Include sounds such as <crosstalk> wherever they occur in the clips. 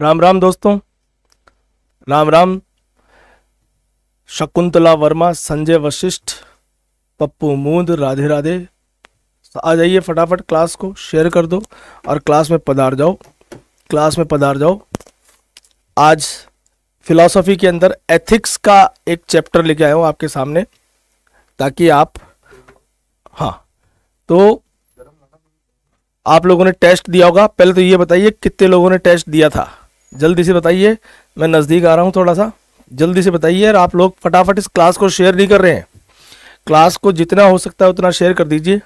राम राम दोस्तों राम राम शकुंतला वर्मा संजय वशिष्ठ पप्पू मूंद राधे राधे आ जाइए फटाफट क्लास को शेयर कर दो और क्लास में पधार जाओ क्लास में पधार जाओ आज फिलॉसफी के अंदर एथिक्स का एक चैप्टर लेके आया हूँ आपके सामने ताकि आप हाँ तो आप लोगों ने टेस्ट दिया होगा पहले तो ये बताइए कितने लोगों ने टेस्ट दिया था जल्दी से बताइए मैं नज़दीक आ रहा हूँ थोड़ा सा जल्दी से बताइए और आप लोग फटाफट इस क्लास को शेयर नहीं कर रहे हैं क्लास को जितना हो सकता है उतना शेयर कर दीजिए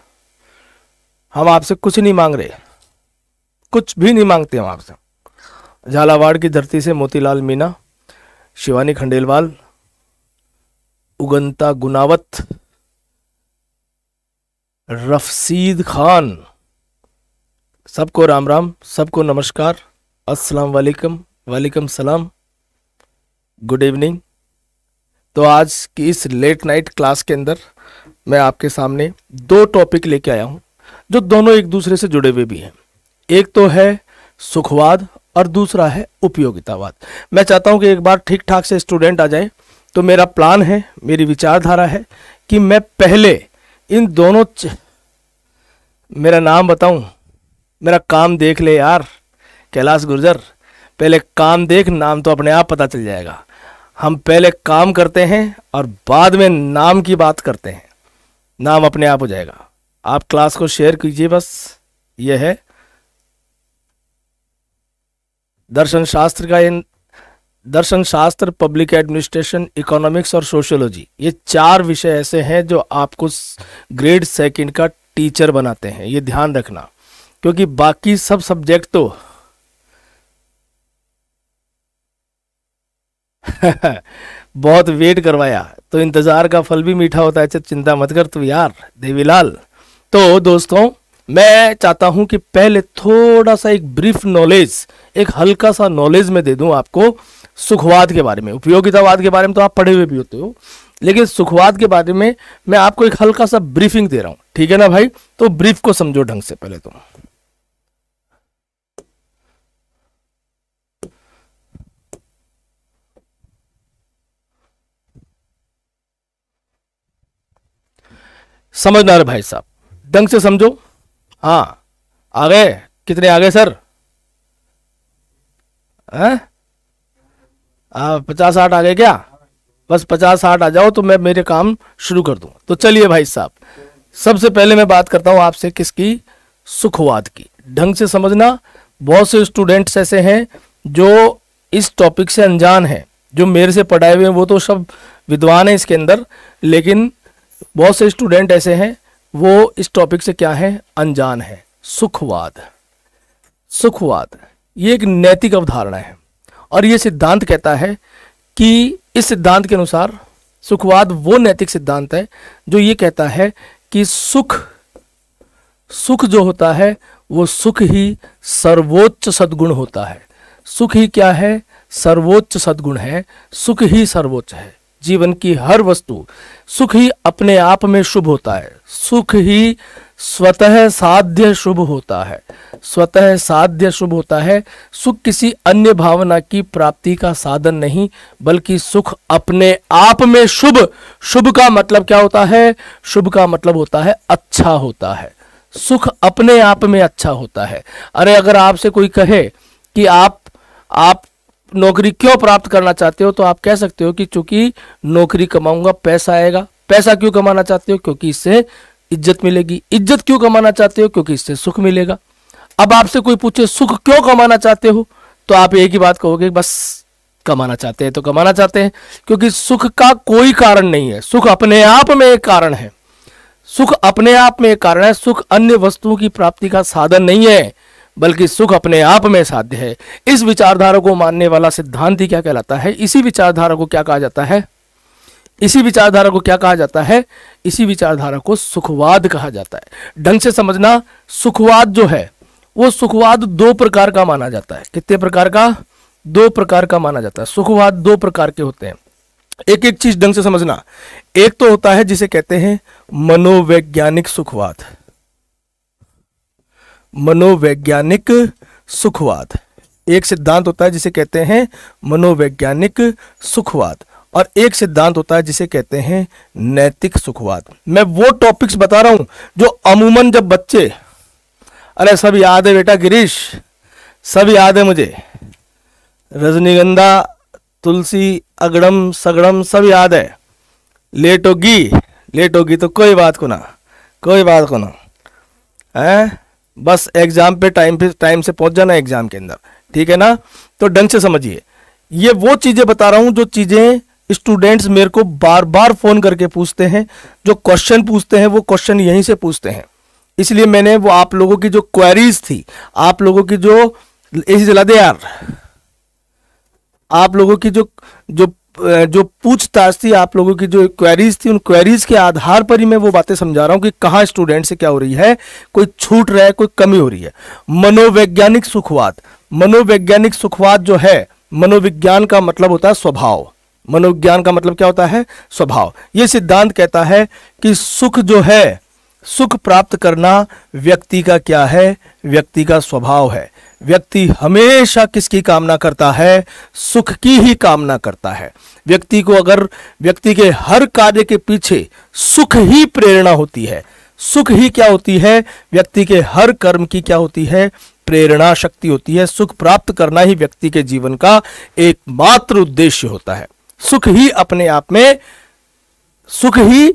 हम आपसे कुछ नहीं मांग रहे कुछ भी नहीं मांगते हम आपसे झालावाड़ की धरती से मोतीलाल मीना शिवानी खंडेलवाल उगंता गुनावत रफसीद खान सबको राम राम सबको नमस्कार अस्सलाम वालेकुम वालेकुम सलाम गुड इवनिंग तो आज की इस लेट नाइट क्लास के अंदर मैं आपके सामने दो टॉपिक लेके आया हूँ जो दोनों एक दूसरे से जुड़े हुए भी हैं एक तो है सुखवाद और दूसरा है उपयोगितावाद मैं चाहता हूँ कि एक बार ठीक ठाक से स्टूडेंट आ जाए तो मेरा प्लान है मेरी विचारधारा है कि मैं पहले इन दोनों च... मेरा नाम बताऊं मेरा काम देख ले यार कैलाश गुर्जर पहले काम देख नाम तो अपने आप पता चल जाएगा हम पहले काम करते हैं और बाद में नाम की बात करते हैं नाम अपने आप हो जाएगा आप क्लास को शेयर कीजिए बस ये है दर्शन शास्त्र का इन दर्शन शास्त्र पब्लिक एडमिनिस्ट्रेशन इकोनॉमिक्स और सोशियोलॉजी ये चार विषय ऐसे हैं जो आपको ग्रेड सेकंड का टीचर बनाते हैं ये ध्यान रखना क्योंकि बाकी सब सब्जेक्ट तो <laughs> बहुत वेट करवाया तो इंतज़ार का फल भी मीठा होता है चिंता मत कर तू यार देवीलाल तो दोस्तों मैं चाहता हूं कि पहले थोड़ा सा एक ब्रीफ नॉलेज एक हल्का सा नॉलेज मैं दे दूं आपको सुखवाद के बारे में उपयोगितावाद के बारे में तो आप पढ़े हुए भी होते हो लेकिन सुखवाद के बारे में मैं आपको एक हल्का सा ब्रीफिंग दे रहा हूं ठीक है ना भाई तो ब्रीफ को समझो ढंग से पहले तो समझ ना रहे भाई साहब ढंग से समझो हाँ आ गए कितने आ गए सर हाँ पचास साठ आ गए क्या बस पचास साठ आ जाओ तो मैं मेरे काम शुरू कर दूँ तो चलिए भाई साहब सबसे पहले मैं बात करता हूँ आपसे किसकी सुखवाद की ढंग से समझना बहुत से स्टूडेंट्स ऐसे हैं जो इस टॉपिक से अनजान हैं जो मेरे से पढ़ाए हुए हैं वो तो सब विद्वान हैं इसके अंदर लेकिन बहुत से स्टूडेंट ऐसे हैं वो इस टॉपिक से क्या है अनजान है सुखवाद सुखवाद ये एक नैतिक अवधारणा है और ये सिद्धांत कहता है कि इस सिद्धांत के अनुसार सुखवाद वो नैतिक सिद्धांत है जो ये कहता है कि सुख सुख जो होता है वो सुख ही सर्वोच्च सद्गुण होता है सुख ही क्या है सर्वोच्च सद्गुण है सुख ही सर्वोच्च है जीवन की हर वस्तु सुख ही अपने आप में शुभ होता है सुख ही स्वतः साध्य शुभ होता है स्वतः साध्य शुभ होता है सुख किसी अन्य भावना की प्राप्ति का साधन नहीं बल्कि सुख अपने आप में शुभ शुभ का मतलब क्या होता है शुभ का मतलब होता है अच्छा होता है सुख अपने आप में अच्छा होता है अरे अगर आपसे कोई कहे कि आप आप नौकरी क्यों प्राप्त करना चाहते हो तो आप कह सकते हो कि चूंकि नौकरी कमाऊंगा पैसा आएगा पैसा क्यों कमाना चाहते हो क्योंकि इससे इज्जत मिलेगी इज्जत क्यों कमाना चाहते हो क्योंकि इससे सुख मिलेगा अब आपसे कोई पूछे सुख क्यों कमाना चाहते हो तो आप एक ही बात कहोगे बस कमाना चाहते हैं तो कमाना चाहते हैं क्योंकि सुख का कोई कारण नहीं है सुख अपने आप में एक कारण है सुख अपने आप में एक कारण है सुख अन्य वस्तुओं की प्राप्ति का साधन नहीं है बल्कि सुख अपने आप में साध्य है इस विचारधारा को मानने वाला सिद्धांत ही क्या कहलाता है इसी विचारधारा को क्या कहा जाता है इसी विचारधारा को क्या कहा जाता है इसी विचारधारा को सुखवाद कहा जाता है ढंग से समझना सुखवाद जो है वो सुखवाद दो प्रकार का माना जाता है कितने प्रकार का दो प्रकार का माना जाता है सुखवाद दो प्रकार के होते हैं एक एक चीज ढंग से समझना एक तो होता है जिसे कहते हैं मनोवैज्ञानिक सुखवाद मनोवैज्ञानिक सुखवाद एक सिद्धांत होता है जिसे कहते हैं मनोवैज्ञानिक सुखवाद और एक सिद्धांत होता है जिसे कहते हैं नैतिक सुखवाद मैं वो टॉपिक्स बता रहा हूं जो अमूमन जब बच्चे अरे सब याद है बेटा गिरीश सब याद है मुझे रजनीगंधा तुलसी अगड़म सगड़म सब याद है लेट होगी लेट होगी तो कोई बात को ना कोई बात को ना है बस एग्जाम पे टाइम पे टाइम से पहुंच जाना एग्जाम के अंदर ठीक है ना तो ढंग से समझिए ये वो चीजें बता रहा हूं जो चीजें स्टूडेंट्स मेरे को बार बार फोन करके पूछते हैं जो क्वेश्चन पूछते हैं वो क्वेश्चन यहीं से पूछते हैं इसलिए मैंने वो आप लोगों की जो क्वेरीज थी आप लोगों की जो इस जला यार आप लोगों की जो जो जो पूछताछ थी आप लोगों की जो क्वेरीज थी उन क्वेरीज के आधार पर ही मैं वो बातें समझा रहा हूँ कि कहाँ स्टूडेंट से क्या हो रही है कोई छूट रहा है कोई कमी हो रही है मनोवैज्ञानिक सुखवाद मनोवैज्ञानिक सुखवाद जो है मनोविज्ञान का मतलब होता है स्वभाव मनोविज्ञान का मतलब क्या होता है स्वभाव ये सिद्धांत कहता है कि सुख जो है सुख प्राप्त करना व्यक्ति का क्या है व्यक्ति का स्वभाव है व्यक्ति हमेशा किसकी कामना करता है सुख की ही कामना करता है व्यक्ति को अगर व्यक्ति के हर कार्य के पीछे सुख ही प्रेरणा होती है सुख ही क्या होती है व्यक्ति के हर कर्म की क्या होती है प्रेरणा शक्ति होती है सुख प्राप्त करना ही व्यक्ति के जीवन का एकमात्र उद्देश्य होता है सुख ही अपने आप में सुख ही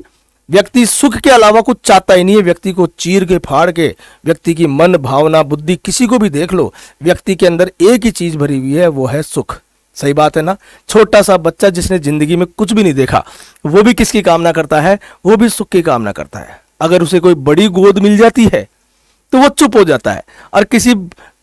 व्यक्ति सुख के अलावा कुछ चाहता ही नहीं है व्यक्ति को चीर के फाड़ के व्यक्ति की मन भावना बुद्धि किसी को भी देख लो व्यक्ति के अंदर एक ही चीज भरी हुई है वो है सुख सही बात है ना छोटा सा बच्चा जिसने जिंदगी में कुछ भी नहीं देखा वो भी किसकी कामना करता है वो भी सुख की कामना करता है अगर उसे कोई बड़ी गोद मिल जाती है तो वो चुप हो जाता है और किसी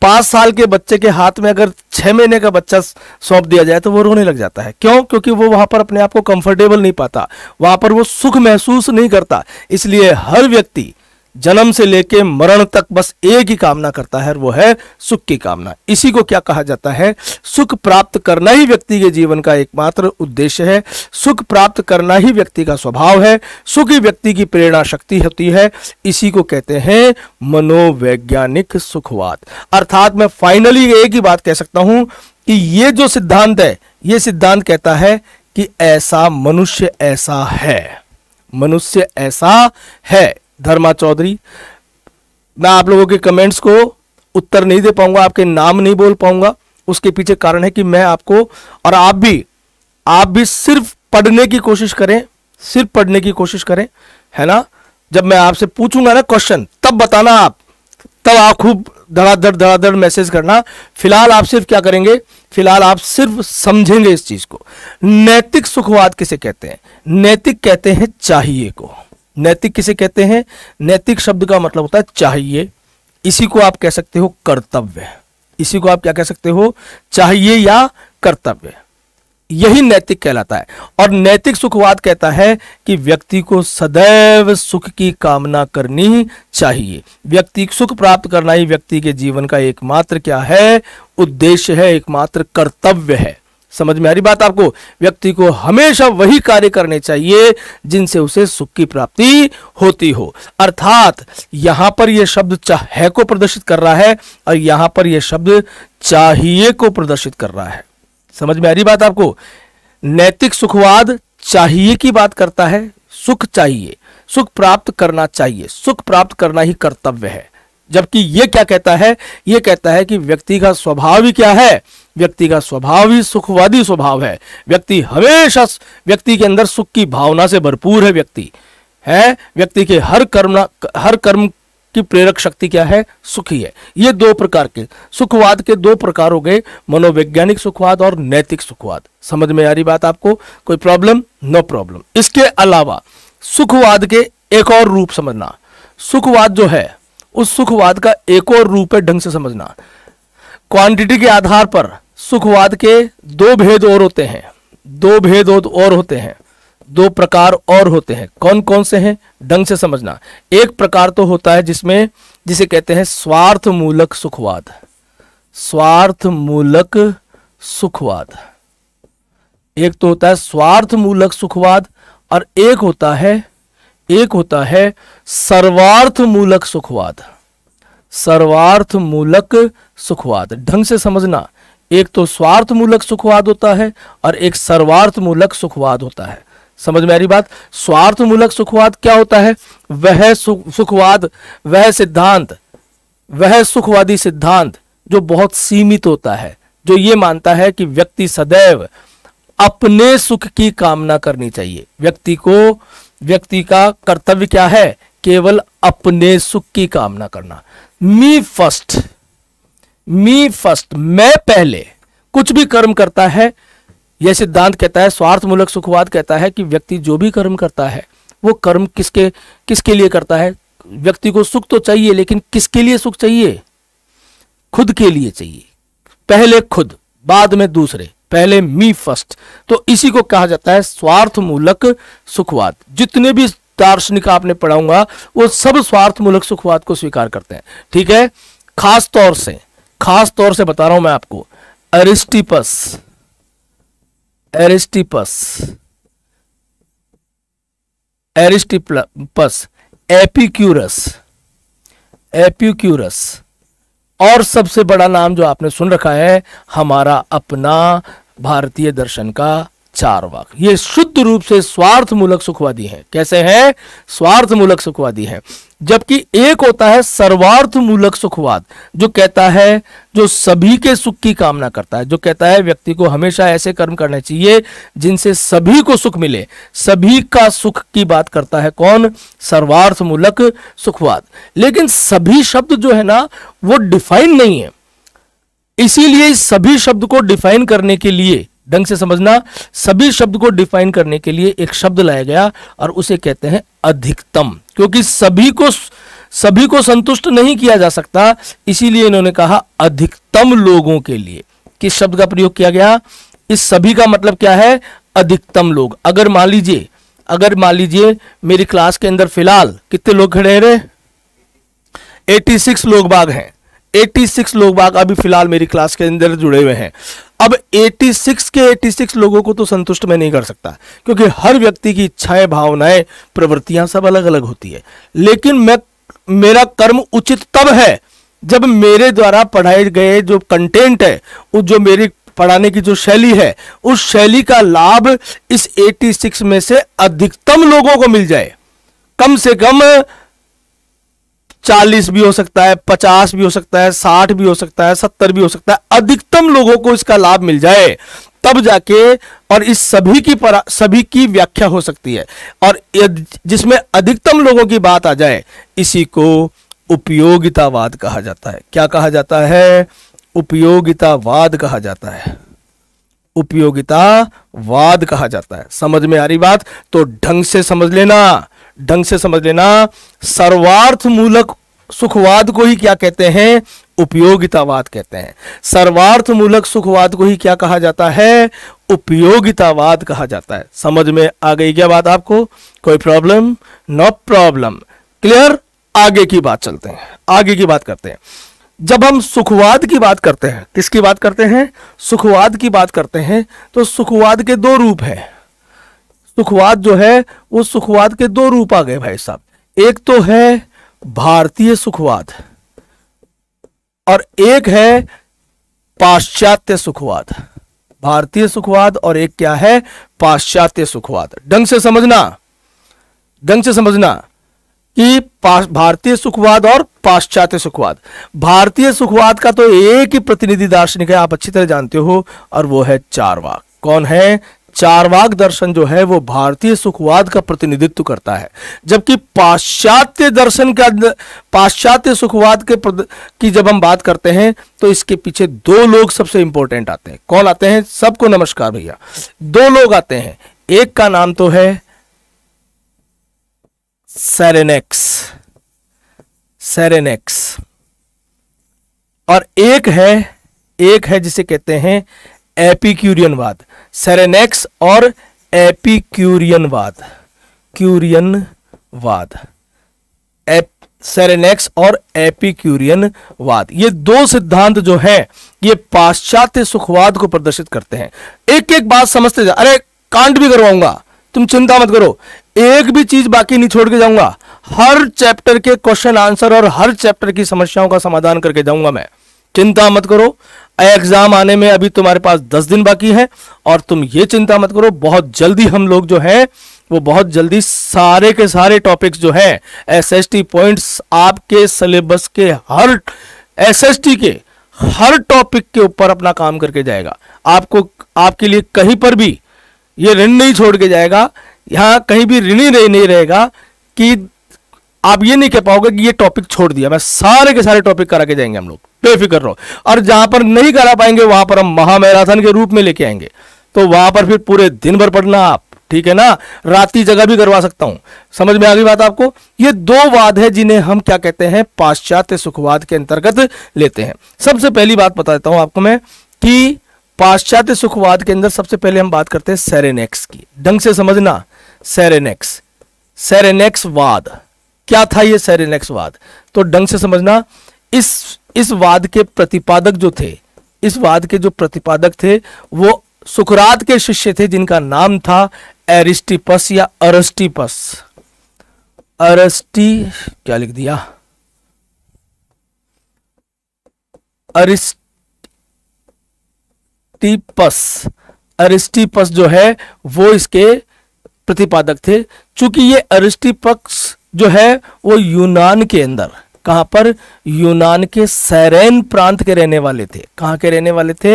पाँच साल के बच्चे के हाथ में अगर छः महीने का बच्चा सौंप दिया जाए तो वो रोने लग जाता है क्यों क्योंकि वो वहाँ पर अपने आप को कंफर्टेबल नहीं पाता वहाँ पर वो सुख महसूस नहीं करता इसलिए हर व्यक्ति जन्म से लेके मरण तक बस एक ही कामना करता है वो है सुख की कामना इसी को क्या कहा जाता है सुख प्राप्त करना ही व्यक्ति के जीवन का एकमात्र उद्देश्य है सुख प्राप्त करना ही व्यक्ति का स्वभाव है सुख ही व्यक्ति की प्रेरणा शक्ति होती है इसी को कहते हैं मनोवैज्ञानिक सुखवाद अर्थात मैं फाइनली एक ही बात कह सकता हूं कि ये जो सिद्धांत है ये सिद्धांत कहता है कि ऐसा मनुष्य ऐसा है मनुष्य ऐसा है धर्मा चौधरी मैं आप लोगों के कमेंट्स को उत्तर नहीं दे पाऊंगा आपके नाम नहीं बोल पाऊंगा उसके पीछे कारण है कि मैं आपको और आप भी आप भी सिर्फ पढ़ने की कोशिश करें सिर्फ पढ़ने की कोशिश करें है ना जब मैं आपसे पूछूंगा ना क्वेश्चन तब बताना आप तब आप खूब धड़ाधड़ धड़ाधड़ मैसेज करना फिलहाल आप सिर्फ क्या करेंगे फिलहाल आप सिर्फ समझेंगे इस चीज को नैतिक सुखवाद किसे कहते हैं नैतिक कहते हैं चाहिए को नैतिक किसे कहते हैं नैतिक शब्द का मतलब होता है चाहिए इसी को आप कह सकते हो कर्तव्य इसी को आप क्या कह सकते हो चाहिए या कर्तव्य यही नैतिक कहलाता है और नैतिक सुखवाद कहता है कि व्यक्ति को सदैव सुख की कामना करनी चाहिए व्यक्ति सुख प्राप्त करना ही व्यक्ति के जीवन का एकमात्र क्या है उद्देश्य है एकमात्र कर्तव्य है समझ में आ रही बात आपको व्यक्ति को हमेशा वही कार्य करने चाहिए जिनसे उसे सुख की प्राप्ति होती हो अर्थात यहां पर यह शब्द चाहे को प्रदर्शित कर रहा है और यहां पर यह शब्द चाहिए को प्रदर्शित कर रहा है समझ में आ रही बात आपको नैतिक सुखवाद चाहिए की बात करता है सुख चाहिए सुख प्राप्त करना चाहिए सुख प्राप्त करना ही कर्तव्य है जबकि ये क्या कहता है ये कहता है कि व्यक्ति का स्वभाव ही क्या है व्यक्ति का स्वभाव ही सुखवादी स्वभाव है व्यक्ति हमेशा व्यक्ति के अंदर सुख की भावना से भरपूर है व्यक्ति है व्यक्ति के हर कर्म हर कर्म की प्रेरक शक्ति क्या है सुखी है ये दो प्रकार के सुखवाद के दो प्रकार हो गए मनोवैज्ञानिक सुखवाद और नैतिक सुखवाद समझ में आ रही बात आपको कोई प्रॉब्लम नो प्रॉब्लम इसके अलावा सुखवाद के एक और रूप समझना सुखवाद जो है उस सुखवाद का एक और रूप है ढंग से समझना क्वांटिटी के आधार पर सुखवाद के दो भेद और होते हैं दो भेद और होते हैं दो प्रकार और होते हैं कौन कौन से हैं ढंग से समझना एक प्रकार तो होता है जिसमें जिसे कहते हैं स्वार्थ मूलक सुखवाद स्वार्थ मूलक सुखवाद एक तो होता है स्वार्थ मूलक सुखवाद और एक होता है एक होता है सर्वार्थ मूलक सुखवाद सर्वार्थ मूलक सुखवाद ढंग से समझना एक तो स्वार्थ मूलक सुखवाद होता है और एक सर्वार्थ मूलक सुखवाद होता है समझ में आ रही बात स्वार्थ मूलक सुखवाद क्या होता है वह सुखवाद वह सिद्धांत वह सुखवादी सिद्धांत जो बहुत सीमित होता है जो ये मानता है कि व्यक्ति सदैव अपने सुख की कामना करनी चाहिए व्यक्ति को व्यक्ति का कर्तव्य क्या है केवल अपने सुख की कामना करना मी फर्स्ट मी फर्स्ट मैं पहले कुछ भी कर्म करता है यह सिद्धांत कहता है स्वार्थमूलक सुखवाद कहता है कि व्यक्ति जो भी कर्म करता है वो कर्म किसके किसके लिए करता है व्यक्ति को सुख तो चाहिए लेकिन किसके लिए सुख चाहिए खुद के लिए चाहिए पहले खुद बाद में दूसरे पहले मी फर्स्ट तो इसी को कहा जाता है स्वार्थ मूलक सुखवाद जितने भी दार्शनिक आपने पढ़ाऊंगा वो सब स्वार्थ मूलक सुखवाद को स्वीकार करते हैं ठीक है खास तौर से खास तौर से बता रहा हूं मैं आपको एरिस्टिपस एरिस्टिपस एरिस्टिपस एपिक्यूरस एपिक्यूरस और सबसे बड़ा नाम जो आपने सुन रखा है हमारा अपना भारतीय दर्शन का चार वाक ये शुद्ध रूप से स्वार्थ मूलक सुखवादी है कैसे हैं स्वार्थ मूलक सुखवादी है जबकि एक होता है सर्वार्थ मूलक सुखवाद जो कहता है जो सभी के सुख की कामना करता है जो कहता है व्यक्ति को हमेशा ऐसे कर्म करने चाहिए जिनसे सभी को सुख मिले सभी का सुख की बात करता है कौन सर्वार्थ मूलक सुखवाद लेकिन सभी शब्द जो है ना वो डिफाइन नहीं है इसीलिए सभी शब्द को डिफाइन करने के लिए ढंग से समझना सभी शब्द को डिफाइन करने के लिए एक शब्द लाया गया और उसे कहते हैं अधिकतम क्योंकि सभी को सभी को संतुष्ट नहीं किया जा सकता इसीलिए इन्होंने कहा अधिकतम लोगों के लिए किस शब्द का प्रयोग किया गया इस सभी का मतलब क्या है अधिकतम लोग अगर मान लीजिए अगर मान लीजिए मेरी क्लास के अंदर फिलहाल कितने लोग खड़े रहे 86 लोग बाग हैं 86 लोग बाग अभी फिलहाल मेरी क्लास के अंदर जुड़े हुए हैं अब 86 के 86 लोगों को तो संतुष्ट मैं नहीं कर सकता क्योंकि हर व्यक्ति की इच्छाएं भावनाएं प्रवृत्तियां सब अलग अलग होती है लेकिन मैं मेरा कर्म उचित तब है जब मेरे द्वारा पढ़ाए गए जो कंटेंट है वो जो मेरी पढ़ाने की जो शैली है उस शैली का लाभ इस 86 में से अधिकतम लोगों को मिल जाए कम से कम चालीस भी हो सकता है पचास भी हो सकता है साठ भी हो सकता है सत्तर भी हो सकता है अधिकतम लोगों को इसका लाभ मिल जाए तब जाके और इस सभी की परा सभी की व्याख्या हो सकती है और जिसमें अधिकतम लोगों की बात आ जाए इसी को उपयोगितावाद कहा जाता है क्या कहा जाता है उपयोगितावाद कहा जाता है उपयोगितावाद कहा जाता है समझ में आ रही बात तो ढंग से समझ लेना ढंग से समझ लेना सर्वार्थ मूलक सुखवाद को ही क्या कहते हैं उपयोगितावाद कहते हैं सर्वार्थ मूलक सुखवाद को ही क्या कहा जाता है उपयोगितावाद कहा जाता है समझ में आ गई क्या बात आपको कोई प्रॉब्लम नो प्रॉब्लम क्लियर आगे की बात चलते हैं आगे की बात करते हैं जब हम सुखवाद की बात करते हैं किसकी बात करते हैं सुखवाद की बात करते हैं तो सुखवाद के दो रूप हैं सुखवाद जो है उस सुखवाद के दो रूप आ गए भाई साहब एक तो है भारतीय सुखवाद और एक है पाश्चात्य सुखवाद भारतीय सुखवाद और एक क्या है पाश्चात्य सुखवाद ढंग से समझना ढंग से समझना कि भारतीय सुखवाद और पाश्चात्य सुखवाद भारतीय सुखवाद का तो एक ही प्रतिनिधि दार्शनिक है आप अच्छी तरह जानते हो और वो है चारवाक कौन है चारवाक दर्शन जो है वो भारतीय सुखवाद का प्रतिनिधित्व करता है जबकि पाश्चात्य दर्शन का पाश्चात्य सुखवाद के की जब हम बात करते हैं तो इसके पीछे दो लोग सबसे इंपॉर्टेंट आते हैं कौन आते हैं सबको नमस्कार भैया दो लोग आते हैं एक का नाम तो है सेरेनेक्स सेरेनेक्स और एक है एक है जिसे कहते हैं एपिक्यूरियनवाद सेरेनेक्स और एपिक्यूरियनवाद क्यूरियनवाद एप सेरेनेक्स और एपिक्यूरियनवाद ये दो सिद्धांत जो है ये पाश्चात्य सुखवाद को प्रदर्शित करते हैं एक एक बात समझते जा अरे कांड भी करवाऊंगा तुम चिंता मत करो एक भी चीज बाकी नहीं छोड़ के जाऊंगा हर चैप्टर के क्वेश्चन आंसर और हर चैप्टर की समस्याओं का समाधान करके जाऊंगा मैं चिंता मत करो एग्जाम आने में अभी तुम्हारे पास दस दिन बाकी है और तुम ये चिंता मत करो बहुत जल्दी हम लोग जो है वो बहुत जल्दी सारे के सारे टॉपिक्स जो है एस एस टी पॉइंट्स आपके सिलेबस के हर एस एस टी के हर टॉपिक के ऊपर अपना काम करके जाएगा आपको आपके लिए कहीं पर भी ये ऋण नहीं छोड़ के जाएगा यहाँ कहीं भी ऋण ही नहीं रहेगा कि आप ये नहीं कह पाओगे कि ये टॉपिक छोड़ दिया मैं सारे के सारे टॉपिक करा के जाएंगे हम लोग बेफिक्र रहो और जहां पर नहीं करा पाएंगे वहां पर हम महामैराथन के रूप में लेके आएंगे तो वहां पर फिर पूरे दिन भर पढ़ना आप ठीक है ना की जगह भी करवा सकता हूं समझ में आ गई बात आपको ये दो वाद है जिन्हें हम क्या कहते हैं पाश्चात्य सुखवाद के अंतर्गत लेते हैं सबसे पहली बात बता देता हूं आपको मैं कि पाश्चात्य सुखवाद के अंदर सबसे पहले हम बात करते हैं सेरेनेक्स की ढंग से समझना सेरेनेक्स सेरेनेक्स वाद क्या था ये सेरेनेक्स वाद तो ढंग से समझना इस इस वाद के प्रतिपादक जो थे इस वाद के जो प्रतिपादक थे वो सुकरात के शिष्य थे जिनका नाम था एरिस्टिपस या अरस्टिपस अरस्टी क्या लिख दिया अरिस्टिपस अरिस्टिपस जो है वो इसके प्रतिपादक थे चूंकि ये अरिस्टिपस जो है वो यूनान के अंदर कहाँ पर यूनान के सैरेन प्रांत के रहने वाले थे कहाँ के रहने वाले थे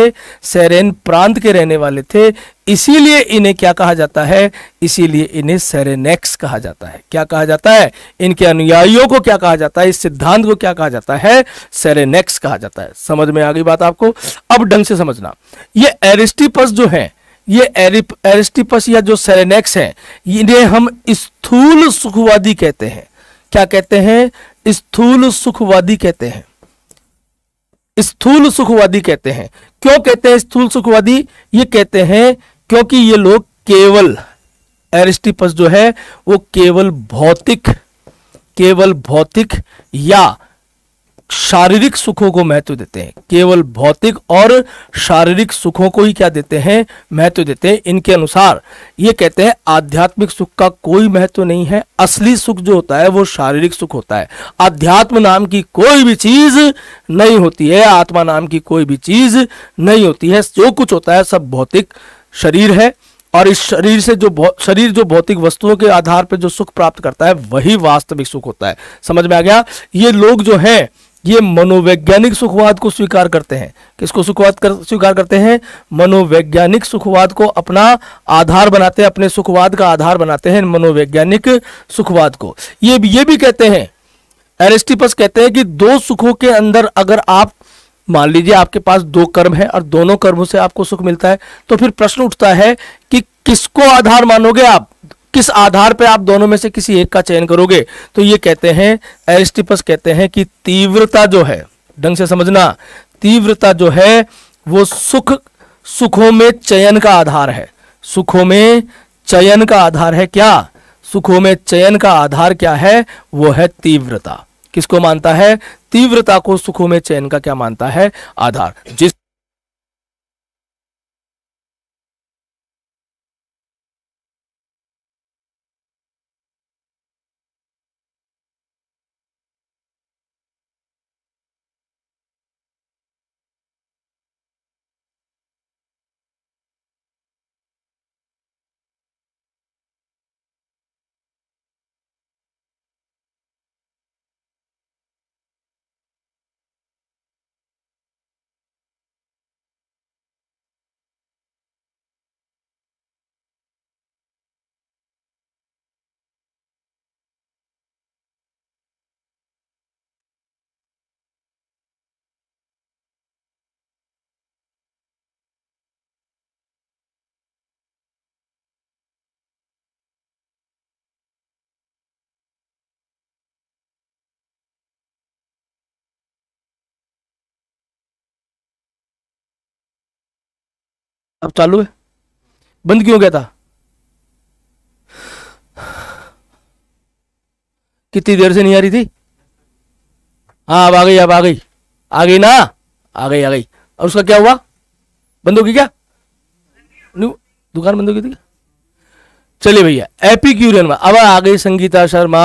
सैरेन प्रांत के रहने वाले थे इसीलिए इन्हें क्या कहा जाता है इसीलिए इन्हें सैरेनेक्स कहा जाता है क्या कहा जाता है इनके अनुयायियों को क्या कहा जाता है इस सिद्धांत को क्या कहा जाता है सेरेनेक्स कहा जाता है समझ में आ गई बात आपको अब ढंग से समझना ये एरिस्टिपस जो है ये एरिस्टिपस या जो सेरेनेक्स है इन्हें हम स्थूल सुखवादी कहते हैं क्या कहते हैं स्थूल सुखवादी कहते हैं स्थूल सुखवादी कहते हैं क्यों कहते हैं स्थूल सुखवादी ये कहते हैं क्योंकि ये लोग केवल एरिस्टिपस जो है वो केवल भौतिक केवल भौतिक या शारीरिक सुखों को महत्व देते हैं केवल भौतिक और शारीरिक सुखों को ही क्या देते हैं महत्व देते हैं इनके अनुसार ये कहते हैं आध्यात्मिक सुख का कोई महत्व नहीं है असली सुख जो होता है वो शारीरिक सुख होता है अध्यात्म नाम की कोई भी चीज नहीं होती है आत्मा नाम की कोई भी चीज नहीं होती है जो कुछ होता है सब भौतिक शरीर है और इस शरीर से जो शरीर जो भौतिक वस्तुओं के आधार पर जो सुख प्राप्त करता है वही वास्तविक सुख होता है समझ में आ गया ये लोग जो हैं ये मनोवैज्ञानिक सुखवाद को स्वीकार करते हैं किसको सुखवाद कर स्वीकार करते हैं मनोवैज्ञानिक सुखवाद को अपना आधार बनाते हैं अपने सुखवाद का आधार बनाते हैं मनोवैज्ञानिक सुखवाद को ये ये भी कहते हैं एरिस्टिपस कहते हैं कि दो सुखों के अंदर अगर आप मान लीजिए आपके पास दो कर्म है और दोनों कर्मों से आपको सुख मिलता है तो फिर प्रश्न उठता है कि किसको आधार मानोगे आप किस आधार पर आप दोनों में से किसी एक का चयन करोगे तो ये कहते हैं एरिस्टिपस कहते हैं कि तीव्रता जो है ढंग से समझना तीव्रता जो है वो सुख सुखों में चयन का आधार है सुखों में चयन का आधार है क्या सुखों में चयन का आधार क्या है वो है तीव्रता किसको मानता है तीव्रता को सुखों में चयन का क्या मानता है आधार जिस अब चालू है बंद क्यों गया था कितनी देर से नहीं आ रही थी हाँ अब आ गई अब आ गई आ गई ना आ गई आ गई और उसका क्या हुआ बंद होगी क्या दुकान बंद होगी थी चलिए भैया एपी क्यूरियन अब आ गई संगीता शर्मा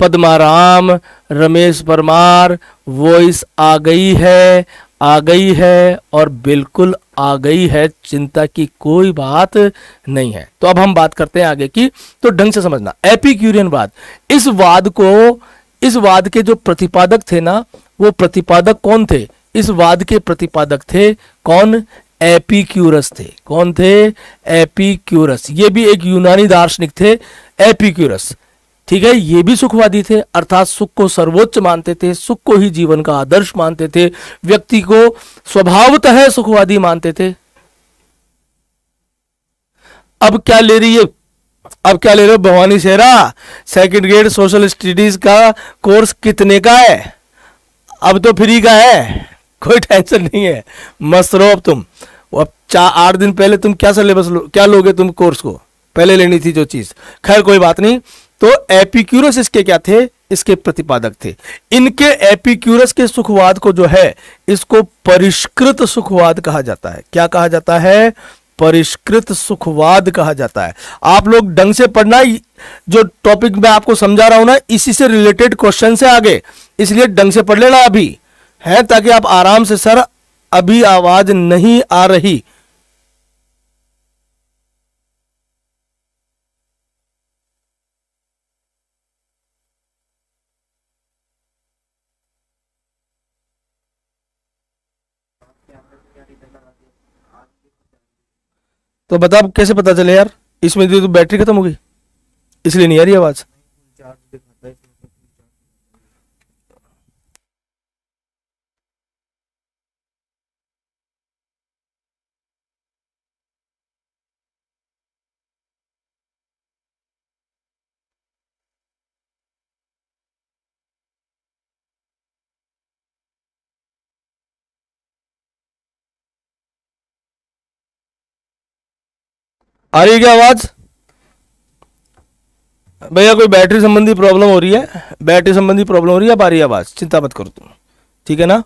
पद्माराम रमेश परमार वॉइस आ गई है आ गई है और बिल्कुल आ गई है चिंता की कोई बात नहीं है तो अब हम बात करते हैं आगे की तो ढंग से समझना एपिक्यूरियन वाद इस वाद को इस वाद के जो प्रतिपादक थे ना वो प्रतिपादक कौन थे इस वाद के प्रतिपादक थे कौन एपिक्यूरस थे कौन थे एपिक्यूरस ये भी एक यूनानी दार्शनिक थे एपिक्यूरस ठीक है ये भी सुखवादी थे अर्थात सुख को सर्वोच्च मानते थे सुख को ही जीवन का आदर्श मानते थे व्यक्ति को स्वभावतः सुखवादी मानते थे अब क्या ले रही है अब क्या ले रहे हो Bhawani Shera second grade social studies का कोर्स कितने का है अब तो फ्री का है कोई टेंशन नहीं है मस्त रहो अब तुम अब चार आठ दिन पहले तुम क्या सिलेबस लो, क्या लोगे तुम कोर्स को पहले लेनी थी जो चीज खैर कोई बात नहीं तो एपिक्यूरस इसके क्या थे इसके प्रतिपादक थे इनके एपिक्यूरस के सुखवाद को जो है इसको परिष्कृत सुखवाद कहा जाता है क्या कहा जाता है परिष्कृत सुखवाद कहा जाता है आप लोग ढंग से पढ़ना जो टॉपिक मैं आपको समझा रहा हूं ना इसी से रिलेटेड क्वेश्चन से आगे इसलिए ढंग से पढ़ लेना अभी है ताकि आप आराम से सर अभी आवाज नहीं आ रही तो बता कैसे पता चले यार इसमें तो बैटरी खत्म हो गई इसलिए नहीं आ रही आवाज़ आ रही है क्या आवाज़ भैया कोई बैटरी संबंधी प्रॉब्लम हो रही है बैटरी संबंधी प्रॉब्लम हो रही है आ रही आवाज़ चिंता मत करो तुम ठीक है ना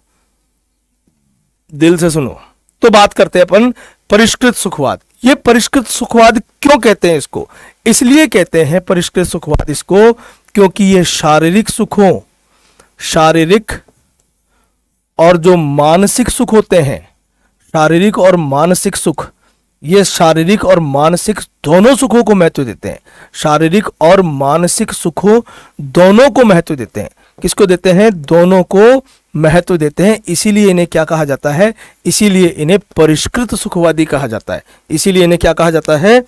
दिल से सुनो तो बात करते हैं अपन परिष्कृत सुखवाद ये परिष्कृत सुखवाद क्यों कहते हैं इसको इसलिए कहते हैं परिष्कृत सुखवाद इसको क्योंकि ये शारीरिक सुखों शारीरिक और जो मानसिक सुख होते हैं शारीरिक और मानसिक सुख ये शारीरिक और मानसिक दोनों सुखों को महत्व देते हैं शारीरिक और मानसिक सुखों दोनों को महत्व देते हैं किसको देते हैं दोनों को महत्व देते हैं इसीलिए इन्हें क्या कहा जाता है इसीलिए इन्हें परिष्कृत सुखवादी कहा जाता है इसीलिए इन्हें क्या कहा जाता है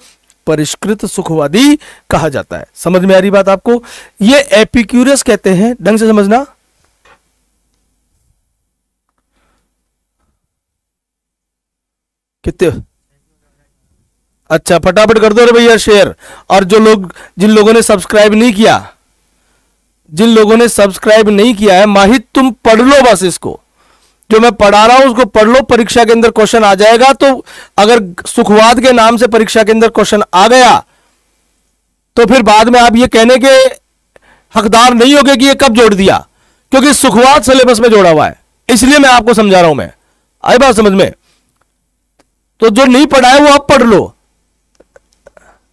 परिष्कृत सुखवादी कहा जाता है समझ में आ रही बात आपको ये एपिक्यूरियस कहते हैं ढंग से समझना कितने अच्छा फटाफट कर दो रे भैया शेयर और जो लोग जिन लोगों ने सब्सक्राइब नहीं किया जिन लोगों ने सब्सक्राइब नहीं किया है माहित तुम पढ़ लो बस इसको जो मैं पढ़ा रहा हूं उसको पढ़ लो परीक्षा के अंदर क्वेश्चन आ जाएगा तो अगर सुखवाद के नाम से परीक्षा के अंदर क्वेश्चन आ गया तो फिर बाद में आप ये कहने के हकदार नहीं होगे कि ये कब जोड़ दिया क्योंकि सुखवाद सिलेबस में जोड़ा हुआ है इसलिए मैं आपको समझा रहा हूं मैं आई बात समझ में तो जो नहीं पढ़ा है वो आप पढ़ लो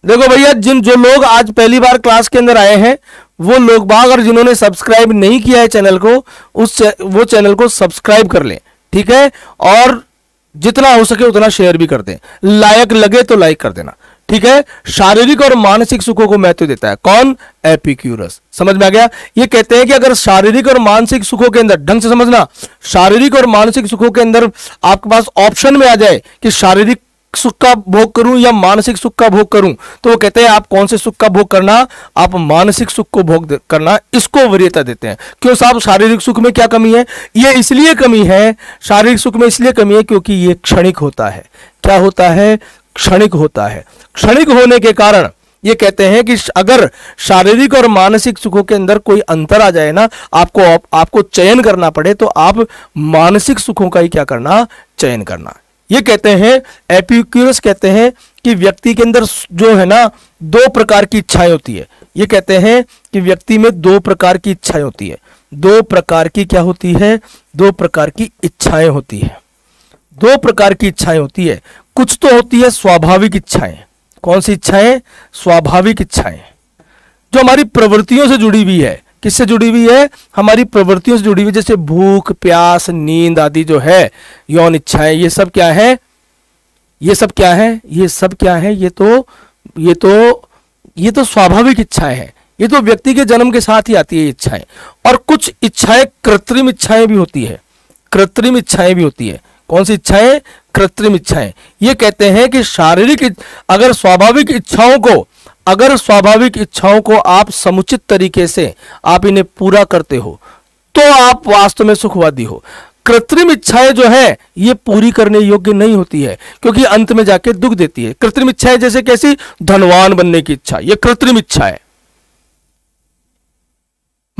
देखो भैया जिन जो लोग आज पहली बार क्लास के अंदर आए हैं वो लोग बाग और जिन्होंने सब्सक्राइब नहीं किया है चैनल को उस चे, वो चैनल को सब्सक्राइब कर लें ठीक है और जितना हो सके उतना शेयर भी कर दें लायक लगे तो लाइक कर देना ठीक है शारीरिक और मानसिक सुखों को महत्व देता है कौन एपिक्यूरस समझ में आ गया ये कहते हैं कि अगर शारीरिक और मानसिक सुखों के अंदर ढंग से समझना शारीरिक और मानसिक सुखों के अंदर आपके पास ऑप्शन में आ जाए कि शारीरिक सुख का भोग करूं या मानसिक सुख का भोग करूं तो वो कहते हैं आप कौन से सुख का भोग करना आप मानसिक सुख को भोग करना इसको वरीयता देते हैं क्यों साहब शारीरिक सुख में क्या कमी है ये इसलिए कमी है शारीरिक सुख में इसलिए कमी है क्योंकि ये क्षणिक होता है क्या होता है क्षणिक होता है क्षणिक होने के कारण ये कहते हैं कि अगर शारीरिक और मानसिक सुखों के अंदर कोई अंतर आ जाए ना आपको आप, आपको चयन करना पड़े तो आप मानसिक सुखों का ही क्या करना चयन करना ये कहते हैं एपिक्यूरस कहते हैं कि व्यक्ति के अंदर जो है ना दो प्रकार की इच्छाएं होती है ये कहते हैं कि व्यक्ति में दो प्रकार की इच्छाएं होती है दो प्रकार की क्या होती है दो प्रकार की इच्छाएं होती है दो प्रकार की इच्छाएं होती है कुछ तो होती है स्वाभाविक इच्छाएं कौन सी इच्छाएं स्वाभाविक इच्छाएं जो हमारी प्रवृत्तियों से जुड़ी हुई है किससे जुड़ी हुई है हमारी प्रवृत्तियों से जुड़ी हुई जैसे भूख प्यास नींद आदि जो है यौन इच्छाएं ये सब क्या है ये सब क्या है ये सब क्या है ये तो ये तो ये तो स्वाभाविक इच्छाएं हैं ये तो व्यक्ति के जन्म के साथ ही आती है इच्छाएं और कुछ इच्छाएं कृत्रिम इच्छाएं भी होती है कृत्रिम इच्छाएं भी होती है कौन सी इच्छाएं कृत्रिम इच्छाएं ये कहते हैं कि शारीरिक अगर स्वाभाविक इच्छाओं को अगर स्वाभाविक इच्छाओं को आप समुचित तरीके से आप इन्हें पूरा करते हो तो आप वास्तव में सुखवादी हो कृत्रिम इच्छाएं जो है ये पूरी करने योग्य नहीं होती है क्योंकि अंत में जाके दुख देती है कृत्रिम इच्छाएं जैसे कैसी धनवान बनने की इच्छा ये कृत्रिम इच्छा है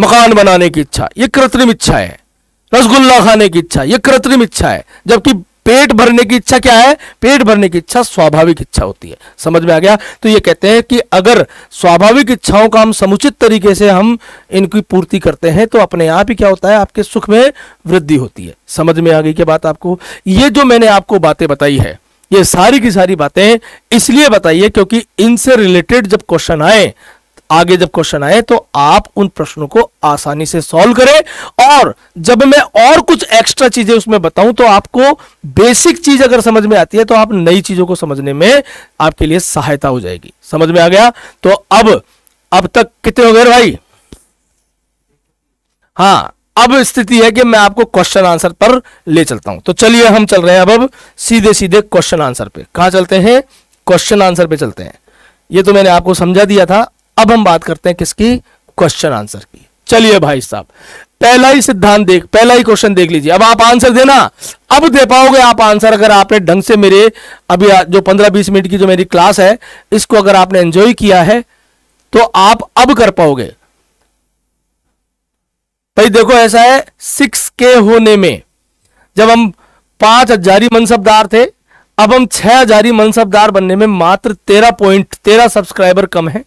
मकान बनाने की इच्छा ये कृत्रिम इच्छा है रसगुल्ला खाने की इच्छा ये कृत्रिम इच्छा है जबकि पेट भरने की इच्छा क्या है पेट भरने की इच्छा स्वाभाविक इच्छा होती है समझ में आ गया तो ये कहते हैं कि अगर स्वाभाविक इच्छाओं का हम समुचित तरीके से हम इनकी पूर्ति करते हैं तो अपने आप ही क्या होता है आपके सुख में वृद्धि होती है समझ में आ गई क्या बात आपको ये जो मैंने आपको बातें बताई है ये सारी की सारी बातें इसलिए बताइए क्योंकि इनसे रिलेटेड जब क्वेश्चन आए आगे जब क्वेश्चन आए तो आप उन प्रश्नों को आसानी से सॉल्व करें और जब मैं और कुछ एक्स्ट्रा चीजें उसमें बताऊं तो आपको बेसिक चीज अगर समझ में आती है तो आप नई चीजों को समझने में आपके लिए सहायता हो जाएगी समझ में आ गया तो अब अब तक कितने हो गए भाई हाँ अब स्थिति है कि मैं आपको क्वेश्चन आंसर पर ले चलता हूं तो चलिए हम चल रहे हैं अब अब सीधे सीधे क्वेश्चन आंसर पे कहा चलते हैं क्वेश्चन आंसर पे चलते हैं ये तो मैंने आपको समझा दिया था अब हम बात करते हैं किसकी क्वेश्चन आंसर की चलिए भाई साहब पहला ही सिद्धांत देख पहला ही क्वेश्चन देख लीजिए अब आप आंसर देना अब दे पाओगे आप आंसर अगर आपने ढंग से मेरे अभी जो पंद्रह बीस मिनट की जो मेरी क्लास है इसको अगर आपने एंजॉय किया है तो आप अब कर पाओगे भाई देखो ऐसा है सिक्स के होने में जब हम पांच हजारी मनसबदार थे अब हम छह हजारी मनसबदार बनने में मात्र तेरह पॉइंट तेरह सब्सक्राइबर कम है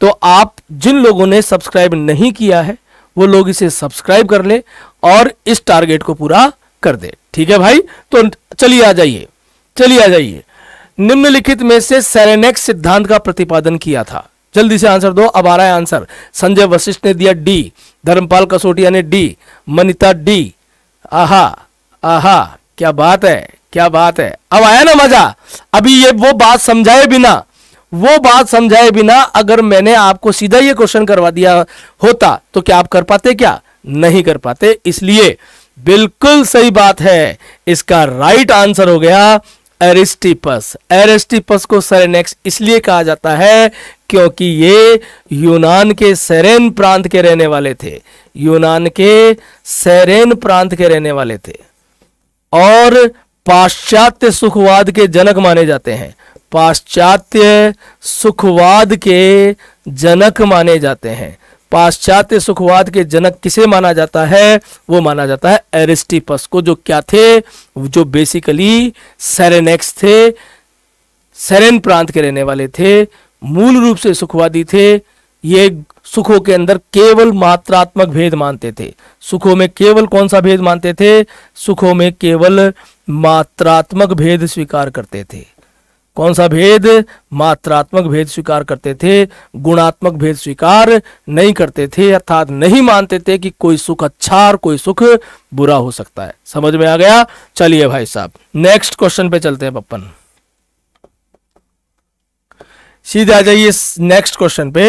तो आप जिन लोगों ने सब्सक्राइब नहीं किया है वो लोग इसे सब्सक्राइब कर ले और इस टारगेट को पूरा कर दे ठीक है भाई तो चलिए आ जाइए चलिए आ जाइए निम्नलिखित में से सेरेनेक्स सिद्धांत का प्रतिपादन किया था जल्दी से आंसर दो अब आ रहा है आंसर संजय वशिष्ठ ने दिया डी धर्मपाल कसोटिया ने डी मनिता डी आहा आहा क्या बात है क्या बात है अब आया ना मजा अभी ये वो बात समझाए बिना वो बात समझाए बिना अगर मैंने आपको सीधा ये क्वेश्चन करवा दिया होता तो क्या आप कर पाते क्या नहीं कर पाते इसलिए बिल्कुल सही बात है इसका राइट आंसर हो गया एरिस्टिपस एरिस्टिपस को सरेनेक्स इसलिए कहा जाता है क्योंकि ये यूनान के सेरेन प्रांत के रहने वाले थे यूनान के सेरेन प्रांत के रहने वाले थे और पाश्चात्य सुखवाद के जनक माने जाते हैं पाश्चात्य सुखवाद के जनक माने जाते हैं पाश्चात्य सुखवाद के जनक किसे माना जाता है वो माना जाता है एरिस्टिपस को जो क्या थे जो बेसिकली सेरेनेक्स थे सेरेन प्रांत के रहने वाले थे मूल रूप से सुखवादी थे ये सुखों के अंदर केवल मात्रात्मक भेद मानते थे सुखों में केवल कौन सा भेद मानते थे सुखों में केवल मात्रात्मक भेद स्वीकार करते थे कौन सा भेद मात्रात्मक भेद स्वीकार करते थे गुणात्मक भेद स्वीकार नहीं करते थे अर्थात नहीं मानते थे कि कोई सुख अच्छा और कोई सुख बुरा हो सकता है समझ में आ गया चलिए भाई साहब नेक्स्ट क्वेश्चन पे चलते हैं पप्पन सीधे आ जाइए नेक्स्ट क्वेश्चन पे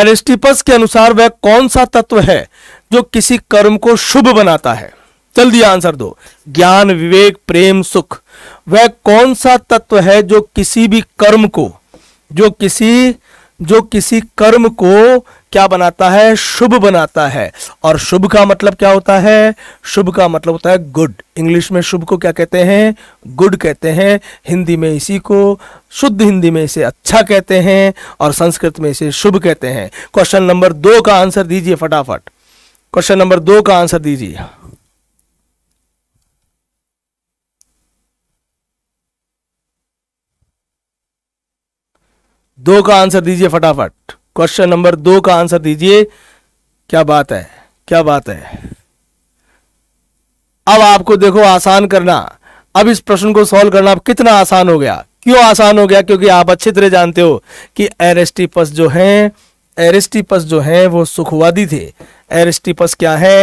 एरिस्टिपस के अनुसार वह कौन सा तत्व है जो किसी कर्म को शुभ बनाता है जल्दी आंसर दो ज्ञान विवेक प्रेम सुख वह कौन सा तत्व है जो किसी भी कर्म को जो किसी जो किसी कर्म को क्या बनाता है शुभ बनाता है और शुभ का मतलब क्या होता है शुभ का मतलब होता है गुड इंग्लिश में शुभ को क्या कहते हैं गुड कहते हैं हिंदी में इसी को शुद्ध हिंदी में इसे अच्छा कहते हैं और संस्कृत में इसे शुभ कहते हैं क्वेश्चन नंबर दो का आंसर दीजिए फटाफट क्वेश्चन नंबर दो का आंसर दीजिए दो का आंसर दीजिए फटाफट क्वेश्चन नंबर दो का आंसर दीजिए क्या बात है क्या बात है अब आपको देखो आसान करना अब इस प्रश्न को सॉल्व करना कितना आसान हो गया क्यों आसान हो गया क्योंकि आप अच्छी तरह जानते हो कि एरिस्टिपस जो हैं एरिस्टिपस जो हैं वो सुखवादी थे एरिस्टिपस क्या है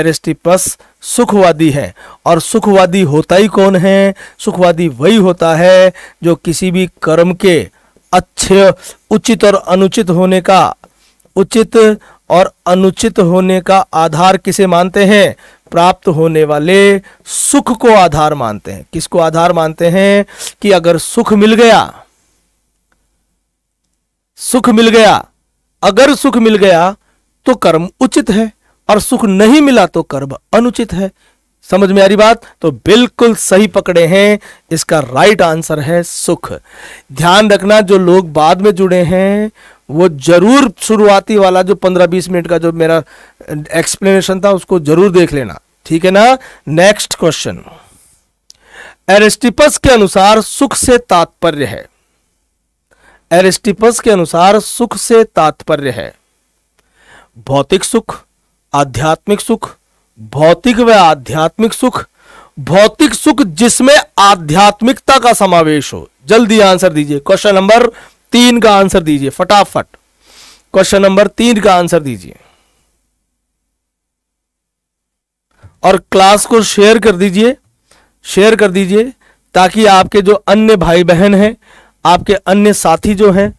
एरिस्टिपस सुखवादी है और सुखवादी होता ही कौन है सुखवादी वही होता है जो किसी भी कर्म के अच्छे उचित और अनुचित होने का उचित और अनुचित होने का आधार किसे मानते हैं प्राप्त होने वाले सुख को आधार मानते हैं किसको आधार मानते हैं कि अगर सुख मिल गया सुख मिल गया अगर सुख मिल गया तो कर्म उचित है और सुख नहीं मिला तो कर्म अनुचित है समझ में आ रही बात तो बिल्कुल सही पकड़े हैं इसका राइट आंसर है सुख ध्यान रखना जो लोग बाद में जुड़े हैं वो जरूर शुरुआती वाला जो पंद्रह बीस मिनट का जो मेरा एक्सप्लेनेशन था उसको जरूर देख लेना ठीक है ना नेक्स्ट क्वेश्चन एरिस्टिपस के अनुसार सुख से तात्पर्य है एरिस्टिपस के अनुसार सुख से तात्पर्य है भौतिक सुख आध्यात्मिक सुख भौतिक व आध्यात्मिक सुख भौतिक सुख जिसमें आध्यात्मिकता का समावेश हो जल्दी आंसर दीजिए क्वेश्चन नंबर तीन का आंसर दीजिए फटाफट क्वेश्चन नंबर तीन का आंसर दीजिए और क्लास को शेयर कर दीजिए शेयर कर दीजिए ताकि आपके जो अन्य भाई बहन हैं आपके अन्य साथी जो हैं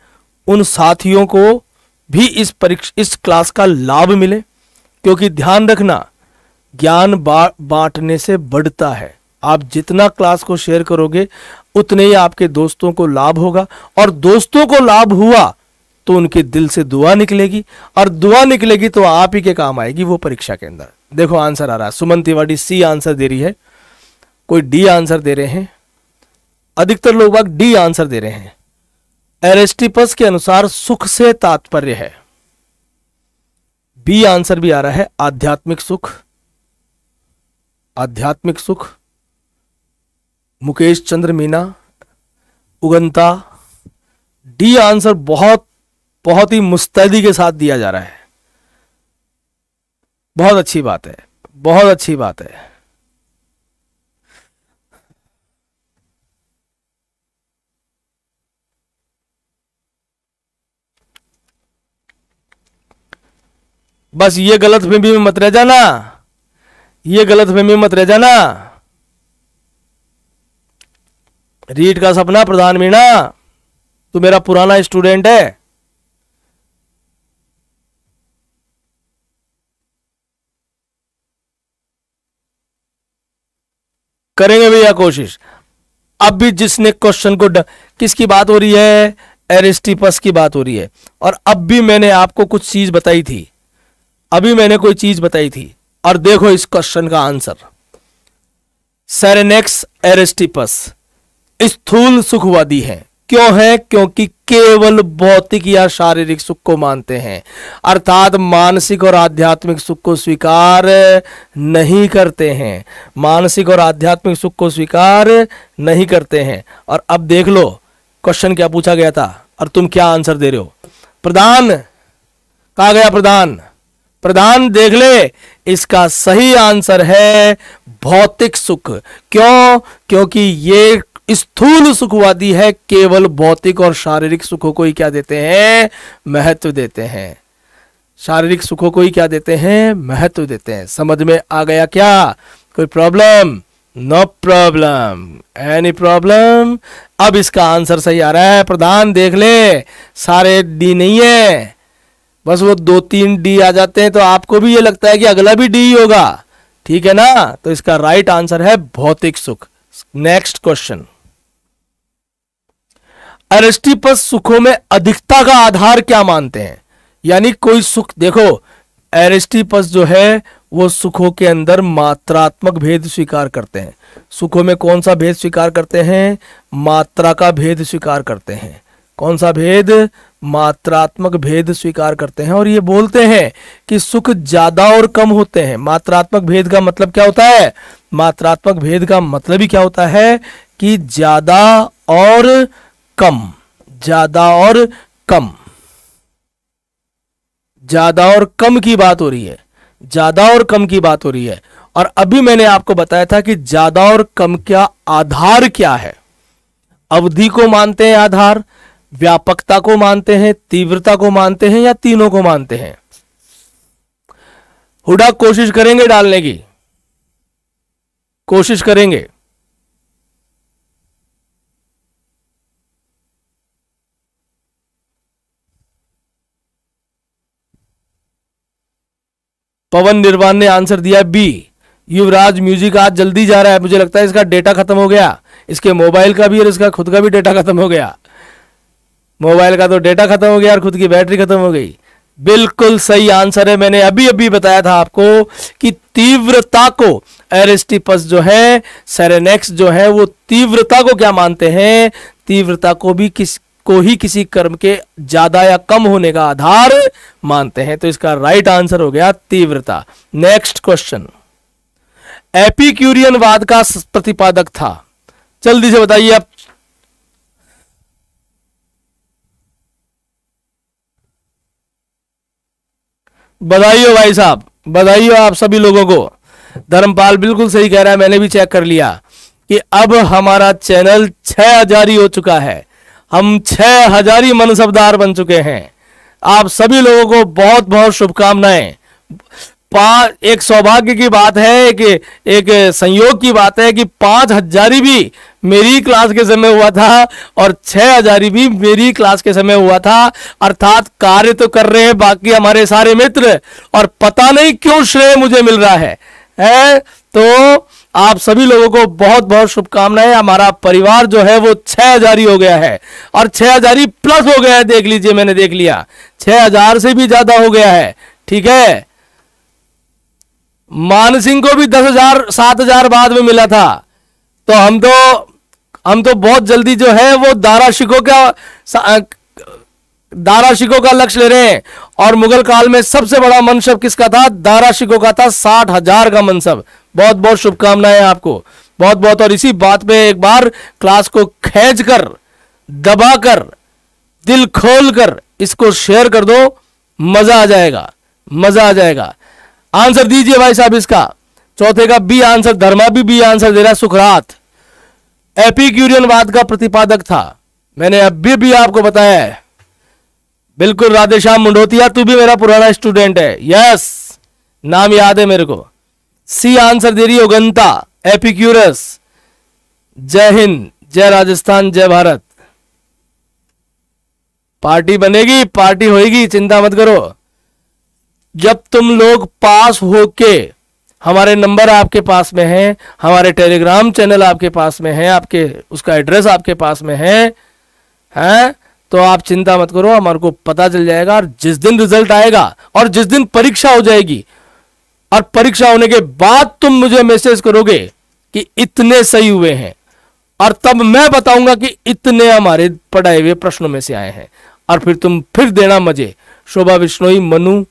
उन साथियों को भी इस परीक्षा इस क्लास का लाभ मिले क्योंकि ध्यान रखना ज्ञान बांटने से बढ़ता है आप जितना क्लास को शेयर करोगे उतने ही आपके दोस्तों को लाभ होगा और दोस्तों को लाभ हुआ तो उनके दिल से दुआ निकलेगी और दुआ निकलेगी तो आप ही के काम आएगी वो परीक्षा के अंदर देखो आंसर आ रहा है सुमन तिवाडी सी आंसर दे रही है कोई डी आंसर दे रहे हैं अधिकतर लोग बाग डी आंसर दे रहे हैं एरेस्टिपस के अनुसार सुख से तात्पर्य है बी आंसर भी आ रहा है आध्यात्मिक सुख आध्यात्मिक सुख मुकेश चंद्र मीना उगंता डी आंसर बहुत बहुत ही मुस्तैदी के साथ दिया जा रहा है बहुत अच्छी बात है बहुत अच्छी बात है बस ये गलत में भी मत रह जाना ये गलत फहमी मत रह जाना रीट का सपना प्रधान मीणा तू मेरा पुराना स्टूडेंट है करेंगे भैया कोशिश अब भी जिसने क्वेश्चन को किसकी बात हो रही है एरिस्टिपस की बात हो रही है और अब भी मैंने आपको कुछ चीज बताई थी अभी मैंने कोई चीज बताई थी और देखो इस क्वेश्चन का आंसर सेरेनेक्स एरेस्टिपस स्थूल सुखवादी है क्यों है क्योंकि केवल भौतिक या शारीरिक सुख को मानते हैं अर्थात मानसिक और आध्यात्मिक सुख को स्वीकार नहीं करते हैं मानसिक और आध्यात्मिक सुख को स्वीकार नहीं करते हैं और अब देख लो क्वेश्चन क्या पूछा गया था और तुम क्या आंसर दे रहे हो प्रधान कहा गया प्रधान प्रधान देख ले इसका सही आंसर है भौतिक सुख क्यों क्योंकि ये स्थूल सुखवादी है केवल भौतिक और शारीरिक सुखों को ही क्या देते हैं महत्व देते हैं शारीरिक सुखों को ही क्या देते हैं महत्व देते हैं समझ में आ गया क्या कोई problem no problem any problem अब इसका आंसर सही आ रहा है प्रधान देख ले सारे डी नहीं है बस वो दो तीन डी आ जाते हैं तो आपको भी ये लगता है कि अगला भी डी होगा ठीक है ना तो इसका राइट आंसर है भौतिक सुख नेक्स्ट क्वेश्चन अरिस्टिपस सुखों में अधिकता का आधार क्या मानते हैं यानी कोई सुख देखो एरिस्टिपस जो है वो सुखों के अंदर मात्रात्मक भेद स्वीकार करते हैं सुखों में कौन सा भेद स्वीकार करते हैं मात्रा का भेद स्वीकार करते हैं कौन सा भेद मात्रात्मक भेद स्वीकार करते हैं और ये बोलते हैं कि सुख ज्यादा और कम होते हैं मात्रात्मक भेद का मतलब क्या होता है मात्रात्मक भेद का मतलब ही क्या होता है कि ज्यादा और कम ज्यादा और कम ज्यादा और कम की बात हो रही है ज्यादा और कम की बात हो रही है और अभी मैंने आपको बताया था कि ज्यादा और कम का आधार क्या है अवधि को मानते हैं आधार व्यापकता को मानते हैं तीव्रता को मानते हैं या तीनों को मानते हैं हुडा कोशिश करेंगे डालने की कोशिश करेंगे पवन निर्वाण ने आंसर दिया बी युवराज म्यूजिक आज जल्दी जा रहा है मुझे लगता है इसका डेटा खत्म हो गया इसके मोबाइल का भी और इसका खुद का भी डेटा खत्म हो गया मोबाइल का तो डेटा खत्म हो गया और खुद की बैटरी खत्म हो गई बिल्कुल सही आंसर है मैंने अभी अभी बताया था आपको कि तीव्रता को एरिस्टिपस जो है सेरेनेक्स जो है वो तीव्रता को क्या मानते हैं तीव्रता को भी किस को ही किसी कर्म के ज्यादा या कम होने का आधार मानते हैं तो इसका राइट आंसर हो गया तीव्रता नेक्स्ट क्वेश्चन एपिक्यूरियन वाद का प्रतिपादक था जल्दी से बताइए आप बधाई हो भाई साहब बधाई हो आप सभी लोगों को धर्मपाल बिल्कुल सही कह रहा है मैंने भी चेक कर लिया कि अब हमारा चैनल छह हजारी हो चुका है हम छह हजारी मनसबदार बन चुके हैं आप सभी लोगों को बहुत बहुत शुभकामनाएं पांच एक सौभाग्य की बात है एक एक संयोग की बात है कि पांच हजारी भी मेरी क्लास के समय हुआ था और छह हजारी भी मेरी क्लास के समय हुआ था अर्थात कार्य तो कर रहे हैं बाकी हमारे सारे मित्र और पता नहीं क्यों श्रेय मुझे मिल रहा है, है? तो आप सभी लोगों को बहुत बहुत शुभकामनाएं हमारा परिवार जो है वो छह हजार ही हो गया है और छह हजार ही प्लस हो गया है देख लीजिए मैंने देख लिया छह हजार से भी ज्यादा हो गया है ठीक है मान सिंह को भी दस हजार सात हजार बाद में मिला था तो हम तो हम तो बहुत जल्दी जो है वो दारा शिकों का दारा शिको का लक्ष्य ले रहे हैं और मुगल काल में सबसे बड़ा मनसब किसका था दारा शिको का था साठ हजार का मनसब बहुत बहुत शुभकामनाएं आपको बहुत बहुत और इसी बात पे एक बार क्लास को खेच कर दबा कर दिल खोल कर इसको शेयर कर दो मजा आ जाएगा मजा आ जाएगा आंसर दीजिए भाई साहब इसका चौथे का बी आंसर धर्मा भी बी आंसर दे रहा है सुखरात एपिक्यूरियनवाद का प्रतिपादक था मैंने अभी भी आपको बताया है बिल्कुल राधेश्याम मुंडोतिया तू भी मेरा पुराना स्टूडेंट है यस नाम याद है मेरे को सी आंसर दे रही ओगंता एपिक्यूरस जय हिंद जय राजस्थान जय भारत पार्टी बनेगी पार्टी होगी चिंता मत करो जब तुम लोग पास होके हमारे नंबर आपके पास में है हमारे टेलीग्राम चैनल आपके पास में है आपके उसका एड्रेस आपके पास में है हैं तो आप चिंता मत करो हमारे को पता चल जाएगा और जिस दिन रिजल्ट आएगा और जिस दिन परीक्षा हो जाएगी और परीक्षा होने के बाद तुम मुझे मैसेज करोगे कि इतने सही हुए हैं और तब मैं बताऊंगा कि इतने हमारे पढ़ाए हुए प्रश्नों में से आए हैं और फिर तुम फिर देना मजे शोभा विष्णोई मनु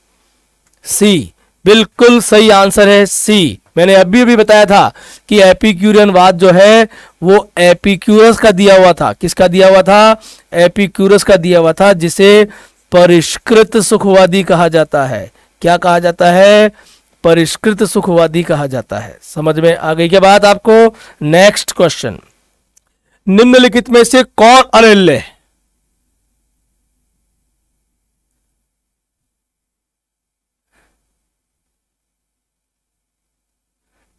सी बिल्कुल सही आंसर है सी मैंने अभी अभी बताया था कि एपिक्यूरियन वाद जो है वो एपिक्यूरस का दिया हुआ था किसका दिया हुआ था एपिक्यूरस का दिया हुआ था जिसे परिष्कृत सुखवादी कहा जाता है क्या कहा जाता है परिष्कृत सुखवादी कहा जाता है समझ में आ गई के बात आपको नेक्स्ट क्वेश्चन निम्नलिखित में से कौन अनिल है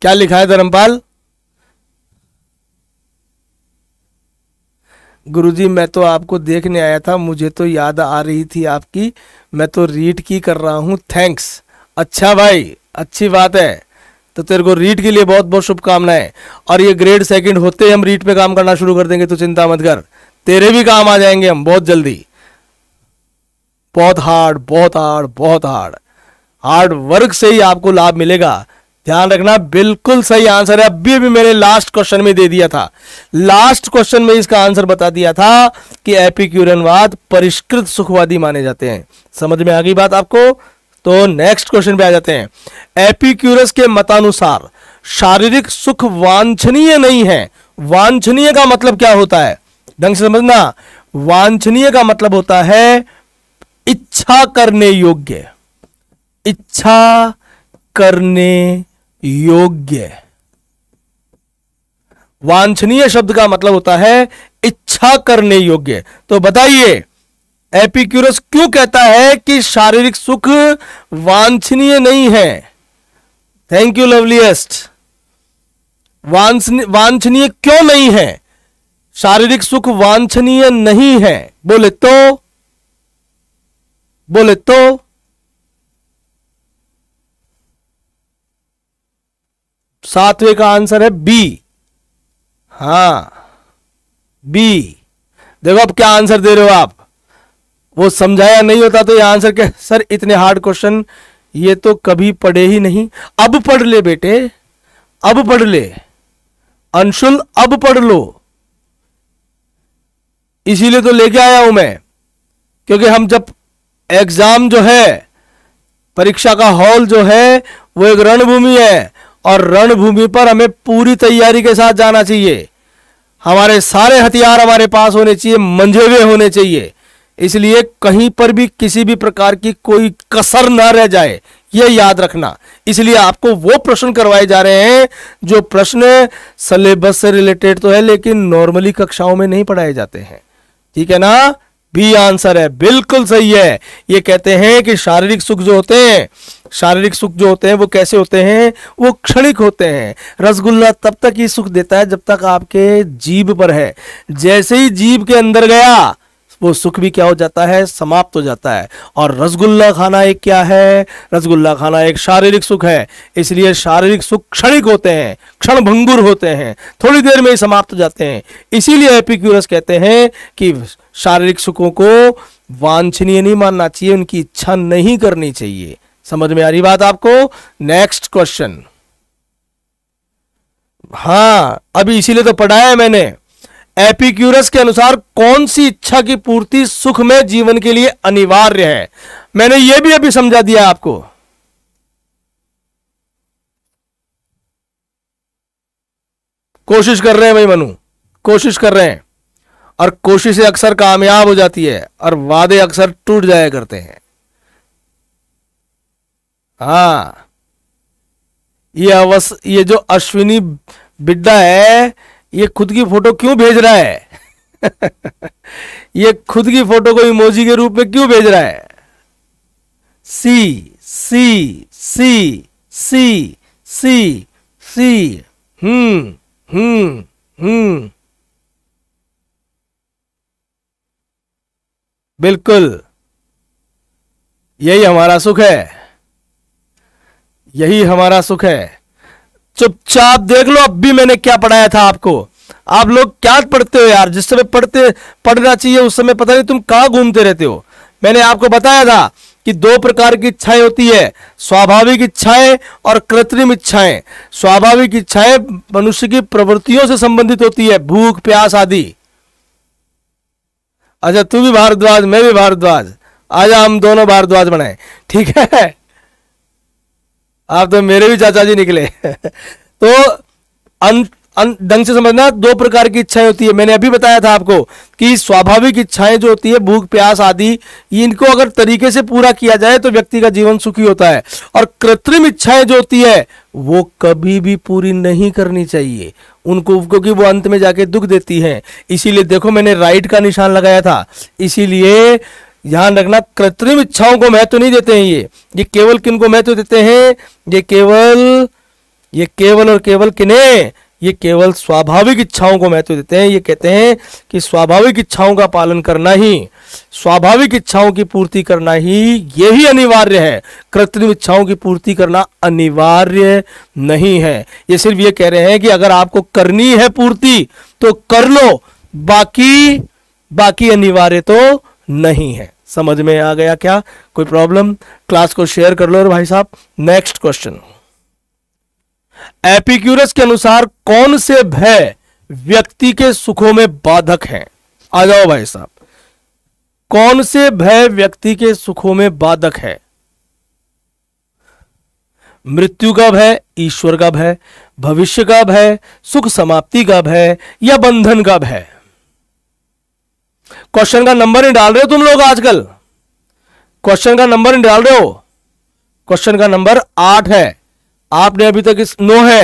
क्या लिखा है धर्मपाल गुरुजी मैं तो आपको देखने आया था मुझे तो याद आ रही थी आपकी मैं तो रीड की कर रहा हूं थैंक्स अच्छा भाई अच्छी बात है तो तेरे को रीट के लिए बहुत बहुत शुभकामनाएं और ये ग्रेड सेकंड होते ही हम रीट पे काम करना शुरू कर देंगे तो चिंता मत कर तेरे भी काम आ जाएंगे हम बहुत जल्दी बहुत हार्ड बहुत हार्ड बहुत हार्ड हार्ड वर्क से ही आपको लाभ मिलेगा ध्यान रखना बिल्कुल सही आंसर है अभी भी मैंने लास्ट क्वेश्चन में दे दिया था लास्ट क्वेश्चन में इसका आंसर बता दिया था कि एपिक्यूरनवाद परिष्कृत सुखवादी माने जाते हैं समझ में आ गई बात आपको तो नेक्स्ट क्वेश्चन पे आ जाते हैं एपिक्यूरस के मतानुसार शारीरिक सुख वांछनीय नहीं है वांछनीय का मतलब क्या होता है ढंग से समझना वांछनीय का मतलब होता है इच्छा करने योग्य इच्छा करने योग्य वांछनीय शब्द का मतलब होता है इच्छा करने योग्य तो बताइए एपिक्यूरस क्यों कहता है कि शारीरिक सुख वांछनीय नहीं है थैंक यू लवलीएस्ट वांछनीय क्यों नहीं है शारीरिक सुख वांछनीय नहीं है बोले तो बोले तो सातवें का आंसर है बी हाँ बी देखो अब क्या आंसर दे रहे हो आप वो समझाया नहीं होता तो ये आंसर क्या सर इतने हार्ड क्वेश्चन ये तो कभी पढ़े ही नहीं अब पढ़ ले बेटे अब पढ़ ले अंशुल अब पढ़ लो इसीलिए तो लेके आया हूं मैं क्योंकि हम जब एग्जाम जो है परीक्षा का हॉल जो है वो एक रणभूमि है और रणभूमि पर हमें पूरी तैयारी के साथ जाना चाहिए हमारे सारे हथियार हमारे पास होने चाहिए मंझे हुए होने चाहिए इसलिए कहीं पर भी किसी भी प्रकार की कोई कसर ना रह जाए ये याद रखना इसलिए आपको वो प्रश्न करवाए जा रहे हैं जो प्रश्न सिलेबस से रिलेटेड तो है लेकिन नॉर्मली कक्षाओं में नहीं पढ़ाए जाते हैं ठीक है ना बी आंसर है बिल्कुल सही है ये कहते हैं कि शारीरिक सुख जो होते हैं शारीरिक सुख जो होते हैं वो कैसे होते हैं वो क्षणिक होते हैं रसगुल्ला तब तक ही सुख देता है जब तक आपके जीभ पर है जैसे ही जीभ के अंदर गया वो सुख भी क्या हो जाता है समाप्त हो जाता है और रसगुल्ला खाना एक क्या है रसगुल्ला खाना एक शारीरिक सुख है इसलिए शारीरिक सुख क्षणिक होते हैं क्षण भंगुर होते हैं थोड़ी देर में ही समाप्त हो जाते हैं इसीलिए एपिक्यूरस कहते हैं कि शारीरिक सुखों को वांछनीय नहीं मानना चाहिए उनकी इच्छा नहीं करनी चाहिए समझ में आ रही बात आपको नेक्स्ट क्वेश्चन हां अभी इसीलिए तो पढ़ाया है मैंने एपिक्यूरस के अनुसार कौन सी इच्छा की पूर्ति सुख में जीवन के लिए अनिवार्य है मैंने यह भी अभी समझा दिया आपको कोशिश कर रहे हैं भाई मनु कोशिश कर रहे हैं और कोशिशें अक्सर कामयाब हो जाती है और वादे अक्सर टूट जाया करते हैं हाँ ये अवस ये जो अश्विनी बिड्डा है ये खुद की फोटो क्यों भेज रहा है <laughs> ये खुद की फोटो को इमोजी के रूप में क्यों भेज रहा है सी सी सी सी सी सी हम्म हम्म हम्म बिल्कुल यही हमारा सुख है यही हमारा सुख है चुपचाप देख लो अब भी मैंने क्या पढ़ाया था आपको आप लोग क्या पढ़ते हो यार जिस समय पढ़ते पढ़ना चाहिए उस समय पता नहीं तुम कहां घूमते रहते हो मैंने आपको बताया था कि दो प्रकार की इच्छाएं होती है स्वाभाविक इच्छाएं और कृत्रिम इच्छाएं स्वाभाविक इच्छाएं मनुष्य की प्रवृत्तियों से संबंधित होती है भूख प्यास आदि अच्छा तू भी भारद्वाज मैं भी भारद्वाज आजा हम दोनों भारद्वाज बनाए ठीक है आप तो मेरे भी चाचा जी निकले <laughs> तो अंत ढंग से समझना दो प्रकार की इच्छाएं होती है मैंने अभी बताया था आपको कि स्वाभाविक इच्छाएं जो होती है भूख प्यास आदि इनको अगर तरीके से पूरा किया जाए तो व्यक्ति का जीवन सुखी होता है और कृत्रिम इच्छाएं जो होती है वो कभी भी पूरी नहीं करनी चाहिए उनको क्योंकि वो अंत में जाके दुख देती हैं इसीलिए देखो मैंने राइट का निशान लगाया था इसीलिए ध्यान रखना कृत्रिम इच्छाओं को महत्व तो नहीं देते हैं ये ये केवल को महत्व तो देते हैं ये केवल ये केवल और केवल किन्हें ये केवल स्वाभाविक इच्छाओं को महत्व देते हैं ये कहते हैं कि स्वाभाविक इच्छाओं का पालन करना ही स्वाभाविक इच्छाओं की पूर्ति करना ही यही अनिवार्य है कृत्रिम इच्छाओं की पूर्ति करना अनिवार्य नहीं है ये सिर्फ ये कह रहे हैं कि अगर आपको करनी है पूर्ति तो कर लो बाकी बाकी अनिवार्य तो नहीं है समझ में आ गया क्या कोई प्रॉब्लम क्लास को शेयर कर लो और भाई साहब नेक्स्ट क्वेश्चन एपिक्यूरस के अनुसार कौन से भय व्यक्ति के सुखों में बाधक हैं आ जाओ भाई साहब कौन से भय व्यक्ति के सुखों में बाधक है मृत्यु का भय ईश्वर का भय भविष्य का भय सुख समाप्ति का भय या बंधन का भय क्वेश्चन का नंबर नहीं डाल रहे हो तुम लोग आजकल क्वेश्चन का नंबर नहीं डाल रहे हो क्वेश्चन का नंबर आठ है आपने अभी तक इस नो है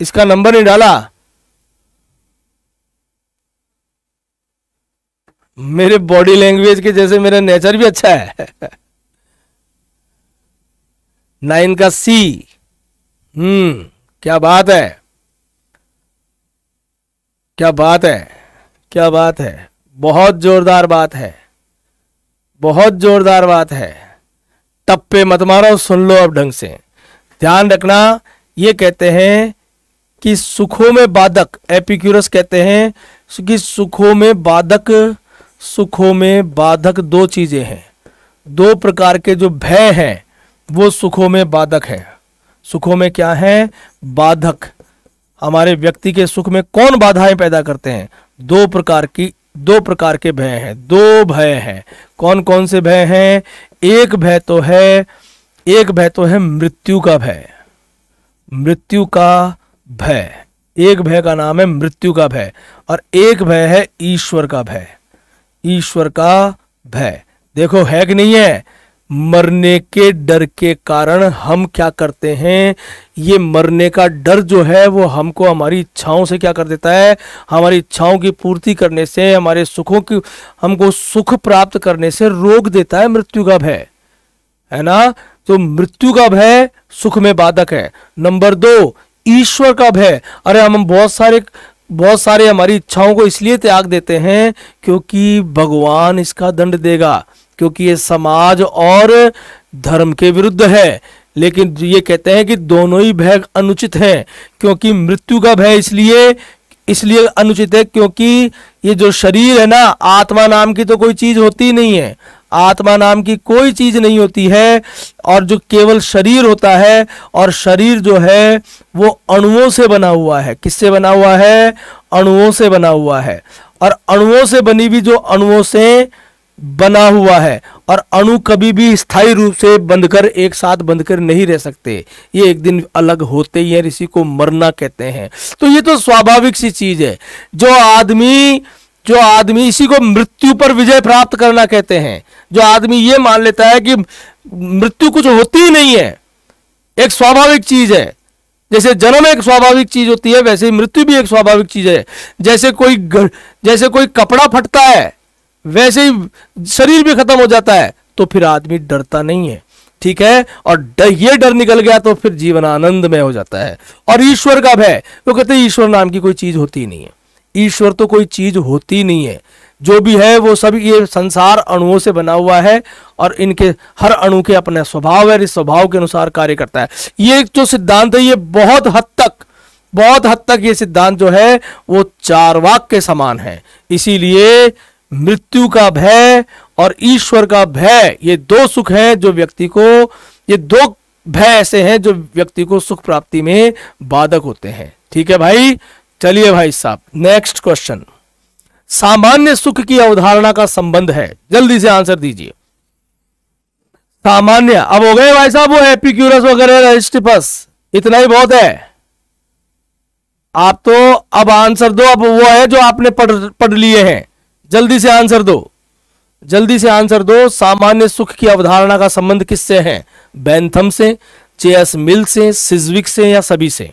इसका नंबर नहीं डाला मेरे बॉडी लैंग्वेज के जैसे मेरा नेचर भी अच्छा है नाइन का सी हम्म क्या बात है क्या बात है क्या बात है बहुत जोरदार बात है बहुत जोरदार बात है टप्पे मत मारो सुन लो अब ढंग से ध्यान रखना ये कहते हैं कि सुखों में बाधक एपिक्यूरस कहते हैं कि सुखों में बाधक सुखों में बाधक दो चीज़ें हैं दो प्रकार के जो भय हैं वो सुखों में बाधक है सुखों में क्या है बाधक हमारे व्यक्ति के सुख में कौन बाधाएं पैदा करते हैं दो प्रकार की दो प्रकार के भय हैं दो भय हैं कौन कौन से भय हैं एक भय तो है एक भय तो है मृत्यु का भय मृत्यु का भय एक भय का नाम है मृत्यु का भय और एक भय है ईश्वर का भय ईश्वर का भय देखो है कि नहीं है मरने के डर के कारण हम क्या करते हैं ये मरने का डर जो है वो हमको हमारी इच्छाओं से क्या कर देता है हमारी इच्छाओं की पूर्ति करने से हमारे सुखों की हमको सुख प्राप्त करने से रोक देता है मृत्यु का भय है ना तो मृत्यु का भय सुख में बाधक है नंबर दो ईश्वर का भय अरे हम बहुत सारे बहुत सारे हमारी इच्छाओं को इसलिए त्याग देते हैं क्योंकि भगवान इसका दंड देगा क्योंकि ये समाज और धर्म के विरुद्ध है लेकिन ये कहते हैं कि दोनों ही भय अनुचित हैं क्योंकि मृत्यु का भय इसलिए इसलिए अनुचित है क्योंकि ये जो शरीर है ना आत्मा नाम की तो कोई चीज होती नहीं है आत्मा नाम की कोई चीज नहीं होती है और जो केवल शरीर होता है और शरीर जो है वो अणुओं से बना हुआ है किससे बना हुआ है अणुओं से बना हुआ है और अणुओं से बनी भी जो अणुओं से बना हुआ है और अणु कभी भी स्थायी रूप से बंधकर एक साथ बंधकर नहीं रह सकते ये एक दिन अलग होते ही है इसी को मरना कहते हैं तो ये तो स्वाभाविक सी चीज है जो आदमी जो आदमी इसी को मृत्यु पर विजय प्राप्त करना कहते हैं जो आदमी ये मान लेता है कि मृत्यु कुछ होती ही नहीं है एक स्वाभाविक चीज है जैसे जन्म एक स्वाभाविक चीज होती है वैसे ही मृत्यु भी एक स्वाभाविक चीज है जैसे कोई जैसे कोई कपड़ा फटता है वैसे ही शरीर भी खत्म हो जाता है तो फिर आदमी डरता नहीं है ठीक है और डर ये डर निकल गया तो फिर जीवन आनंदमय हो जाता है और ईश्वर का भय वो कहते हैं ईश्वर नाम की कोई चीज होती नहीं है ईश्वर तो कोई चीज होती नहीं है जो भी है वो सब ये संसार अणुओं से बना हुआ है और इनके हर अणु के अपना स्वभाव है इस स्वभाव के अनुसार कार्य करता है ये जो सिद्धांत है ये बहुत हद तक बहुत हद तक ये सिद्धांत जो है वो वाक के समान है इसीलिए मृत्यु का भय और ईश्वर का भय ये दो सुख हैं जो व्यक्ति को ये दो भय ऐसे हैं जो व्यक्ति को सुख प्राप्ति में बाधक होते हैं ठीक है भाई चलिए भाई साहब नेक्स्ट क्वेश्चन सामान्य सुख की अवधारणा का संबंध है जल्दी से आंसर दीजिए सामान्य अब हो गए भाई साहब वो एपिक्यूरस वगैरह इतना ही बहुत है आप तो अब आंसर दो अब वो है जो आपने पढ़ पढ़ लिए हैं जल्दी से आंसर दो जल्दी से आंसर दो सामान्य सुख की अवधारणा का संबंध किससे है बैंथम से चेयस मिल से सिजविक से या सभी से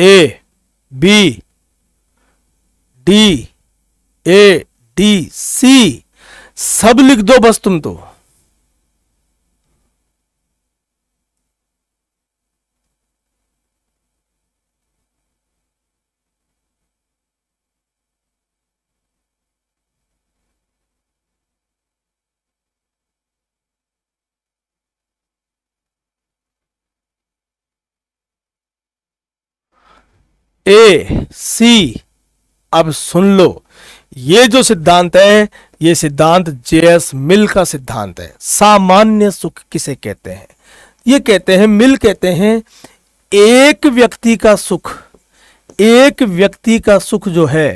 A B D A D C सब लिख दो बस तुम तो ए सी अब सुन लो ये जो सिद्धांत है ये सिद्धांत जे एस मिल का सिद्धांत है सामान्य सुख किसे कहते हैं ये कहते हैं मिल कहते हैं एक व्यक्ति का सुख एक व्यक्ति का सुख जो है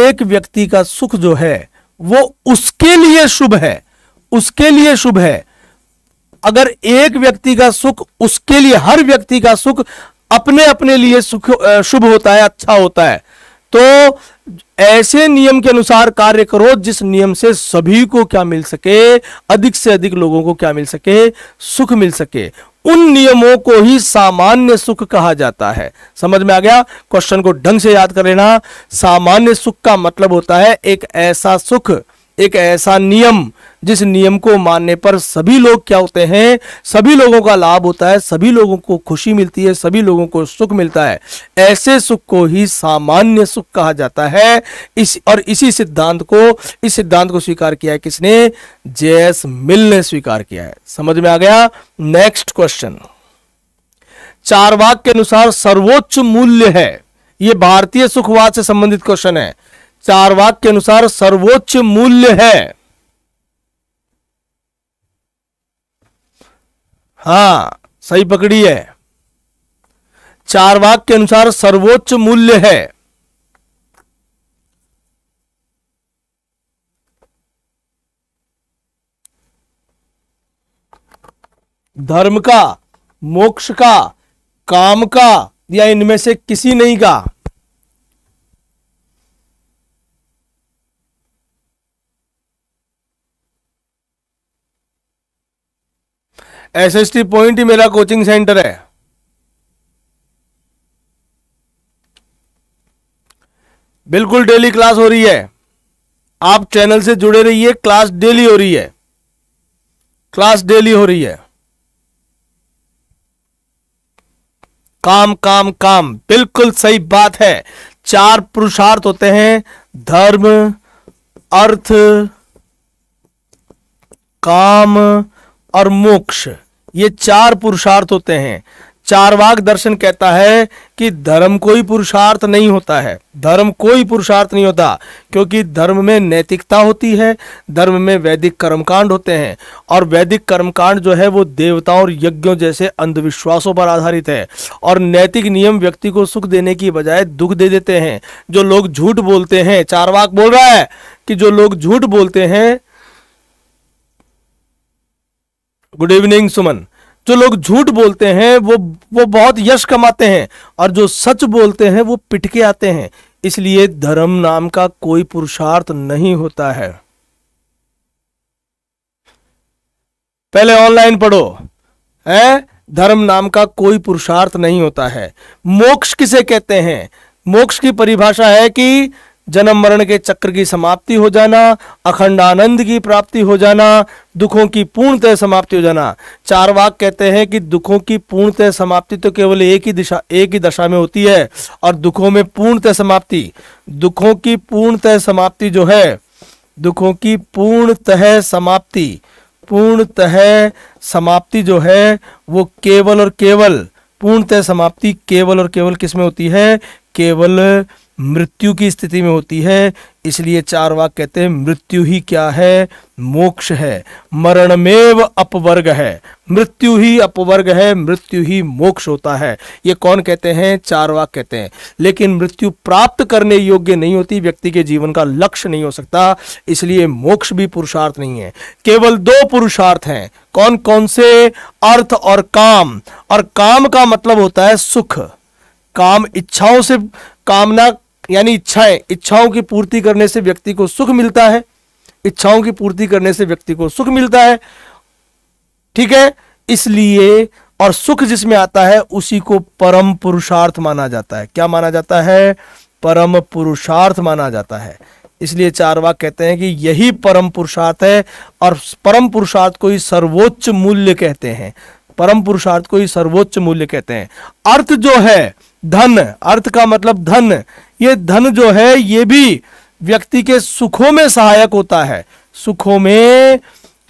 एक व्यक्ति का सुख जो है वो उसके लिए शुभ है उसके लिए शुभ है अगर एक व्यक्ति का सुख उसके लिए हर व्यक्ति का सुख अपने अपने लिए सुख शुभ होता है अच्छा होता है तो ऐसे नियम के अनुसार कार्य करो जिस नियम से सभी को क्या मिल सके अधिक से अधिक लोगों को क्या मिल सके सुख मिल सके उन नियमों को ही सामान्य सुख कहा जाता है समझ में आ गया क्वेश्चन को ढंग से याद कर लेना सामान्य सुख का मतलब होता है एक ऐसा सुख एक ऐसा नियम जिस नियम को मानने पर सभी लोग क्या होते हैं सभी लोगों का लाभ होता है सभी लोगों को खुशी मिलती है सभी लोगों को सुख मिलता है ऐसे सुख को ही सामान्य सुख कहा जाता है इस और इसी सिद्धांत को इस सिद्धांत को स्वीकार किया है किसने जेएस मिल ने स्वीकार किया है समझ में आ गया नेक्स्ट क्वेश्चन चार वाक के अनुसार सर्वोच्च मूल्य है यह भारतीय सुखवाद से संबंधित क्वेश्चन है चार वाक के अनुसार सर्वोच्च मूल्य है हाँ सही पकड़ी है चार वाक के अनुसार सर्वोच्च मूल्य है धर्म का मोक्ष का काम का या इनमें से किसी नहीं का एसएसटी पॉइंट ही मेरा कोचिंग सेंटर है बिल्कुल डेली क्लास हो रही है आप चैनल से जुड़े रहिए क्लास डेली हो रही है क्लास डेली हो रही है काम काम काम बिल्कुल सही बात है चार पुरुषार्थ होते हैं धर्म अर्थ काम और मोक्ष ये चार पुरुषार्थ होते हैं वाक दर्शन कहता है कि धर्म कोई पुरुषार्थ नहीं होता है धर्म कोई पुरुषार्थ नहीं होता क्योंकि धर्म में नैतिकता होती है धर्म में वैदिक कर्मकांड होते हैं और वैदिक कर्मकांड जो है वो देवताओं और यज्ञों जैसे अंधविश्वासों पर आधारित है और नैतिक नियम व्यक्ति को सुख देने की बजाय दुख दे देते हैं जो लोग झूठ बोलते हैं चारवाक बोल रहा है कि जो लोग झूठ बोलते हैं गुड इवनिंग सुमन जो लोग झूठ बोलते हैं वो वो बहुत यश कमाते हैं और जो सच बोलते हैं वो पिटके आते हैं इसलिए धर्म नाम का कोई पुरुषार्थ नहीं होता है पहले ऑनलाइन पढ़ो है धर्म नाम का कोई पुरुषार्थ नहीं होता है मोक्ष किसे कहते हैं मोक्ष की परिभाषा है कि जन्म मरण के चक्र की समाप्ति हो जाना अखंड आनंद की प्राप्ति हो जाना दुखों की पूर्णतः समाप्ति हो जाना चार वाक कहते हैं कि दुखों की पूर्णतः समाप्ति तो केवल एक ही दिशा एक ही दशा में होती है और दुखों में पूर्णतः समाप्ति दुखों की पूर्णतः समाप्ति जो है दुखों की पूर्णतः समाप्ति पूर्णतः समाप्ति जो है वो केवल और केवल पूर्णतः समाप्ति केवल और केवल किसमें होती है केवल मृत्यु की स्थिति में होती है इसलिए चार वाक कहते हैं मृत्यु ही क्या है मोक्ष है मरणमेव अपवर्ग है मृत्यु ही अपवर्ग है मृत्यु ही मोक्ष होता है ये कौन कहते हैं चार वाक कहते हैं लेकिन मृत्यु प्राप्त करने योग्य नहीं होती व्यक्ति के जीवन का लक्ष्य नहीं हो सकता इसलिए मोक्ष भी पुरुषार्थ नहीं है केवल दो पुरुषार्थ हैं कौन कौन से अर्थ और काम और काम का मतलब होता है सुख काम इच्छाओं से कामना यानी इच्छाएं इच्छाओं की पूर्ति करने से व्यक्ति को सुख मिलता है इच्छाओं की पूर्ति करने से व्यक्ति को सुख मिलता है ठीक है इसलिए और सुख जिसमें आता है उसी को परम पुरुषार्थ माना जाता है क्या माना जाता है परम पुरुषार्थ माना जाता है इसलिए चारवाक कहते हैं कि यही परम पुरुषार्थ है और परम पुरुषार्थ को ही सर्वोच्च मूल्य कहते हैं परम पुरुषार्थ को ही सर्वोच्च मूल्य कहते हैं अर्थ जो है धन अर्थ का मतलब धन ये धन जो है ये भी व्यक्ति के सुखों में सहायक होता है सुखों में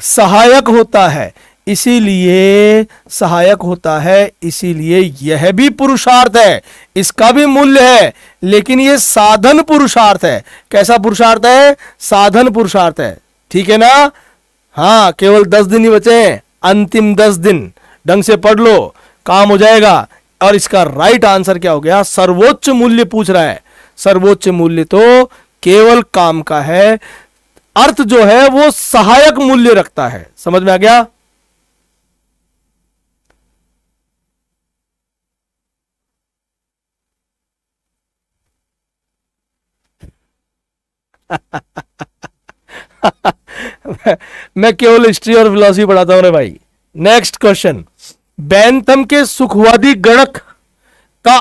सहायक होता है इसीलिए सहायक होता है इसीलिए यह भी पुरुषार्थ है इसका भी मूल्य है लेकिन यह साधन पुरुषार्थ है कैसा पुरुषार्थ है साधन पुरुषार्थ है ठीक है ना हाँ केवल दस दिन ही बचे हैं अंतिम दस दिन ढंग से पढ़ लो काम हो जाएगा और इसका राइट आंसर क्या हो गया सर्वोच्च मूल्य पूछ रहा है सर्वोच्च मूल्य तो केवल काम का है अर्थ जो है वो सहायक मूल्य रखता है समझ में आ गया <laughs> मैं केवल हिस्ट्री और फिलोसफी पढ़ाता हूं रे भाई नेक्स्ट क्वेश्चन बैंथम के सुखवादी गणक का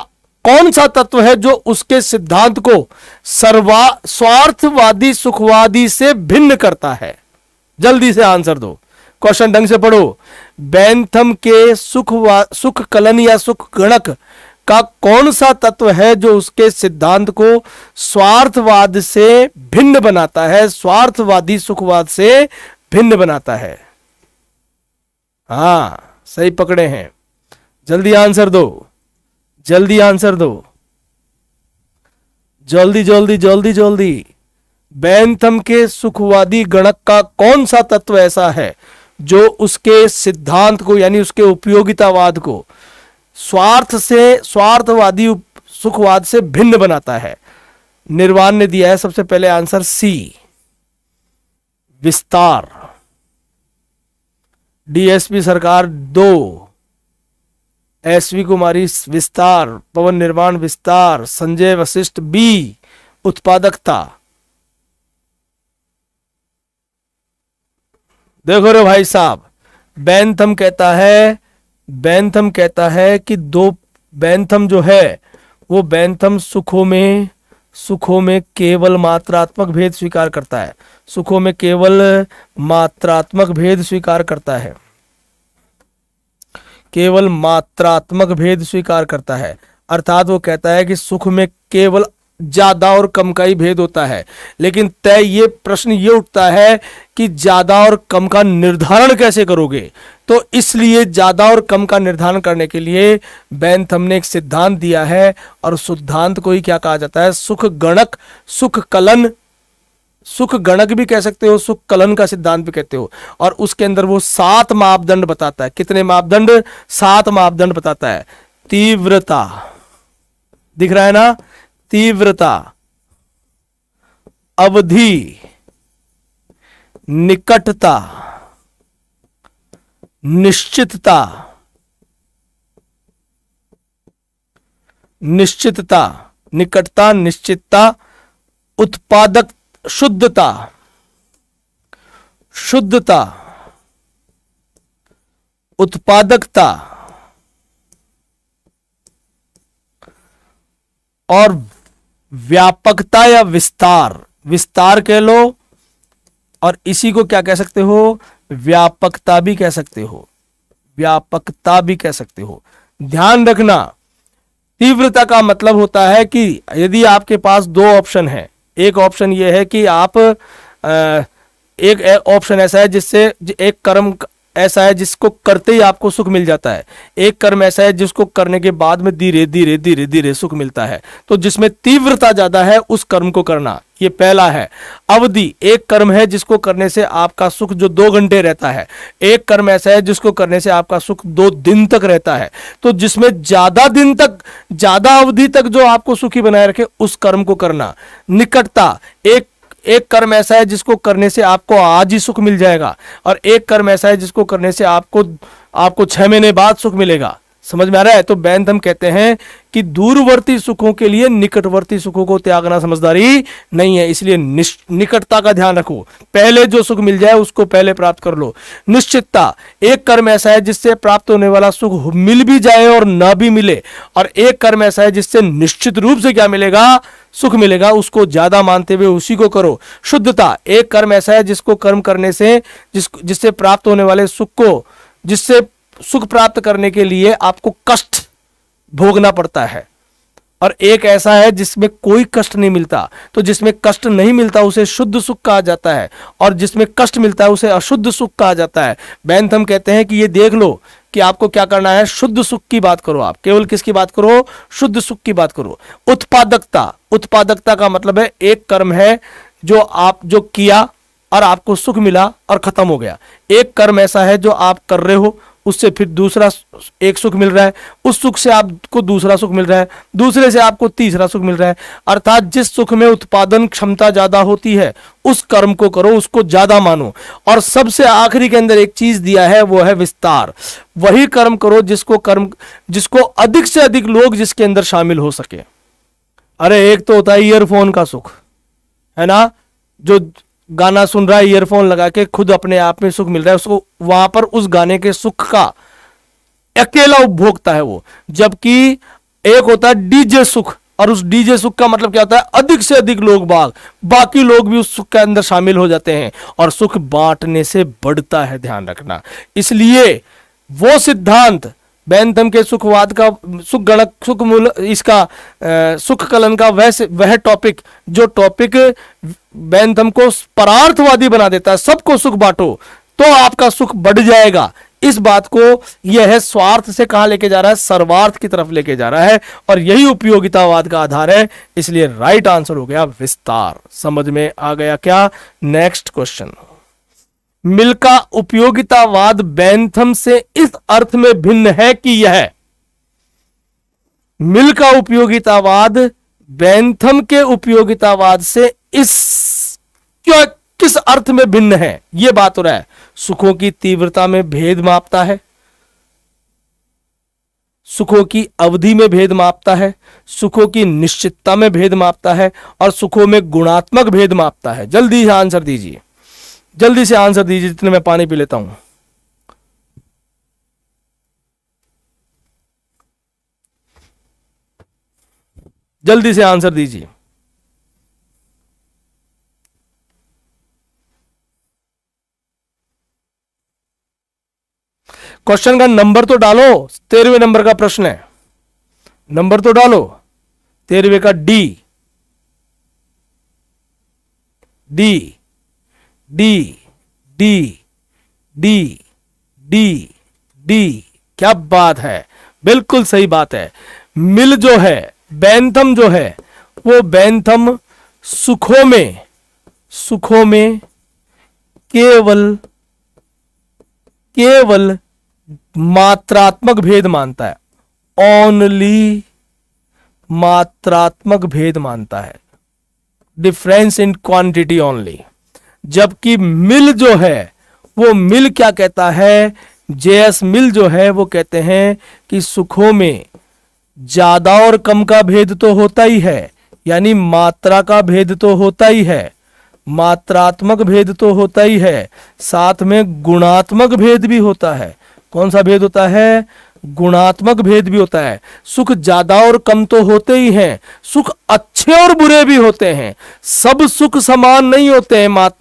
कौन सा तत्व है जो उसके सिद्धांत को सर्वा स्वार्थवादी सुखवादी से भिन्न करता है जल्दी से आंसर दो क्वेश्चन ढंग से पढ़ो बैंथम के सुख सुख कलन या सुख गणक का कौन सा तत्व है जो उसके सिद्धांत को स्वार्थवाद से भिन्न बनाता है स्वार्थवादी सुखवाद से भिन्न बनाता है हाँ सही पकड़े हैं जल्दी आंसर दो जल्दी आंसर दो जल्दी जल्दी जल्दी जल्दी बैंथम के सुखवादी गणक का कौन सा तत्व ऐसा है जो उसके सिद्धांत को यानी उसके उपयोगितावाद को स्वार्थ से स्वार्थवादी सुखवाद से भिन्न बनाता है निर्वाण ने दिया है सबसे पहले आंसर सी विस्तार डीएसपी सरकार दो एस वी कुमारी विस्तार पवन निर्माण विस्तार संजय वशिष्ठ बी उत्पादकता देखो रे भाई साहब बैंथम कहता है बैंथम कहता है कि दो बैंथम जो है वो बैंथम सुखों में सुखों में केवल मात्रात्मक भेद स्वीकार करता है सुखों में केवल मात्रात्मक भेद स्वीकार करता है केवल मात्रात्मक भेद स्वीकार करता है अर्थात वो कहता है कि सुख में केवल ज्यादा और कम का ही भेद होता है लेकिन तय ये प्रश्न ये उठता है कि ज्यादा और कम का निर्धारण कैसे करोगे तो इसलिए ज्यादा और कम का निर्धारण करने के लिए बैनथम ने एक सिद्धांत दिया है और सिद्धांत को ही क्या कहा जाता है सुख गणक सुख कलन सुख गणक भी कह सकते हो सुख कलन का सिद्धांत भी कहते हो और उसके अंदर वो सात मापदंड बताता है कितने मापदंड सात मापदंड बताता है तीव्रता दिख रहा है ना तीव्रता अवधि निकटता निश्चितता निश्चितता निकटता निश्चितता उत्पादक शुद्धता शुद्धता उत्पादकता और व्यापकता या विस्तार विस्तार कह लो और इसी को क्या कह सकते हो व्यापकता भी कह सकते हो व्यापकता भी कह सकते हो ध्यान रखना तीव्रता का मतलब होता है कि यदि आपके पास दो ऑप्शन है एक ऑप्शन ये है कि आप आ, एक ऑप्शन ऐसा है जिससे एक कर्म ऐसा है जिसको करते ही आपको सुख मिल जाता है एक कर्म ऐसा है जिसको करने के बाद में धीरे धीरे धीरे धीरे सुख मिलता है तो जिसमें तीव्रता ज्यादा है उस कर्म को करना ये पहला है अवधि एक कर्म है जिसको करने से आपका सुख जो दो घंटे रहता है एक कर्म ऐसा है जिसको करने से आपका सुख दो दिन तक रहता है तो जिसमें ज्यादा दिन तक ज्यादा अवधि तक जो आपको सुखी बनाए रखे उस कर्म को करना निकटता एक एक कर्म ऐसा है जिसको करने से आपको आज ही सुख मिल जाएगा और एक कर्म ऐसा है जिसको करने से आपको आपको छह महीने बाद सुख मिलेगा समझ में आ रहा है तो बैंत हम कहते हैं कि दूरवर्ती सुखों के लिए निकटवर्ती सुखों को त्यागना समझदारी नहीं है इसलिए निकटता का ध्यान रखो पहले जो सुख मिल जाए उसको पहले प्राप्त कर लो निश्चितता एक कर्म ऐसा है जिससे प्राप्त होने वाला सुख मिल भी जाए और ना भी मिले और एक कर्म ऐसा है जिससे निश्चित रूप से क्या मिलेगा सुख मिलेगा उसको ज्यादा मानते हुए उसी को करो शुद्धता एक कर्म ऐसा है जिसको कर्म करने से जिस जिससे प्राप्त होने वाले सुख को जिससे सुख प्राप्त करने के लिए आपको कष्ट भोगना पड़ता है और एक ऐसा है जिसमें कोई कष्ट नहीं मिलता तो जिसमें कष्ट नहीं मिलता उसे शुद्ध सुख कहा जाता है और जिसमें कष्ट मिलता है उसे अशुद्ध सुख कहा जाता है बैंथम कहते हैं कि ये देख लो कि आपको क्या करना है शुद्ध सुख की बात करो आप केवल किसकी बात करो शुद्ध सुख की बात करो उत्पादकता उत्पादकता का मतलब है एक कर्म है जो आप जो किया और आपको सुख मिला और खत्म हो गया एक कर्म ऐसा है जो आप कर रहे हो उससे फिर दूसरा एक सुख मिल रहा है उस सुख से आपको दूसरा सुख मिल रहा है दूसरे से आपको तीसरा सुख मिल रहा है अर्थात जिस सुख में उत्पादन क्षमता ज्यादा होती है उस कर्म को करो उसको ज्यादा मानो और सबसे आखिरी के अंदर एक चीज दिया है वो है विस्तार वही कर्म करो जिसको कर्म जिसको अधिक से अधिक लोग जिसके अंदर शामिल हो सके अरे एक तो होता है ईयरफोन का सुख है ना जो गाना सुन रहा है ईयरफोन लगा के खुद अपने आप में सुख मिल रहा है उसको वहां पर उस गाने के सुख का अकेला उपभोक्ता है वो जबकि एक होता है डीजे सुख और उस डीजे सुख का मतलब क्या होता है अधिक से अधिक लोग बाग बाकी लोग भी उस सुख के अंदर शामिल हो जाते हैं और सुख बांटने से बढ़ता है ध्यान रखना इसलिए वो सिद्धांत बैंथम के सुखवाद का सुख गणक सुख मूल इसका आ, सुख कलन का वह वह टॉपिक जो टॉपिक बैंथम को परार्थवादी बना देता है सबको सुख बांटो तो आपका सुख बढ़ जाएगा इस बात को यह है स्वार्थ से कहा लेके जा रहा है सर्वार्थ की तरफ लेके जा रहा है और यही उपयोगितावाद का आधार है इसलिए राइट आंसर हो गया विस्तार समझ में आ गया क्या नेक्स्ट क्वेश्चन मिल का उपयोगितावाद बैंथम से इस अर्थ में भिन्न है कि यह मिल का उपयोगितावाद बैंथम के उपयोगितावाद से इस क्यों किस अर्थ में भिन्न है यह बात हो रहा है सुखों की तीव्रता में भेद मापता है सुखों की अवधि में भेद मापता है सुखों की निश्चितता में भेद मापता है और सुखों में गुणात्मक भेद मापता है जल्दी आंसर दीजिए जल्दी से आंसर दीजिए जितने मैं पानी पी लेता हूं जल्दी से आंसर दीजिए क्वेश्चन का नंबर तो डालो तेरहवें नंबर का प्रश्न है नंबर तो डालो तेरहवें का D D D D D D D क्या बात है बिल्कुल सही बात है मिल जो है बैंथम जो है वो बैंथम सुखों में सुखों में केवल केवल मात्रात्मक भेद मानता है ओनली मात्रात्मक भेद मानता है डिफरेंस इन क्वांटिटी ओनली जबकि मिल जो है वो मिल क्या कहता है जेएस मिल जो है वो कहते हैं कि सुखों में ज्यादा और कम का भेद तो होता ही है यानी मात्रा का भेद तो होता ही है मात्रात्मक भेद तो होता ही है साथ में गुणात्मक भेद भी होता है कौन सा भेद होता है गुणात्मक भेद भी होता है सुख ज्यादा और कम तो होते ही हैं सुख अच्छे और बुरे भी होते हैं सब सुख समान नहीं होते हैं मात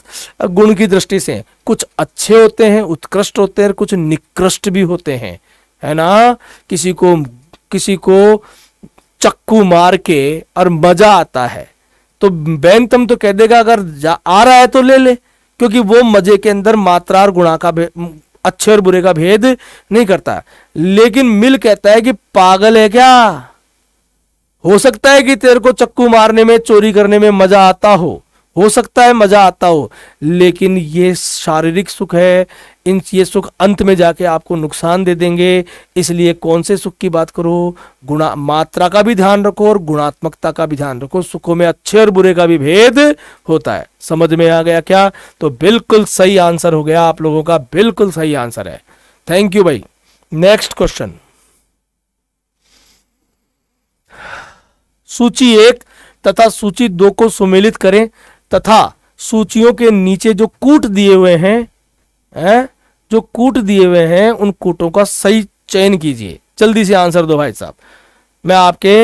गुण की दृष्टि से कुछ अच्छे होते हैं उत्कृष्ट होते हैं कुछ निकृष्ट भी होते हैं है ना किसी को किसी को चक्कू मार के और मजा आता है तो बैन तम तो कह देगा अगर आ रहा है तो ले ले क्योंकि वो मजे के अंदर मात्रा और गुणा का अच्छे और बुरे का भेद नहीं करता लेकिन मिल कहता है कि पागल है क्या हो सकता है कि तेरे को चक्कू मारने में चोरी करने में मजा आता हो हो सकता है मजा आता हो लेकिन ये शारीरिक सुख है इन ये सुख अंत में जाके आपको नुकसान दे देंगे इसलिए कौन से सुख की बात करो गुणा मात्रा का भी ध्यान रखो और गुणात्मकता का भी ध्यान रखो सुखों में अच्छे और बुरे का भी भेद होता है समझ में आ गया क्या तो बिल्कुल सही आंसर हो गया आप लोगों का बिल्कुल सही आंसर है थैंक यू भाई नेक्स्ट क्वेश्चन सूची एक तथा सूची दो को सुमेलित करें तथा सूचियों के नीचे जो कूट दिए हुए हैं हैं जो कूट दिए हुए हैं उन कूटों का सही चयन कीजिए जल्दी से आंसर दो भाई साहब मैं आपके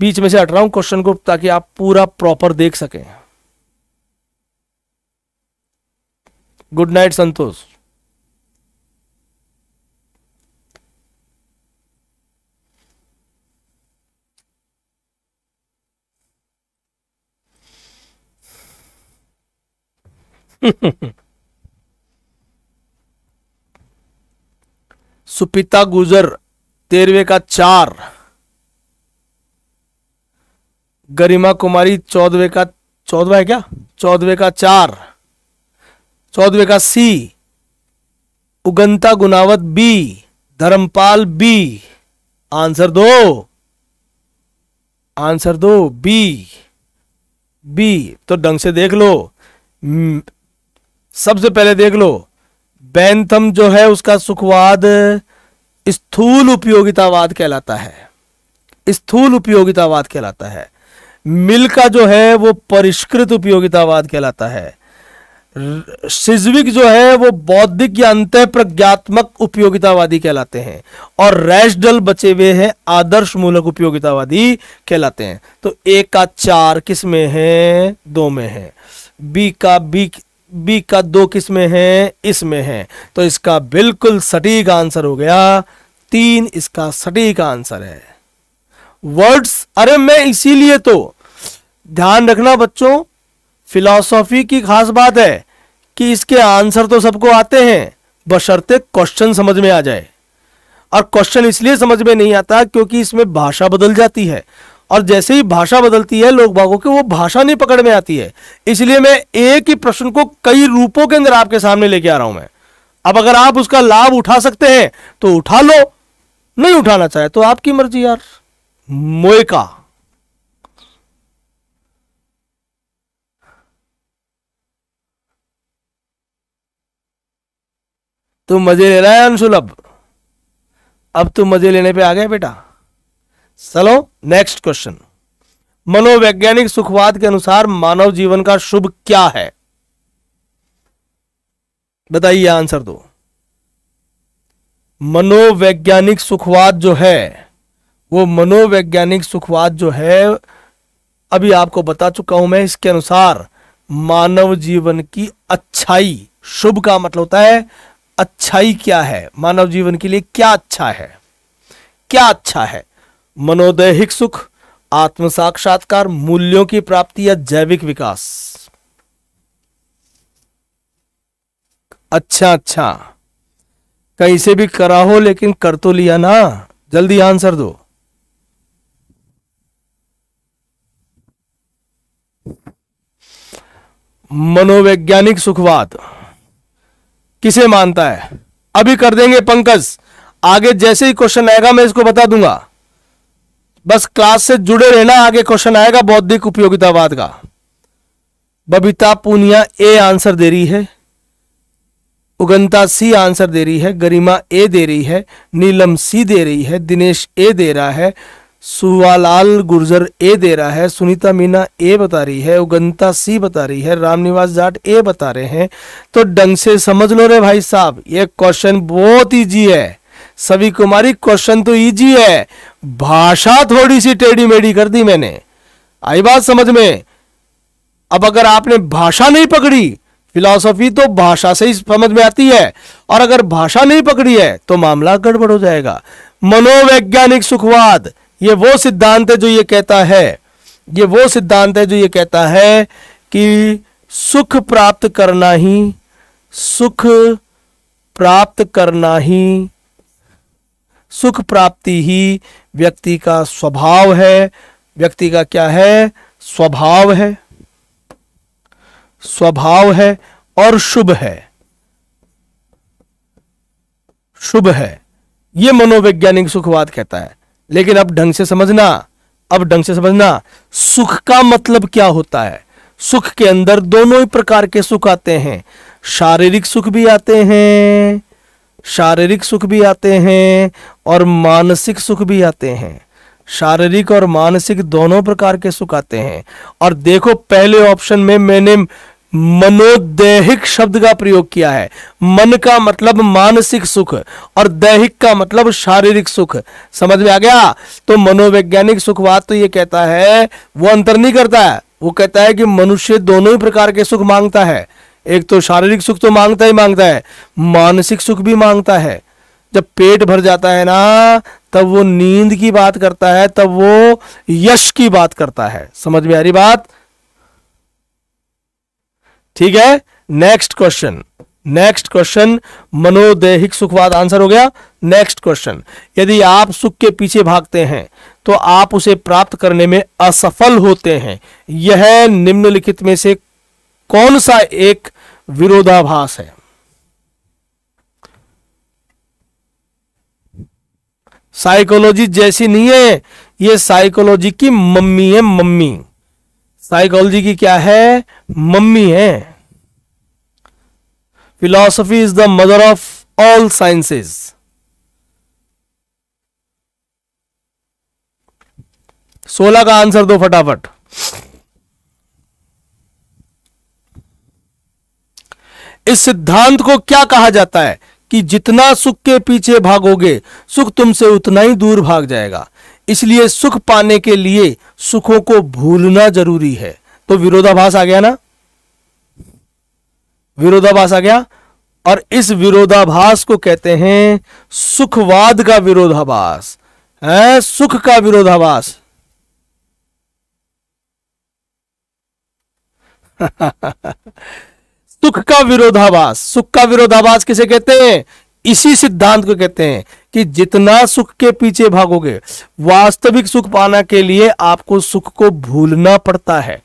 बीच में से हट रहा हूं क्वेश्चन को ताकि आप पूरा प्रॉपर देख सकें गुड नाइट संतोष <laughs> सुपिता गुजर तेरवे का चार गरिमा कुमारी चौदवे का चौदवा है क्या चौदवे का चार चौदवे का सी उगंता Gunawat B Dharmpal B answer दो आंसर दो बी बी तो ढंग से देख लो हम्म, सबसे पहले देख लो बैंथम जो है उसका सुखवाद स्थूल उपयोगितावाद कहलाता है स्थूल उपयोगितावाद कहलाता है मिल का जो है वो परिष्कृत उपयोगितावाद कहलाता है सिज्विक जो है वो बौद्धिक या अंत प्रज्ञात्मक उपयोगितावादी कहलाते हैं और रैशडल बचे हुए हैं आदर्श मूलक उपयोगितावादी कहलाते हैं तो ए का चार किस में है दो में है बी का बी बी का दो किस में है इसमें है तो इसका बिल्कुल सटीक आंसर हो गया तीन इसका सटीक आंसर है वर्ड्स अरे मैं इसीलिए तो ध्यान रखना बच्चों फिलोसॉफी की खास बात है कि इसके आंसर तो सबको आते हैं बशर्ते क्वेश्चन समझ में आ जाए और क्वेश्चन इसलिए समझ में नहीं आता क्योंकि इसमें भाषा बदल जाती है और जैसे ही भाषा बदलती है लोग बागों की वो भाषा नहीं पकड़ में आती है इसलिए मैं एक ही प्रश्न को कई रूपों के अंदर आपके सामने लेके आ रहा हूं मैं अब अगर आप उसका लाभ उठा सकते हैं तो उठा लो नहीं उठाना चाहे तो आपकी मर्जी यार मोयका तू मजे ले रहा है अंशुलभ अब तुम मजे लेने पे आ गया बेटा चलो नेक्स्ट क्वेश्चन मनोवैज्ञानिक सुखवाद के अनुसार मानव जीवन का शुभ क्या है बताइए आंसर दो मनोवैज्ञानिक सुखवाद जो है वो मनोवैज्ञानिक सुखवाद जो है अभी आपको बता चुका हूं मैं इसके अनुसार मानव जीवन की अच्छाई शुभ का मतलब होता है अच्छाई क्या है मानव जीवन के लिए क्या अच्छा है क्या अच्छा है मनोदैहिक सुख आत्म साक्षात्कार मूल्यों की प्राप्ति या जैविक विकास अच्छा अच्छा कहीं से भी करा हो लेकिन कर तो लिया ना जल्दी आंसर दो मनोवैज्ञानिक सुखवाद किसे मानता है अभी कर देंगे पंकज आगे जैसे ही क्वेश्चन आएगा मैं इसको बता दूंगा बस क्लास से जुड़े रहना आगे क्वेश्चन आएगा बौद्धिक उपयोगितावाद का बबीता पूनिया ए आंसर दे रही है उगंता सी आंसर दे रही है गरिमा ए दे रही है नीलम सी दे रही है दिनेश ए दे रहा है सुवालाल गुर्जर ए दे रहा है सुनीता मीना ए बता रही है उगंता सी बता रही है रामनिवास जाट ए बता रहे हैं तो ढंग से समझ लो रे भाई साहब ये क्वेश्चन बहुत ईजी है सभी कुमारी क्वेश्चन तो इजी है भाषा थोड़ी सी टेढ़ी मेढ़ी कर दी मैंने आई बात समझ में अब अगर आपने भाषा नहीं पकड़ी फिलॉसफी तो भाषा से ही समझ में आती है और अगर भाषा नहीं पकड़ी है तो मामला गड़बड़ हो जाएगा मनोवैज्ञानिक सुखवाद ये वो सिद्धांत है जो ये कहता है ये वो सिद्धांत है जो ये कहता है कि सुख प्राप्त करना ही सुख प्राप्त करना ही सुख प्राप्ति ही व्यक्ति का स्वभाव है व्यक्ति का क्या है स्वभाव है स्वभाव है और शुभ है शुभ है यह मनोवैज्ञानिक सुखवाद कहता है लेकिन अब ढंग से समझना अब ढंग से समझना सुख का मतलब क्या होता है सुख के अंदर दोनों ही प्रकार के सुख आते हैं शारीरिक सुख भी आते हैं शारीरिक सुख भी आते हैं और मानसिक सुख भी आते हैं शारीरिक और मानसिक दोनों प्रकार के सुख आते हैं और देखो पहले ऑप्शन में मैंने मनोदैहिक शब्द का प्रयोग किया है मन का मतलब मानसिक सुख और दैहिक का मतलब शारीरिक सुख समझ में आ गया तो मनोवैज्ञानिक सुखवाद तो ये कहता है वो अंतर नहीं करता है वो कहता है कि मनुष्य दोनों ही प्रकार के सुख मांगता है एक तो शारीरिक सुख तो मांगता ही मांगता है मानसिक सुख भी मांगता है जब पेट भर जाता है ना तब वो नींद की बात करता है तब वो यश की बात करता है समझ में आ रही बात ठीक है नेक्स्ट क्वेश्चन नेक्स्ट क्वेश्चन मनोदैहिक सुखवाद आंसर हो गया नेक्स्ट क्वेश्चन यदि आप सुख के पीछे भागते हैं तो आप उसे प्राप्त करने में असफल होते हैं यह निम्नलिखित में से कौन सा एक विरोधाभास है साइकोलॉजी जैसी नहीं है ये साइकोलॉजी की मम्मी है मम्मी साइकोलॉजी की क्या है मम्मी है philosophy is the mother of all sciences सोलह का आंसर दो फटाफट इस सिद्धांत को क्या कहा जाता है कि जितना सुख के पीछे भागोगे सुख तुमसे उतना ही दूर भाग जाएगा इसलिए सुख पाने के लिए सुखों को भूलना जरूरी है तो विरोधाभास आ गया ना विरोधाभास आ गया और इस विरोधाभास को कहते हैं सुखवाद का विरोधाभास है सुख का विरोधाभास <laughs> सुख का विरोधाभास सुख का विरोधाभास किसे कहते हैं इसी सिद्धांत को कहते हैं कि जितना सुख के पीछे भागोगे वास्तविक सुख पाना के लिए आपको सुख को भूलना पड़ता है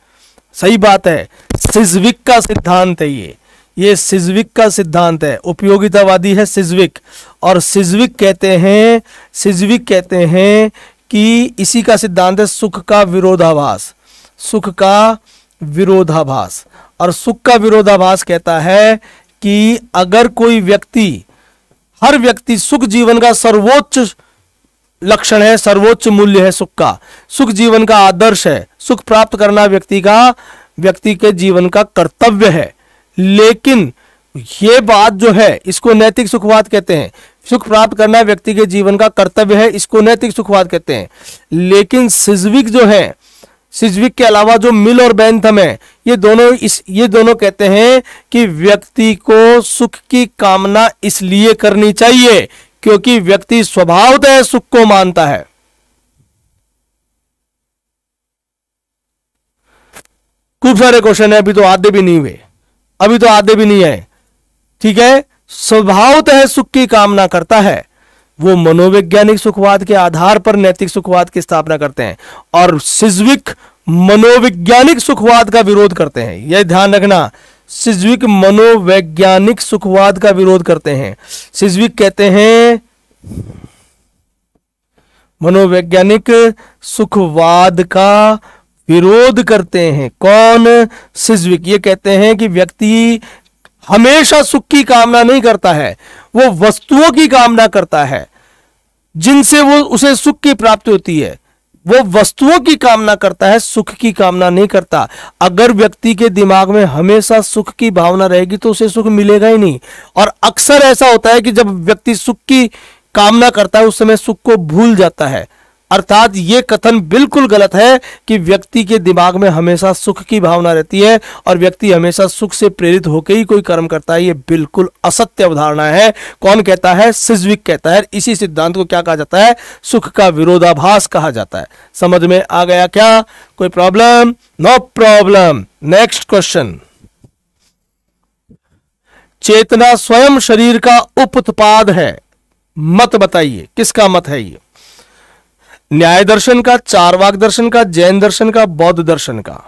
सही बात है सिजविक का सिद्धांत है ये ये सिजविक का सिद्धांत है उपयोगितावादी है सिजविक और सिजविक कहते हैं सिजविक कहते हैं कि इसी का सिद्धांत है सुख का विरोधाभास सुख का विरोधाभास और सुख का विरोधाभास कहता है कि अगर कोई व्यक्ति हर व्यक्ति सुख जीवन का सर्वोच्च लक्षण है सर्वोच्च मूल्य है सुख का सुख जीवन का आदर्श है सुख प्राप्त करना व्यक्ति का व्यक्ति के जीवन का कर्तव्य है लेकिन ये बात जो है इसको नैतिक सुखवाद कहते हैं सुख प्राप्त करना व्यक्ति के जीवन का कर्तव्य है इसको नैतिक सुखवाद कहते हैं लेकिन सिजविक जो है सिजविक के अलावा जो मिल और बैंथम है ये दोनों इस ये दोनों कहते हैं कि व्यक्ति को सुख की कामना इसलिए करनी चाहिए क्योंकि व्यक्ति स्वभावतः सुख को मानता है खूब सारे क्वेश्चन है अभी तो आधे भी नहीं हुए अभी तो आधे भी नहीं आए ठीक है स्वभावतः सुख की कामना करता है वो मनोवैज्ञानिक सुखवाद के आधार पर नैतिक सुखवाद की स्थापना करते हैं और सिज्विक मनोवैज्ञानिक सुखवाद का विरोध करते हैं यह ध्यान रखना सिज्विक मनोवैज्ञानिक सुखवाद का विरोध करते हैं सिज्विक कहते हैं मनोवैज्ञानिक सुखवाद का विरोध करते हैं कौन सिज्विक ये कहते हैं कि व्यक्ति हमेशा सुख की कामना नहीं करता है वो वस्तुओं की कामना करता है जिनसे वो उसे सुख की प्राप्ति होती है वो वस्तुओं की कामना करता है सुख की कामना नहीं करता अगर व्यक्ति के दिमाग में हमेशा सुख की भावना रहेगी तो उसे सुख मिलेगा ही नहीं और अक्सर ऐसा होता है कि जब व्यक्ति सुख की कामना करता है उस समय सुख को भूल जाता है अर्थात ये कथन बिल्कुल गलत है कि व्यक्ति के दिमाग में हमेशा सुख की भावना रहती है और व्यक्ति हमेशा सुख से प्रेरित होकर ही कोई कर्म करता है ये बिल्कुल असत्य अवधारणा है कौन कहता है सिजविक कहता है इसी सिद्धांत को क्या कहा जाता है सुख का विरोधाभास कहा जाता है समझ में आ गया क्या कोई problem no problem next question चेतना स्वयं शरीर का उपत्पाद है मत बताइए किसका मत है ये न्याय दर्शन का चारवाक दर्शन का जैन दर्शन का बौद्ध दर्शन का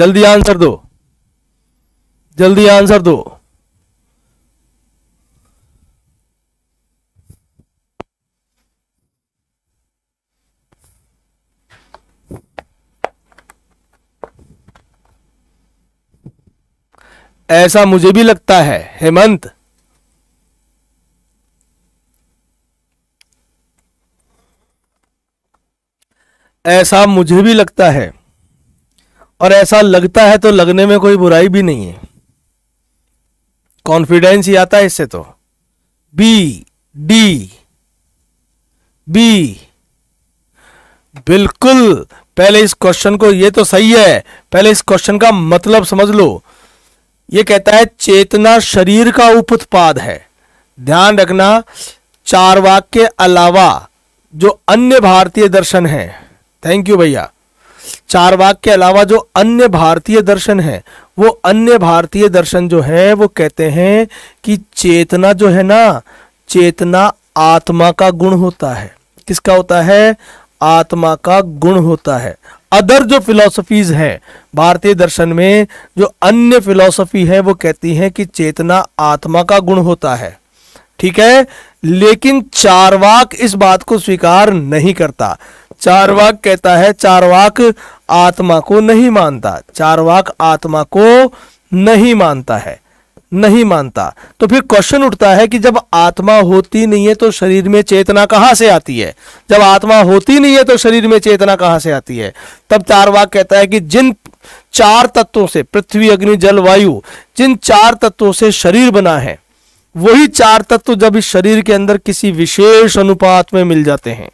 जल्दी आंसर दो जल्दी आंसर दो ऐसा मुझे भी लगता है हेमंत ऐसा मुझे भी लगता है और ऐसा लगता है तो लगने में कोई बुराई भी नहीं है कॉन्फिडेंस ही आता है इससे तो बी डी बी बिल्कुल पहले इस क्वेश्चन को ये तो सही है पहले इस क्वेश्चन का मतलब समझ लो ये कहता है चेतना शरीर का उपत्पाद है ध्यान रखना चार वाक के अलावा जो अन्य भारतीय दर्शन है थैंक यू भैया चार वाक के अलावा जो अन्य भारतीय दर्शन है वो अन्य भारतीय दर्शन जो है वो कहते हैं कि चेतना जो है ना चेतना आत्मा का गुण होता है किसका होता है आत्मा का गुण होता है अदर जो फिलोसफीज हैं भारतीय दर्शन में जो अन्य फिलोसफी है वो कहती हैं कि चेतना आत्मा का गुण होता है ठीक है लेकिन चारवाक इस बात को स्वीकार नहीं करता चारवाक कहता है चारवाक आत्मा को नहीं मानता चारवाक आत्मा को नहीं मानता है नहीं मानता तो फिर क्वेश्चन उठता है कि जब आत्मा होती नहीं है तो शरीर में चेतना कहां से आती है जब आत्मा होती नहीं है तो शरीर में चेतना कहां से आती है तब चार वाक कहता है कि जिन चार तत्वों से पृथ्वी अग्नि जल वायु जिन चार तत्वों से शरीर बना है वही चार तत्व जब इस शरीर के अंदर किसी विशेष अनुपात में मिल जाते हैं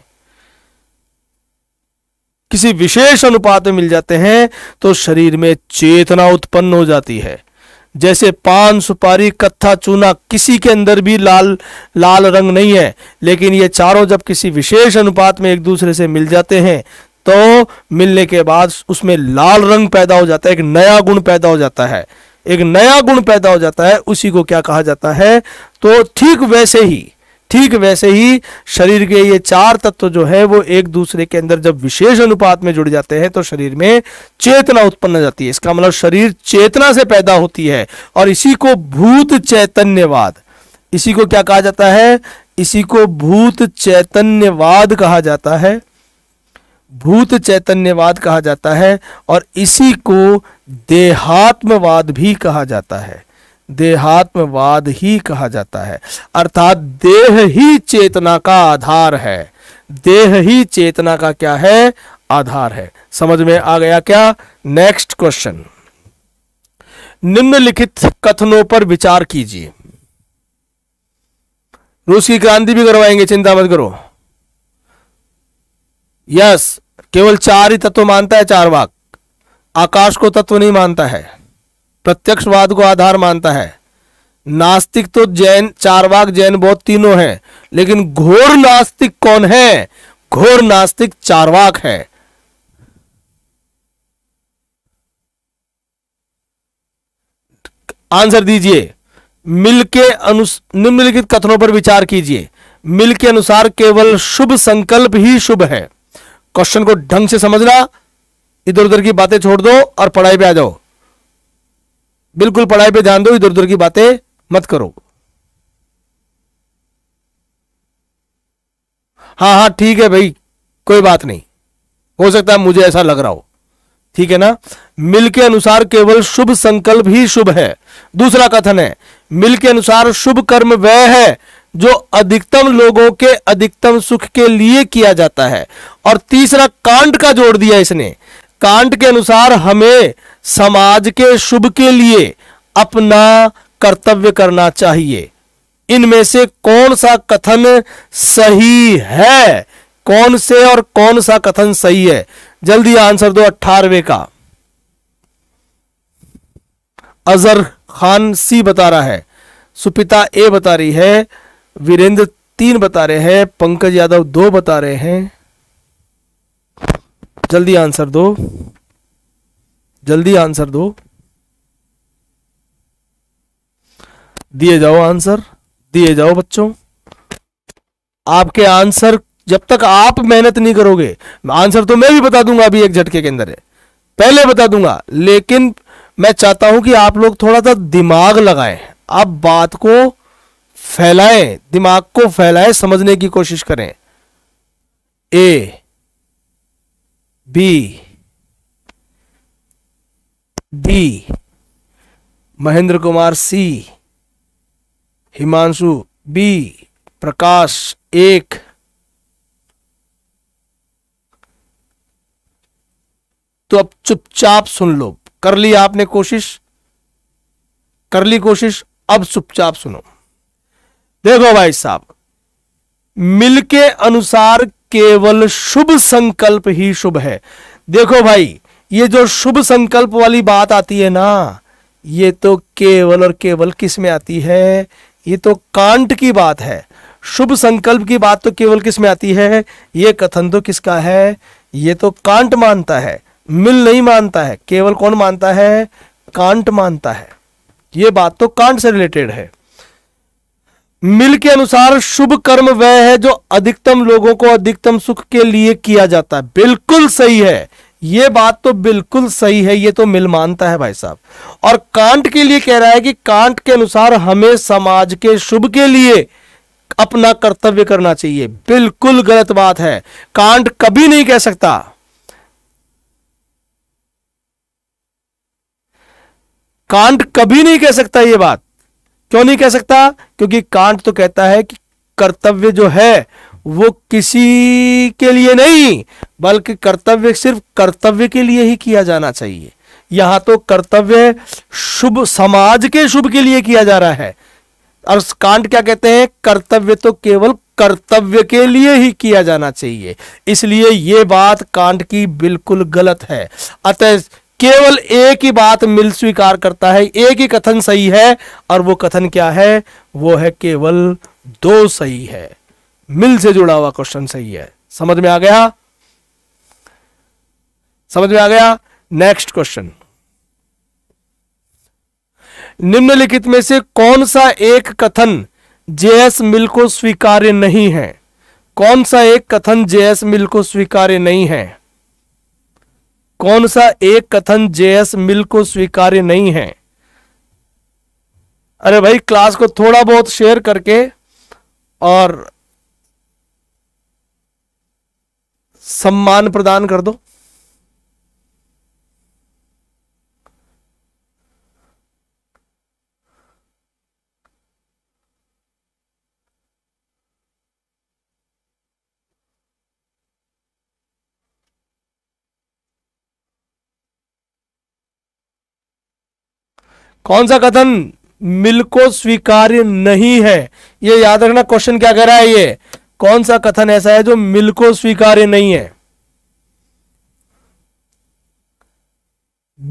किसी विशेष अनुपात में मिल जाते हैं तो शरीर में चेतना उत्पन्न हो जाती है जैसे पान सुपारी कत्था चूना किसी के अंदर भी लाल लाल रंग नहीं है लेकिन ये चारों जब किसी विशेष अनुपात में एक दूसरे से मिल जाते हैं तो मिलने के बाद उसमें लाल रंग पैदा हो जाता है एक नया गुण पैदा हो जाता है एक नया गुण पैदा हो जाता है उसी को क्या कहा जाता है तो ठीक वैसे ही ठीक वैसे ही शरीर के ये चार तत्व जो है वो एक दूसरे के अंदर जब विशेष अनुपात में जुड़ जाते हैं तो शरीर में चेतना उत्पन्न जाती है इसका मतलब शरीर चेतना से पैदा होती है और इसी को भूत चैतन्यवाद इसी को क्या कहा जाता है इसी को भूत चैतन्यवाद कहा जाता है भूत चैतन्यवाद कहा जाता है और इसी को देहात्मवाद भी कहा जाता है देहात्मवाद ही कहा जाता है अर्थात देह ही चेतना का आधार है देह ही चेतना का क्या है आधार है समझ में आ गया क्या नेक्स्ट क्वेश्चन निम्नलिखित कथनों पर विचार कीजिए रूस की क्रांति भी करवाएंगे चिंता मत करो यस केवल चार ही तत्व मानता है चार वाक आकाश को तत्व नहीं मानता है प्रत्यक्षवाद को आधार मानता है नास्तिक तो जैन चारवाक जैन बहुत तीनों हैं लेकिन घोर नास्तिक कौन है घोर नास्तिक चारवाक है आंसर दीजिए मिल के निम्नलिखित कथनों पर विचार कीजिए मिल के अनुसार केवल शुभ संकल्प ही शुभ है क्वेश्चन को ढंग से समझना इधर उधर की बातें छोड़ दो और पढ़ाई पे आ जाओ बिल्कुल पढ़ाई पे ध्यान दो इधर उधर की बातें मत करो हाँ हाँ ठीक है भाई कोई बात नहीं हो सकता है मुझे ऐसा लग रहा हो ठीक है ना मिल के अनुसार केवल शुभ संकल्प ही शुभ है दूसरा कथन है मिल के अनुसार शुभ कर्म वह है जो अधिकतम लोगों के अधिकतम सुख के लिए किया जाता है और तीसरा कांड का जोड़ दिया इसने कांट के अनुसार हमें समाज के शुभ के लिए अपना कर्तव्य करना चाहिए इनमें से कौन सा कथन सही है कौन से और कौन सा कथन सही है जल्दी आंसर दो अट्ठारहवे का अजहर खान सी बता रहा है सुपिता ए बता रही है वीरेंद्र तीन बता रहे हैं पंकज यादव दो बता रहे हैं जल्दी आंसर दो जल्दी आंसर दो दिए जाओ आंसर दिए जाओ बच्चों आपके आंसर जब तक आप मेहनत नहीं करोगे आंसर तो मैं भी बता दूंगा अभी एक झटके के अंदर है पहले बता दूंगा लेकिन मैं चाहता हूं कि आप लोग थोड़ा सा दिमाग लगाएं आप बात को फैलाएं दिमाग को फैलाएं समझने की कोशिश करें A B. D Mahendra Kumar C Himanshu B Prakash एक तो अब चुपचाप सुन लो कर ली आपने कोशिश कर ली कोशिश अब चुपचाप सुनो देखो भाई साहब मिल के अनुसार केवल शुभ संकल्प ही शुभ है देखो भाई ये जो शुभ संकल्प वाली बात आती है ना ये तो केवल और केवल किस में आती है ये तो कांट की बात है शुभ संकल्प की बात तो केवल किस में आती है ये कथन तो किसका है ये तो कांट मानता है मिल नहीं मानता है केवल कौन मानता है कांट मानता है ये बात तो कांट से रिलेटेड है मिल के अनुसार शुभ कर्म वह है जो अधिकतम लोगों को अधिकतम सुख के लिए किया जाता है बिल्कुल सही है ये बात तो बिल्कुल सही है ये तो मिल मानता है भाई साहब और कांट के लिए कह रहा है कि कांट के अनुसार हमें समाज के शुभ के लिए अपना कर्तव्य करना चाहिए बिल्कुल गलत बात है कांट कभी नहीं कह सकता कांट कभी नहीं कह सकता ये बात क्यों नहीं कह सकता क्योंकि कांट तो कहता है कि कर्तव्य जो है वो किसी के लिए नहीं बल्कि कर्तव्य सिर्फ कर्तव्य के लिए ही किया जाना चाहिए यहां तो कर्तव्य शुभ समाज के शुभ के लिए किया जा रहा है और कांट क्या कहते हैं कर्तव्य तो केवल कर्तव्य के लिए ही किया जाना चाहिए इसलिए ये बात कांट की बिल्कुल गलत है अतः केवल एक ही बात मिल स्वीकार करता है एक ही कथन सही है और वो कथन क्या है वो है केवल दो सही है मिल से जुड़ा हुआ क्वेश्चन सही है समझ में आ गया समझ में आ गया नेक्स्ट क्वेश्चन निम्नलिखित में से कौन सा एक कथन जेएस मिल को स्वीकार्य नहीं है कौन सा एक कथन जेएस मिल को स्वीकार्य नहीं है कौन सा एक कथन जेएस मिल को स्वीकार्य नहीं है अरे भाई क्लास को थोड़ा बहुत शेयर करके और सम्मान प्रदान कर दो कौन सा कथन मिल को स्वीकार्य नहीं है ये याद रखना क्वेश्चन क्या कह रहा है ये कौन सा कथन ऐसा है जो मिल को स्वीकार्य नहीं है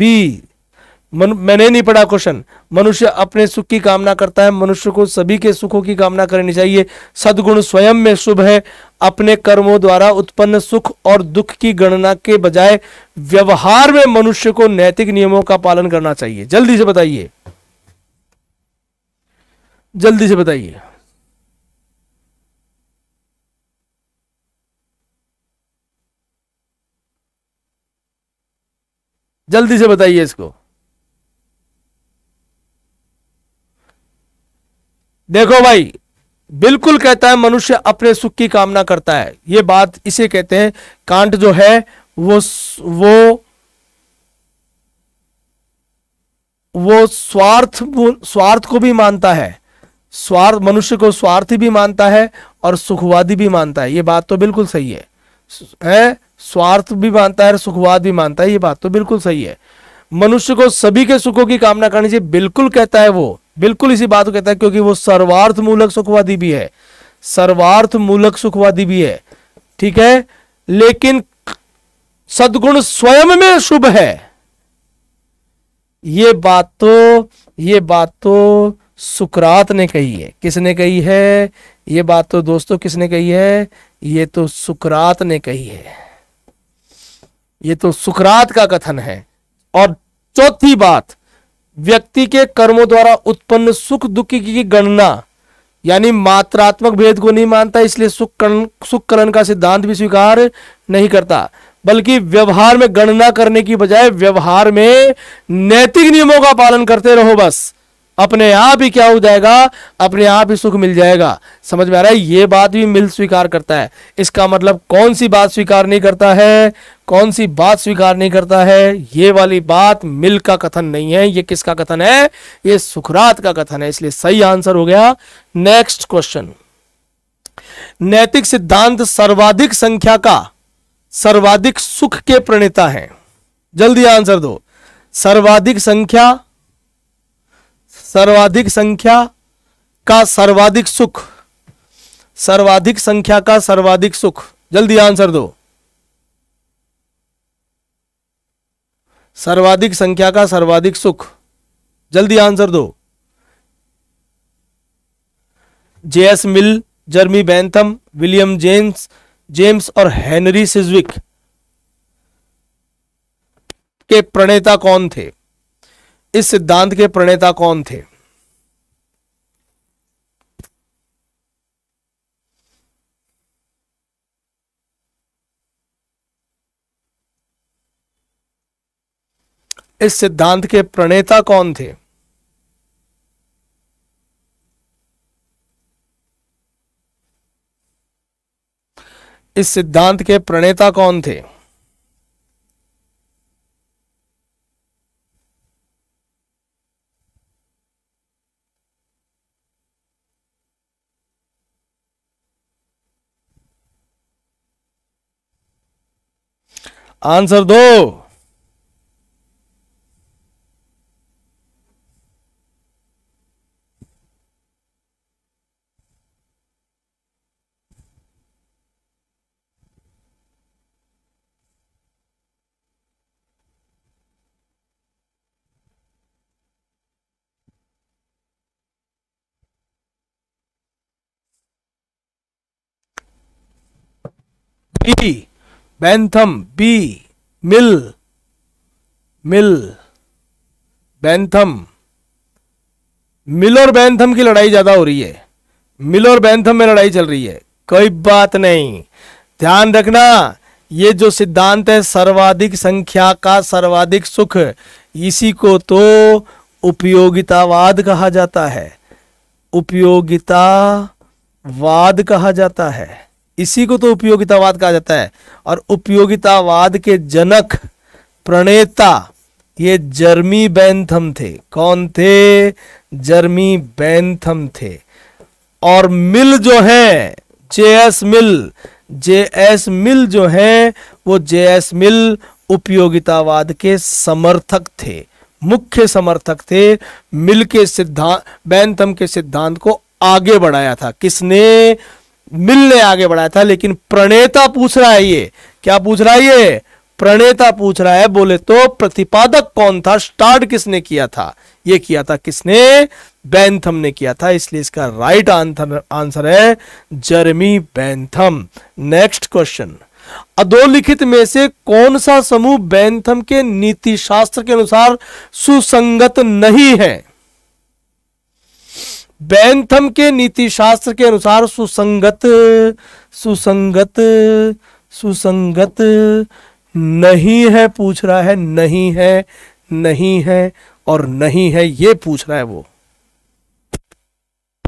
बी मैंने नहीं पढ़ा क्वेश्चन मनुष्य अपने सुख की कामना करता है मनुष्य को सभी के सुखों की कामना करनी चाहिए सदगुण स्वयं में शुभ है अपने कर्मों द्वारा उत्पन्न सुख और दुख की गणना के बजाय व्यवहार में मनुष्य को नैतिक नियमों का पालन करना चाहिए जल्दी से बताइए जल्दी से बताइए जल्दी से बताइए इसको देखो भाई बिल्कुल कहता है मनुष्य अपने सुख की कामना करता है ये बात इसे कहते हैं कांट जो है वो वो वो स्वार्थ स्वार्थ को भी मानता है स्वार्थ मनुष्य को स्वार्थी भी मानता है और सुखवादी भी मानता है ये बात तो बिल्कुल सही है है स्वार्थ भी मानता है और सुखवाद भी मानता है ये बात तो बिल्कुल सही है मनुष्य को सभी के सुखों की कामना करनी चाहिए बिल्कुल कहता है वो बिल्कुल इसी बात को कहता है क्योंकि वो सर्वार्थ मूलक सुखवादी भी है सर्वार्थ मूलक सुखवादी भी है ठीक है लेकिन सदगुण स्वयं में शुभ है ये बात तो ये बात तो सुकरात ने कही है किसने कही है ये बात तो दोस्तों किसने कही है ये तो सुकरात ने कही है ये तो सुकरात का कथन है और चौथी बात व्यक्ति के कर्मों द्वारा उत्पन्न सुख दुख की गणना यानी मात्रात्मक भेद को नहीं मानता इसलिए सुख करन, सुख करण का सिद्धांत भी स्वीकार नहीं करता बल्कि व्यवहार में गणना करने की बजाय व्यवहार में नैतिक नियमों का पालन करते रहो बस अपने आप ही क्या हो जाएगा अपने आप ही सुख मिल जाएगा समझ में आ रहा है ये बात भी मिल स्वीकार करता है इसका मतलब कौन सी बात स्वीकार नहीं करता है कौन सी बात स्वीकार नहीं करता है ये वाली बात मिल का कथन नहीं है ये किसका कथन है ये सुखरात का कथन है इसलिए सही आंसर हो गया नेक्स्ट क्वेश्चन नैतिक सिद्धांत सर्वाधिक संख्या का सर्वाधिक सुख के प्रणेता है जल्दी आंसर दो सर्वाधिक संख्या सर्वाधिक संख्या का सर्वाधिक सुख सर्वाधिक संख्या का सर्वाधिक सुख जल्दी आंसर दो सर्वाधिक संख्या का सर्वाधिक सुख जल्दी आंसर दो JS Mill Jeremy Bentham William James James और हेनरी सिजविक के प्रणेता कौन थे इस सिद्धांत के प्रणेता कौन थे इस सिद्धांत के प्रणेता कौन थे इस सिद्धांत के प्रणेता कौन थे आंसर दो B. Bentham B Mill Mill Bentham Mill और बैंथम की लड़ाई ज्यादा हो रही है मिल और बैंथम में लड़ाई चल रही है कोई बात नहीं ध्यान रखना ये जो सिद्धांत है सर्वाधिक संख्या का सर्वाधिक सुख इसी को तो उपयोगितावाद कहा जाता है उपयोगितावाद कहा जाता है इसी को तो उपयोगितावाद कहा जाता है और उपयोगितावाद के जनक प्रणेता ये जर्मी बैंथम थे कौन थे जर्मी बैंथम थे और मिल जो है जे एस मिल जे एस मिल जो है वो जे एस मिल उपयोगितावाद के समर्थक थे मुख्य समर्थक थे मिल के सिद्धांत बैंथम के सिद्धांत को आगे बढ़ाया था किसने मिलने आगे बढ़ाया था लेकिन प्रणेता पूछ रहा है ये क्या पूछ रहा है ये प्रणेता पूछ रहा है बोले तो प्रतिपादक कौन था स्टार्ट किसने किया था ये किया था किसने बैंथम ने किया था इसलिए इसका राइट आंसर आंसर है जर्मी बैंथम नेक्स्ट क्वेश्चन अधोलिखित में से कौन सा समूह बैंथम के नीति शास्त्र के अनुसार सुसंगत नहीं है बैंथम के नीति शास्त्र के अनुसार सुसंगत सुसंगत सुसंगत नहीं है पूछ रहा है नहीं है नहीं है और नहीं है ये पूछ रहा है वो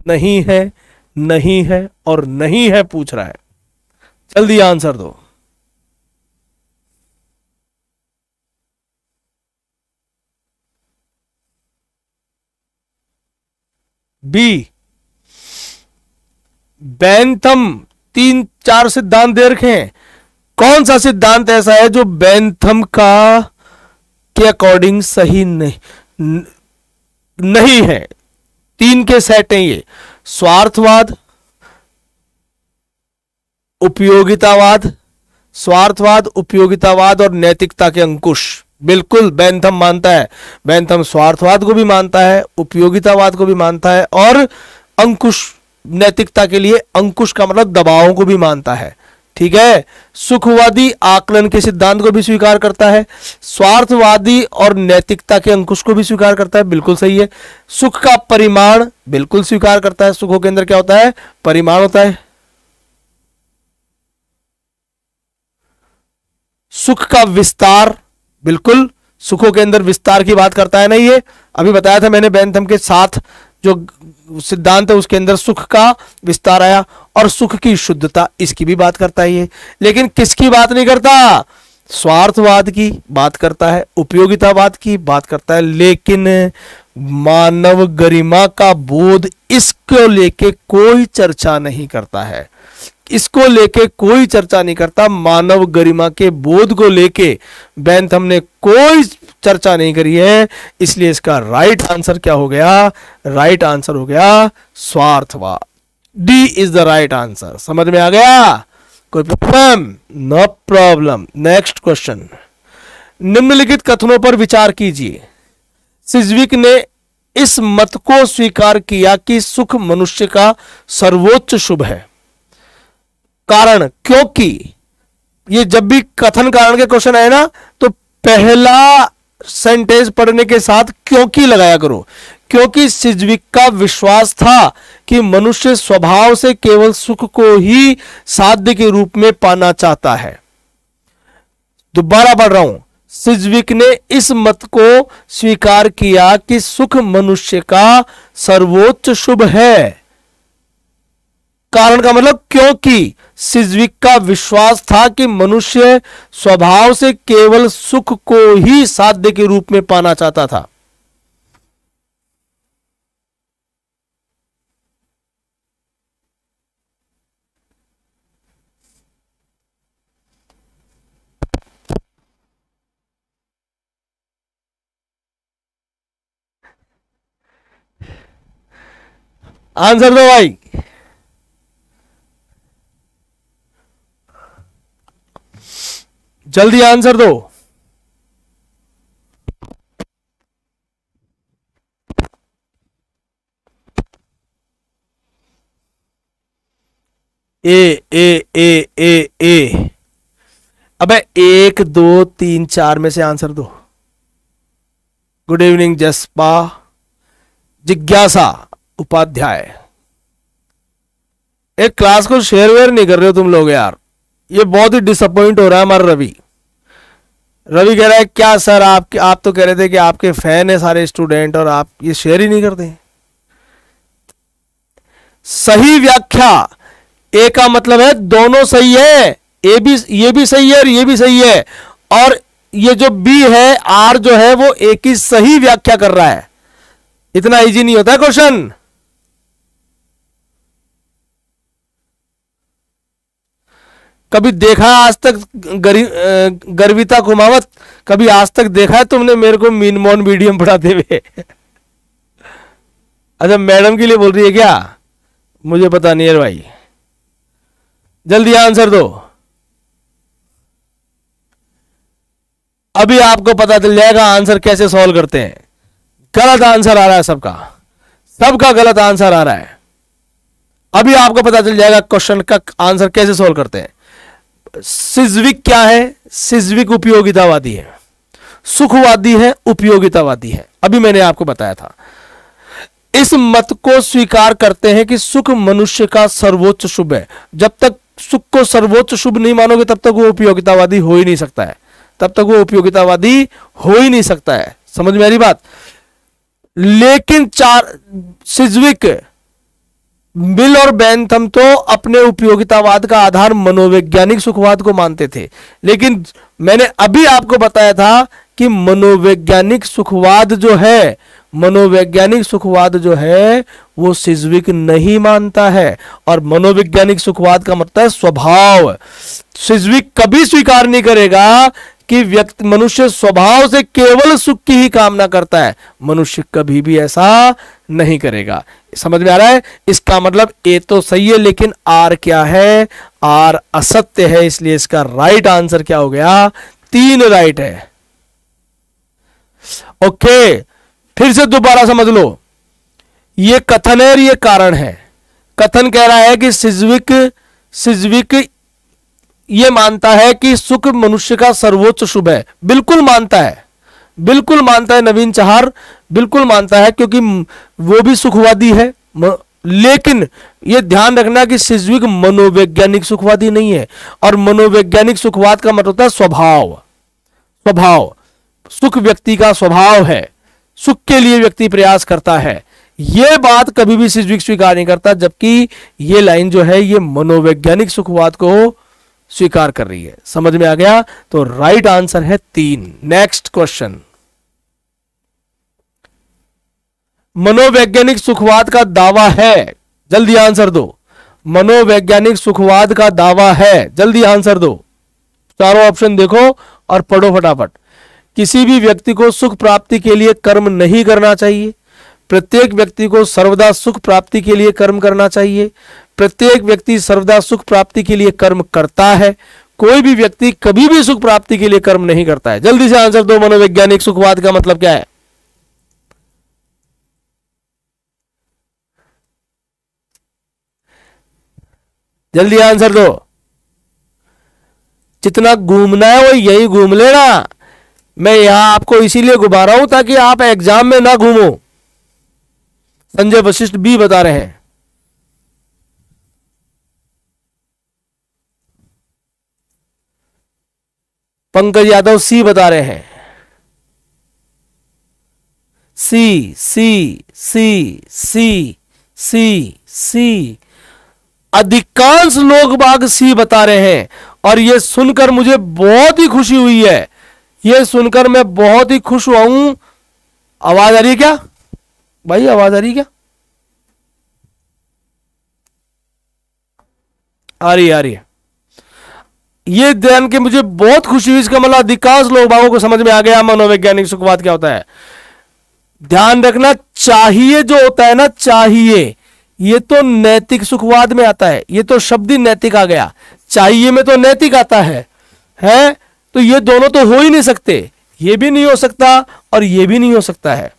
नहीं है नहीं है और नहीं है पूछ रहा है जल्दी आंसर दो बी बैंथम तीन चार सिद्धांत दे रखे हैं कौन सा सिद्धांत ऐसा है जो बैंथम का के अकॉर्डिंग सही नहीं नहीं है तीन के सेट हैं ये स्वार्थवाद उपयोगितावाद स्वार्थवाद उपयोगितावाद और नैतिकता के अंकुश बिल्कुल बैंथम मानता है बैंथम स्वार्थवाद को भी मानता है उपयोगितावाद को भी मानता है और अंकुश नैतिकता के लिए अंकुश का मतलब दबावों को भी मानता है ठीक है सुखवादी आकलन के सिद्धांत को भी स्वीकार करता है स्वार्थवादी और नैतिकता के अंकुश को भी स्वीकार करता है बिल्कुल सही है सुख का परिमाण बिल्कुल स्वीकार करता है सुखों के अंदर क्या होता है परिमाण होता है सुख का विस्तार बिल्कुल सुखों के अंदर विस्तार की बात करता है ना ये अभी बताया था मैंने बैंथम के साथ जो सिद्धांत है उसके अंदर सुख का विस्तार आया और सुख की शुद्धता इसकी भी बात करता है ये लेकिन किसकी बात नहीं करता स्वार्थवाद की बात करता है उपयोगितावाद की बात करता है लेकिन मानव गरिमा का बोध इसको लेके कोई चर्चा नहीं करता है इसको लेके कोई चर्चा नहीं करता मानव गरिमा के बोध को लेके बैंथ हमने कोई चर्चा नहीं करी है इसलिए इसका राइट आंसर क्या हो गया राइट आंसर हो गया स्वार्थवा D is the right answer समझ में आ गया कोई problem no problem next question निम्नलिखित कथनों पर विचार कीजिए सिजविक ने इस मत को स्वीकार किया कि सुख मनुष्य का सर्वोच्च शुभ है कारण क्योंकि ये जब भी कथन कारण के क्वेश्चन आए ना तो पहला सेंटेंस पढ़ने के साथ क्योंकि लगाया करो क्योंकि सिजविक का विश्वास था कि मनुष्य स्वभाव से केवल सुख को ही साध्य के रूप में पाना चाहता है दोबारा पढ़ रहा हूं सिजविक ने इस मत को स्वीकार किया कि सुख मनुष्य का सर्वोच्च शुभ है कारण का मतलब क्योंकि सिजविक का विश्वास था कि मनुष्य स्वभाव से केवल सुख को ही साध्य के रूप में पाना चाहता था आंसर दो भाई जल्दी आंसर दो ए ए ए ए ए अबे एक दो तीन चार में से आंसर दो गुड इवनिंग जसपा जिज्ञासा उपाध्याय एक क्लास को शेयर वेयर नहीं कर रहे हो तुम लोग यार ये बहुत ही डिसअपॉइंट हो रहा है हमारा रवि रवि कह रहा है क्या सर आप आप तो कह रहे थे कि आपके फैन है सारे स्टूडेंट और आप ये शेयर ही नहीं करते सही व्याख्या ए का मतलब है दोनों सही है ए भी ये भी सही है और ये भी सही है और ये जो बी है आर जो है वो ए की सही व्याख्या कर रहा है इतना इजी नहीं होता है क्वेश्चन कभी देखा आज तक गर्विता कुमावत कभी आज तक देखा है तुमने मेरे को मीन मोन मीडियम पढ़ाते हुए अच्छा मैडम के लिए बोल रही है क्या मुझे पता नहीं है भाई जल्दी आंसर दो अभी आपको पता चल जाएगा आंसर कैसे सॉल्व करते हैं गलत आंसर आ रहा है सबका सबका गलत आंसर आ रहा है अभी आपको पता चल जाएगा क्वेश्चन का आंसर कैसे सॉल्व करते हैं सिज्विक क्या है सिज्विक उपयोगितावादी है सुखवादी है उपयोगितावादी है अभी मैंने आपको बताया था इस मत को स्वीकार करते हैं कि सुख मनुष्य का सर्वोच्च शुभ है जब तक सुख को सर्वोच्च शुभ नहीं मानोगे तब तक वो उपयोगितावादी हो ही नहीं सकता है तब तक वो उपयोगितावादी हो ही नहीं सकता है समझ में आ रही बात लेकिन चार सिज्विक मिल और बैंथम तो अपने उपयोगितावाद का आधार मनोवैज्ञानिक सुखवाद को मानते थे लेकिन मैंने अभी आपको बताया था कि मनोवैज्ञानिक सुखवाद जो है मनोवैज्ञानिक सुखवाद जो है वो सिज्विक नहीं मानता है और मनोवैज्ञानिक सुखवाद का मतलब है स्वभाव सिज्विक कभी स्वीकार नहीं करेगा कि व्यक्ति मनुष्य स्वभाव से केवल सुख की ही कामना करता है मनुष्य कभी भी ऐसा नहीं करेगा समझ में आ रहा है इसका मतलब ए तो सही है लेकिन आर क्या है आर असत्य है इसलिए इसका राइट आंसर क्या हो गया तीन राइट है ओके फिर से दोबारा समझ लो ये कथन है और ये कारण है कथन कह रहा है कि सिज्विक सिज्विक ये मानता है कि सुख मनुष्य का सर्वोच्च शुभ है बिल्कुल मानता है बिल्कुल मानता है नवीन चहार बिल्कुल मानता है क्योंकि वो भी सुखवादी है लेकिन ये ध्यान रखना कि सिज्विक मनोवैज्ञानिक सुखवादी नहीं है और मनोवैज्ञानिक सुखवाद का मतलब होता है स्वभाव स्वभाव सुख व्यक्ति का स्वभाव है सुख के लिए व्यक्ति प्रयास करता है यह बात कभी भी सिज्विक स्वीकार नहीं करता जबकि ये लाइन जो है ये मनोवैज्ञानिक सुखवाद को स्वीकार कर रही है समझ में आ गया तो राइट आंसर है तीन नेक्स्ट क्वेश्चन मनोवैज्ञानिक सुखवाद का दावा है जल्दी आंसर दो मनोवैज्ञानिक सुखवाद का दावा है जल्दी आंसर दो चारों ऑप्शन देखो और पढ़ो फटाफट किसी भी व्यक्ति को सुख प्राप्ति के लिए कर्म नहीं करना चाहिए प्रत्येक व्यक्ति को सर्वदा सुख प्राप्ति के लिए कर्म करना चाहिए प्रत्येक व्यक्ति सर्वदा सुख प्राप्ति के लिए कर्म करता है कोई भी व्यक्ति कभी भी सुख प्राप्ति के लिए कर्म नहीं करता है जल्दी से आंसर दो मनोवैज्ञानिक सुखवाद का मतलब क्या है जल्दी आंसर दो जितना घूमना है वो यही घूम लेना मैं यहां आपको इसीलिए घुमा रहा हूं ताकि आप एग्जाम में ना घूमो संजय वशिष्ठ बी बता रहे हैं पंकज यादव सी बता रहे हैं सी सी सी सी सी सी अधिकांश लोग बाग सी बता रहे हैं और यह सुनकर मुझे बहुत ही खुशी हुई है यह सुनकर मैं बहुत ही खुश हुआ हूं आवाज आ रही है क्या भाई आवाज आ रही क्या आ रही आ रही है ये जान के मुझे बहुत खुशी हुई इसका मतलब अधिकांश लोग को समझ में आ गया मनोवैज्ञानिक सुखवाद क्या होता है ध्यान रखना चाहिए जो होता है ना चाहिए ये तो नैतिक सुखवाद में आता है ये तो शब्द ही नैतिक आ गया चाहिए में तो नैतिक आता है है तो ये दोनों तो हो ही नहीं सकते ये भी नहीं हो सकता और ये भी नहीं हो सकता है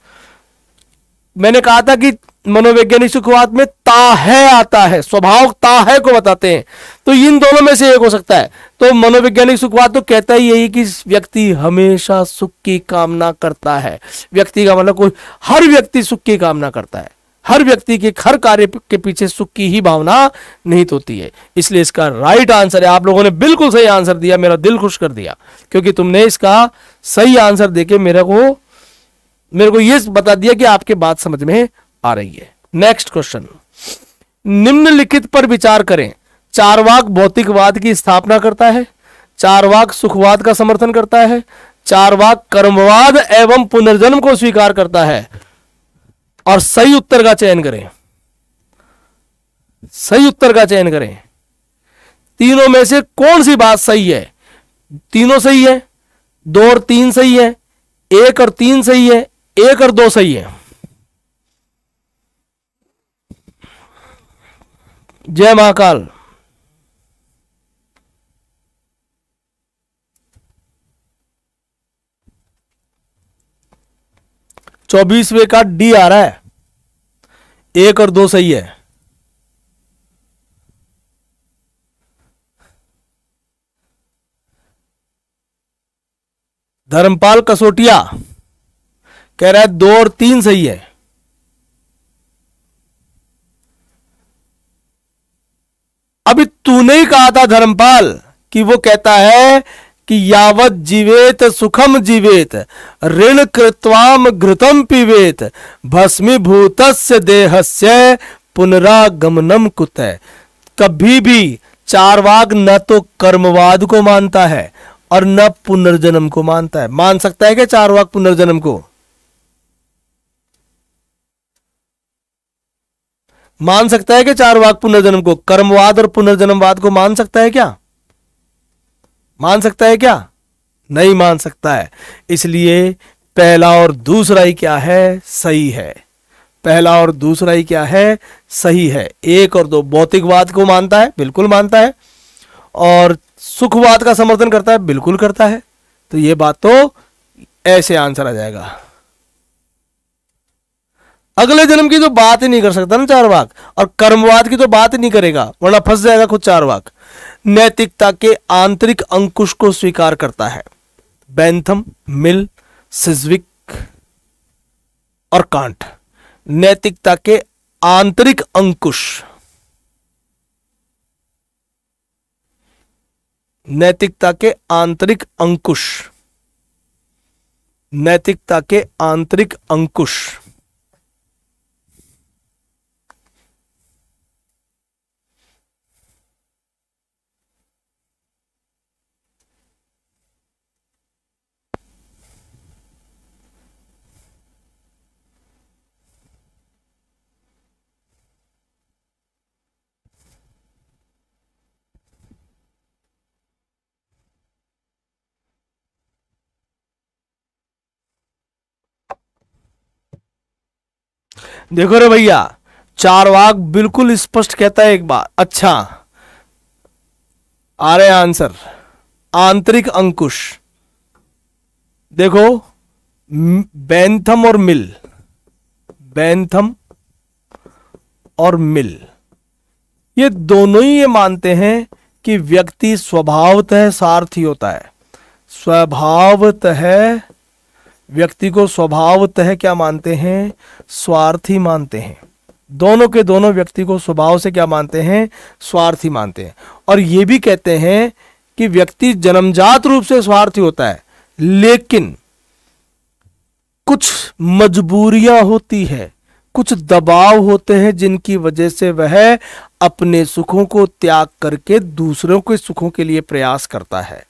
मैंने कहा था कि मनोवैज्ञानिक सुखवाद में ता है आता है स्वभाव ता है को बताते हैं तो इन दोनों में से एक हो सकता है तो मनोवैज्ञानिक सुखवाद तो कहता ही यही कि व्यक्ति हमेशा सुख की कामना करता है व्यक्ति का मतलब कोई हर व्यक्ति सुख की कामना करता है हर व्यक्ति के हर कार्य के पीछे सुख की ही भावना नहीं होती है इसलिए इसका राइट आंसर है आप लोगों ने बिल्कुल सही आंसर दिया मेरा दिल खुश कर दिया क्योंकि तुमने इसका सही आंसर देके मेरे को मेरे को यह बता दिया कि आपके बात समझ में आ रही है नेक्स्ट क्वेश्चन निम्नलिखित पर विचार करें चारवाक भौतिकवाद की स्थापना करता है चारवाक सुखवाद का समर्थन करता है चारवाक कर्मवाद एवं पुनर्जन्म को स्वीकार करता है और सही उत्तर का चयन करें सही उत्तर का चयन करें तीनों में से कौन सी बात सही है तीनों सही है दो और तीन सही है एक और तीन सही है एक और दो सही है जय महाकाल चौबीसवे का डी आ रहा है एक और दो सही है धर्मपाल कसोटिया कह रहा है दो और तीन सही है अभी तूने ही कहा था धर्मपाल कि वो कहता है कि यावत जीवेत सुखम जीवेत ऋण कृत्वाम घृतम पीवेत देह देहस्य पुनरागमनम कुत कभी भी चारवाग न तो कर्मवाद को मानता है और न पुनर्जन्म को मानता है मान सकता है क्या चारवाग पुनर्जन्म को मान सकता है क्या चार वाक पुनर्जन्म को कर्मवाद और पुनर्जन्मवाद को मान सकता है क्या मान सकता है क्या नहीं मान सकता है इसलिए पहला और दूसरा ही क्या है सही है पहला और दूसरा ही क्या है सही है एक और दो भौतिकवाद को मानता है बिल्कुल मानता है और सुखवाद का समर्थन करता है बिल्कुल करता है तो ये बात तो ऐसे आंसर आ जाएगा अगले जन्म की तो बात ही नहीं कर सकता ना चार वाक और कर्मवाद की तो बात ही नहीं करेगा वरना फंस जाएगा खुद चार वाक नैतिकता के आंतरिक अंकुश को स्वीकार करता है बैंथम मिल सिजविक और कांट नैतिकता के आंतरिक अंकुश नैतिकता के आंतरिक अंकुश नैतिकता के आंतरिक अंकुश देखो रे भैया चार वाक बिल्कुल स्पष्ट कहता है एक बार अच्छा आ रहे आंसर आंतरिक अंकुश देखो बैंथम और मिल बैंथम और मिल ये दोनों ही ये मानते हैं कि व्यक्ति स्वभावतः सारथी होता है स्वभावतः व्यक्ति को स्वभावतः क्या मानते हैं स्वार्थी मानते हैं दोनों के दोनों व्यक्ति को स्वभाव से क्या मानते हैं स्वार्थी मानते हैं और ये भी कहते हैं कि व्यक्ति जन्मजात रूप से स्वार्थी होता है लेकिन कुछ मजबूरियां होती है कुछ दबाव होते हैं जिनकी वजह से वह अपने सुखों को त्याग करके दूसरों के सुखों के लिए प्रयास करता है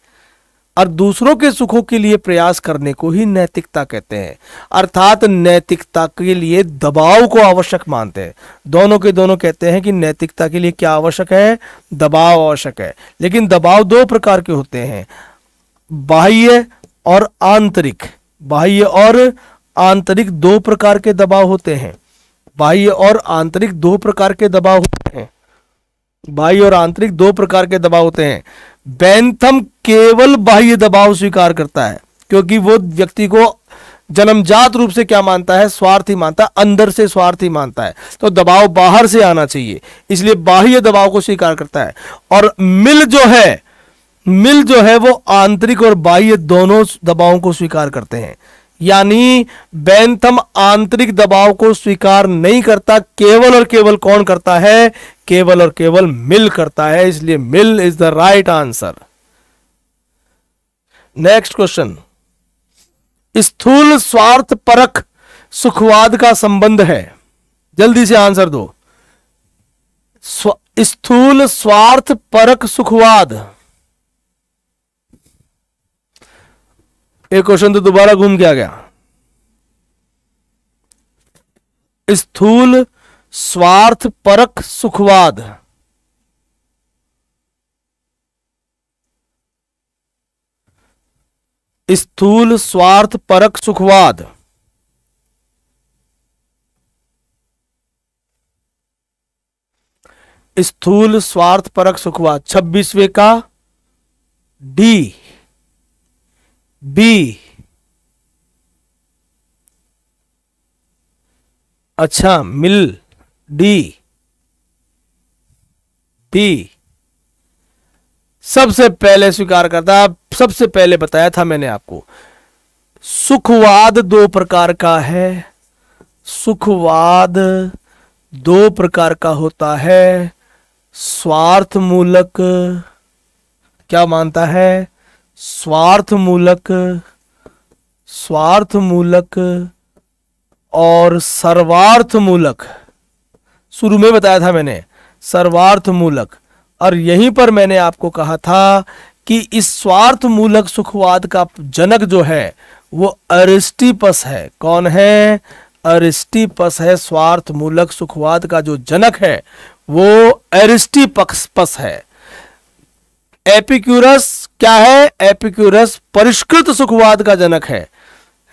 और दूसरों के सुखों के लिए प्रयास करने को ही नैतिकता कहते हैं अर्थात नैतिकता के लिए दबाव को आवश्यक मानते हैं दोनों के दोनों कहते हैं कि नैतिकता के लिए क्या आवश्यक है दबाव आवश्यक है लेकिन दबाव दो प्रकार के होते हैं बाह्य और आंतरिक बाह्य और आंतरिक दो प्रकार के दबाव होते हैं बाह्य और आंतरिक दो प्रकार के दबाव होते हैं बाह्य और आंतरिक दो प्रकार के दबाव होते हैं बैंथम केवल बाह्य दबाव स्वीकार करता है क्योंकि वो व्यक्ति को जन्मजात रूप से क्या मानता है स्वार्थी मानता है अंदर से स्वार्थी मानता है तो दबाव बाहर से आना चाहिए इसलिए बाह्य दबाव को स्वीकार करता है और मिल जो है मिल जो है वो आंतरिक और बाह्य दोनों दबावों को स्वीकार करते हैं यानी बैंथम आंतरिक दबाव को स्वीकार नहीं करता केवल और केवल कौन करता है केवल और केवल मिल करता है इसलिए Mill is the right answer next question स्थूल स्वार्थ परख सुखवाद का संबंध है जल्दी से आंसर दो स्थूल स्वार्थ परक सुखवाद एक क्वेश्चन तो दोबारा घूम के आ गया स्थूल स्वार्थ परक सुखवाद स्थूल स्वार्थ परक सुखवाद स्थूल स्वार्थ परक सुखवाद छब्बीसवे का डी बी अच्छा मिल डी डी सबसे पहले स्वीकार करता सबसे पहले बताया था मैंने आपको सुखवाद दो प्रकार का है सुखवाद दो प्रकार का होता है स्वार्थ मूलक क्या मानता है स्वार्थ मूलक स्वार्थ मूलक और सर्वार्थ मूलक शुरू में बताया था मैंने सर्वार्थ मूलक और यहीं पर मैंने आपको कहा था कि इस स्वार्थ मूलक सुखवाद का जनक जो है वो अरिस्टिपस है कौन है अरिस्टिपस है स्वार्थ मूलक सुखवाद का जो जनक है वो एरिस्टिपक्स पस है एपिक्यूरस क्या है एपिक्यूरस परिष्कृत सुखवाद का जनक है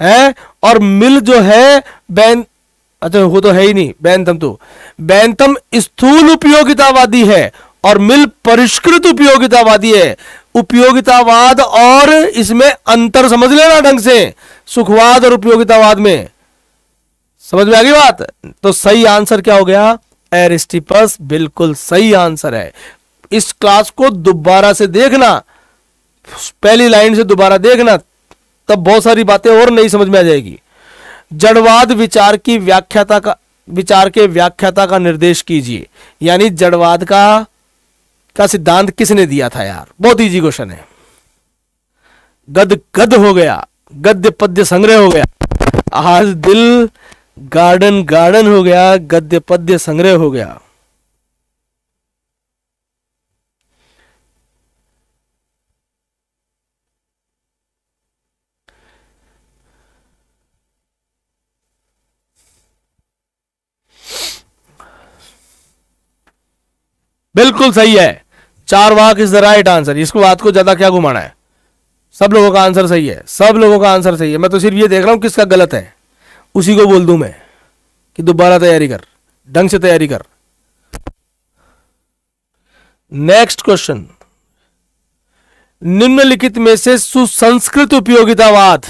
है और मिल जो है बैन अच्छा वो तो है ही नहीं बैंतम तो बैंतम स्थूल उपयोगितावादी है और मिल परिष्कृत उपयोगितावादी है उपयोगितावाद और इसमें अंतर समझ लेना ढंग से सुखवाद और उपयोगितावाद में समझ में आ गई बात तो सही आंसर क्या हो गया एरिस्टिपस बिल्कुल सही आंसर है इस क्लास को दोबारा से देखना पहली लाइन से दोबारा देखना तब बहुत सारी बातें और नहीं समझ में आ जाएगी जड़वाद विचार की व्याख्याता का विचार के व्याख्याता का निर्देश कीजिए यानी जड़वाद का का सिद्धांत किसने दिया था यार बहुत इजी क्वेश्चन है गद गद हो गया गद्य पद्य संग्रह हो गया आज दिल गार्डन गार्डन हो गया गद्य पद्य संग्रह हो गया बिल्कुल सही है Charvaka is the right answer इसको बात को ज्यादा क्या घुमाना है सब लोगों का आंसर सही है सब लोगों का आंसर सही है मैं तो सिर्फ ये देख रहा हूं किसका गलत है उसी को बोल दू मैं कि दोबारा तैयारी कर ढंग से तैयारी कर नेक्स्ट क्वेश्चन निम्नलिखित में से सुसंस्कृत उपयोगितावाद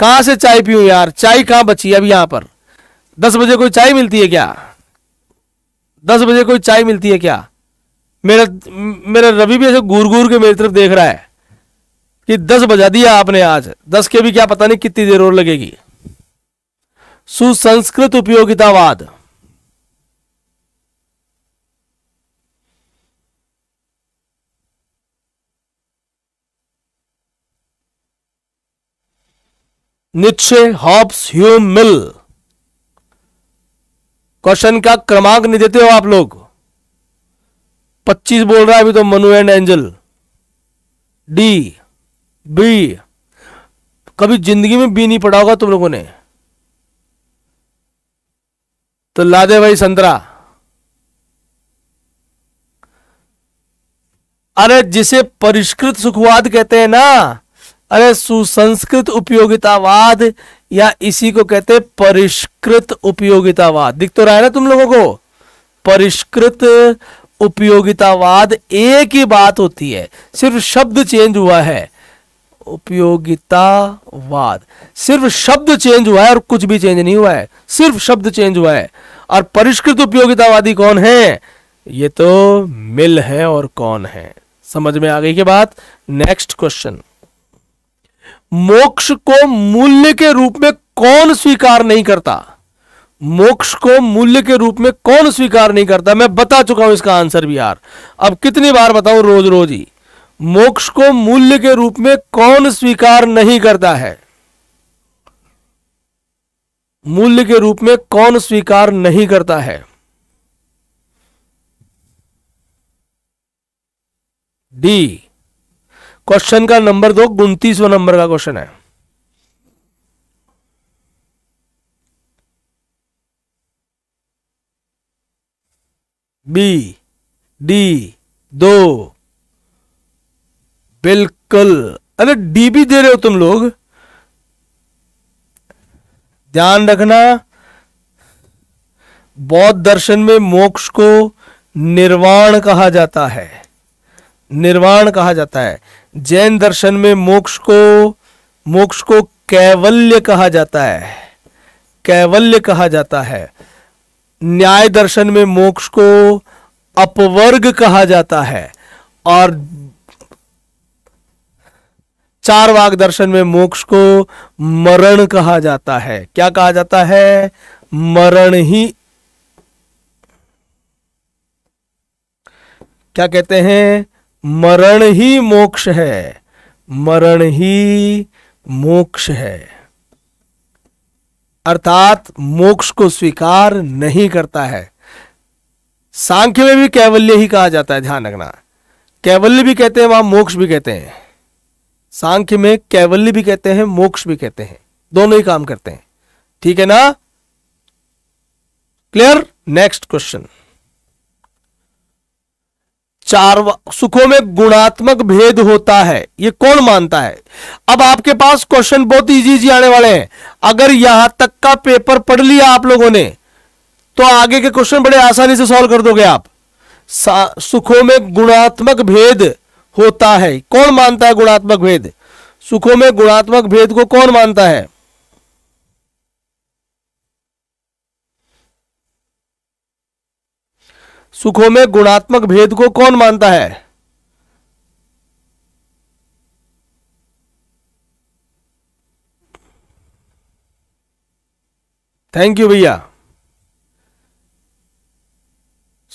कहां से चाय पीऊं यार चाय कहां बची अब यहां पर दस बजे कोई चाय मिलती है क्या दस बजे कोई चाय मिलती है क्या मेरा मेरा रवि भी ऐसे घूर घूर के मेरी तरफ देख रहा है कि दस बजा दिया आपने आज दस के भी क्या पता नहीं कितनी देर और लगेगी सुसंस्कृत उपयोगितावाद निश्चय हॉब्स ह्यूम मिल क्वेश्चन का क्रमांक नहीं देते हो आप लोग पच्चीस बोल रहा है अभी तो Manu and Angel D B कभी जिंदगी में बी नहीं पढ़ा होगा तुम लोगों ने तो लादे भाई संतरा अरे जिसे परिष्कृत सुखवाद कहते हैं ना अरे सुसंस्कृत उपयोगितावाद या इसी को कहते हैं परिष्कृत उपयोगितावाद दिख तो रहा है ना तुम लोगों को परिष्कृत उपयोगितावाद एक ही बात होती है सिर्फ शब्द चेंज हुआ है उपयोगितावाद सिर्फ शब्द चेंज हुआ है और कुछ भी चेंज नहीं हुआ है सिर्फ शब्द चेंज हुआ है और परिष्कृत उपयोगितावादी कौन है ये तो मिल है और कौन है समझ में आ गई के बात नेक्स्ट क्वेश्चन मोक्ष को मूल्य के रूप में कौन स्वीकार नहीं करता मोक्ष को मूल्य के रूप में कौन स्वीकार नहीं करता मैं बता चुका हूं इसका आंसर भी यार अब कितनी बार बताऊं रोज रोज ही मोक्ष को मूल्य के रूप में कौन स्वीकार नहीं करता है मूल्य के रूप में कौन स्वीकार नहीं करता है डी क्वेश्चन का नंबर दो उन्तीसवा नंबर का क्वेश्चन है बी डी दो बिल्कुल अरे डी भी दे रहे हो तुम लोग ध्यान रखना बौद्ध दर्शन में मोक्ष को निर्वाण कहा जाता है निर्वाण कहा जाता है जैन दर्शन में मोक्ष को मोक्ष को कैवल्य कहा जाता है कैवल्य कहा जाता है न्याय दर्शन में मोक्ष को अपवर्ग कहा जाता है और चार वाग दर्शन में मोक्ष को मरण कहा जाता है क्या कहा जाता है मरण ही क्या कहते हैं मरण ही मोक्ष है मरण ही मोक्ष है अर्थात मोक्ष को स्वीकार नहीं करता है सांख्य में भी कैवल्य ही कहा जाता है ध्यान रखना कैवल्य भी कहते हैं वहां मोक्ष भी कहते हैं सांख्य में कैवल्य भी कहते हैं मोक्ष भी कहते हैं दोनों ही काम करते हैं ठीक है ना क्लियर नेक्स्ट क्वेश्चन चार सुखों में गुणात्मक भेद होता है ये कौन मानता है अब आपके पास क्वेश्चन बहुत इजी इजी आने वाले हैं अगर यहां तक का पेपर पढ़ लिया आप लोगों ने तो आगे के क्वेश्चन बड़े आसानी से सॉल्व कर दोगे आप सुखों में गुणात्मक भेद होता है कौन मानता है गुणात्मक भेद सुखों में गुणात्मक भेद को कौन मानता है सुखों में गुणात्मक भेद को कौन मानता है थैंक यू भैया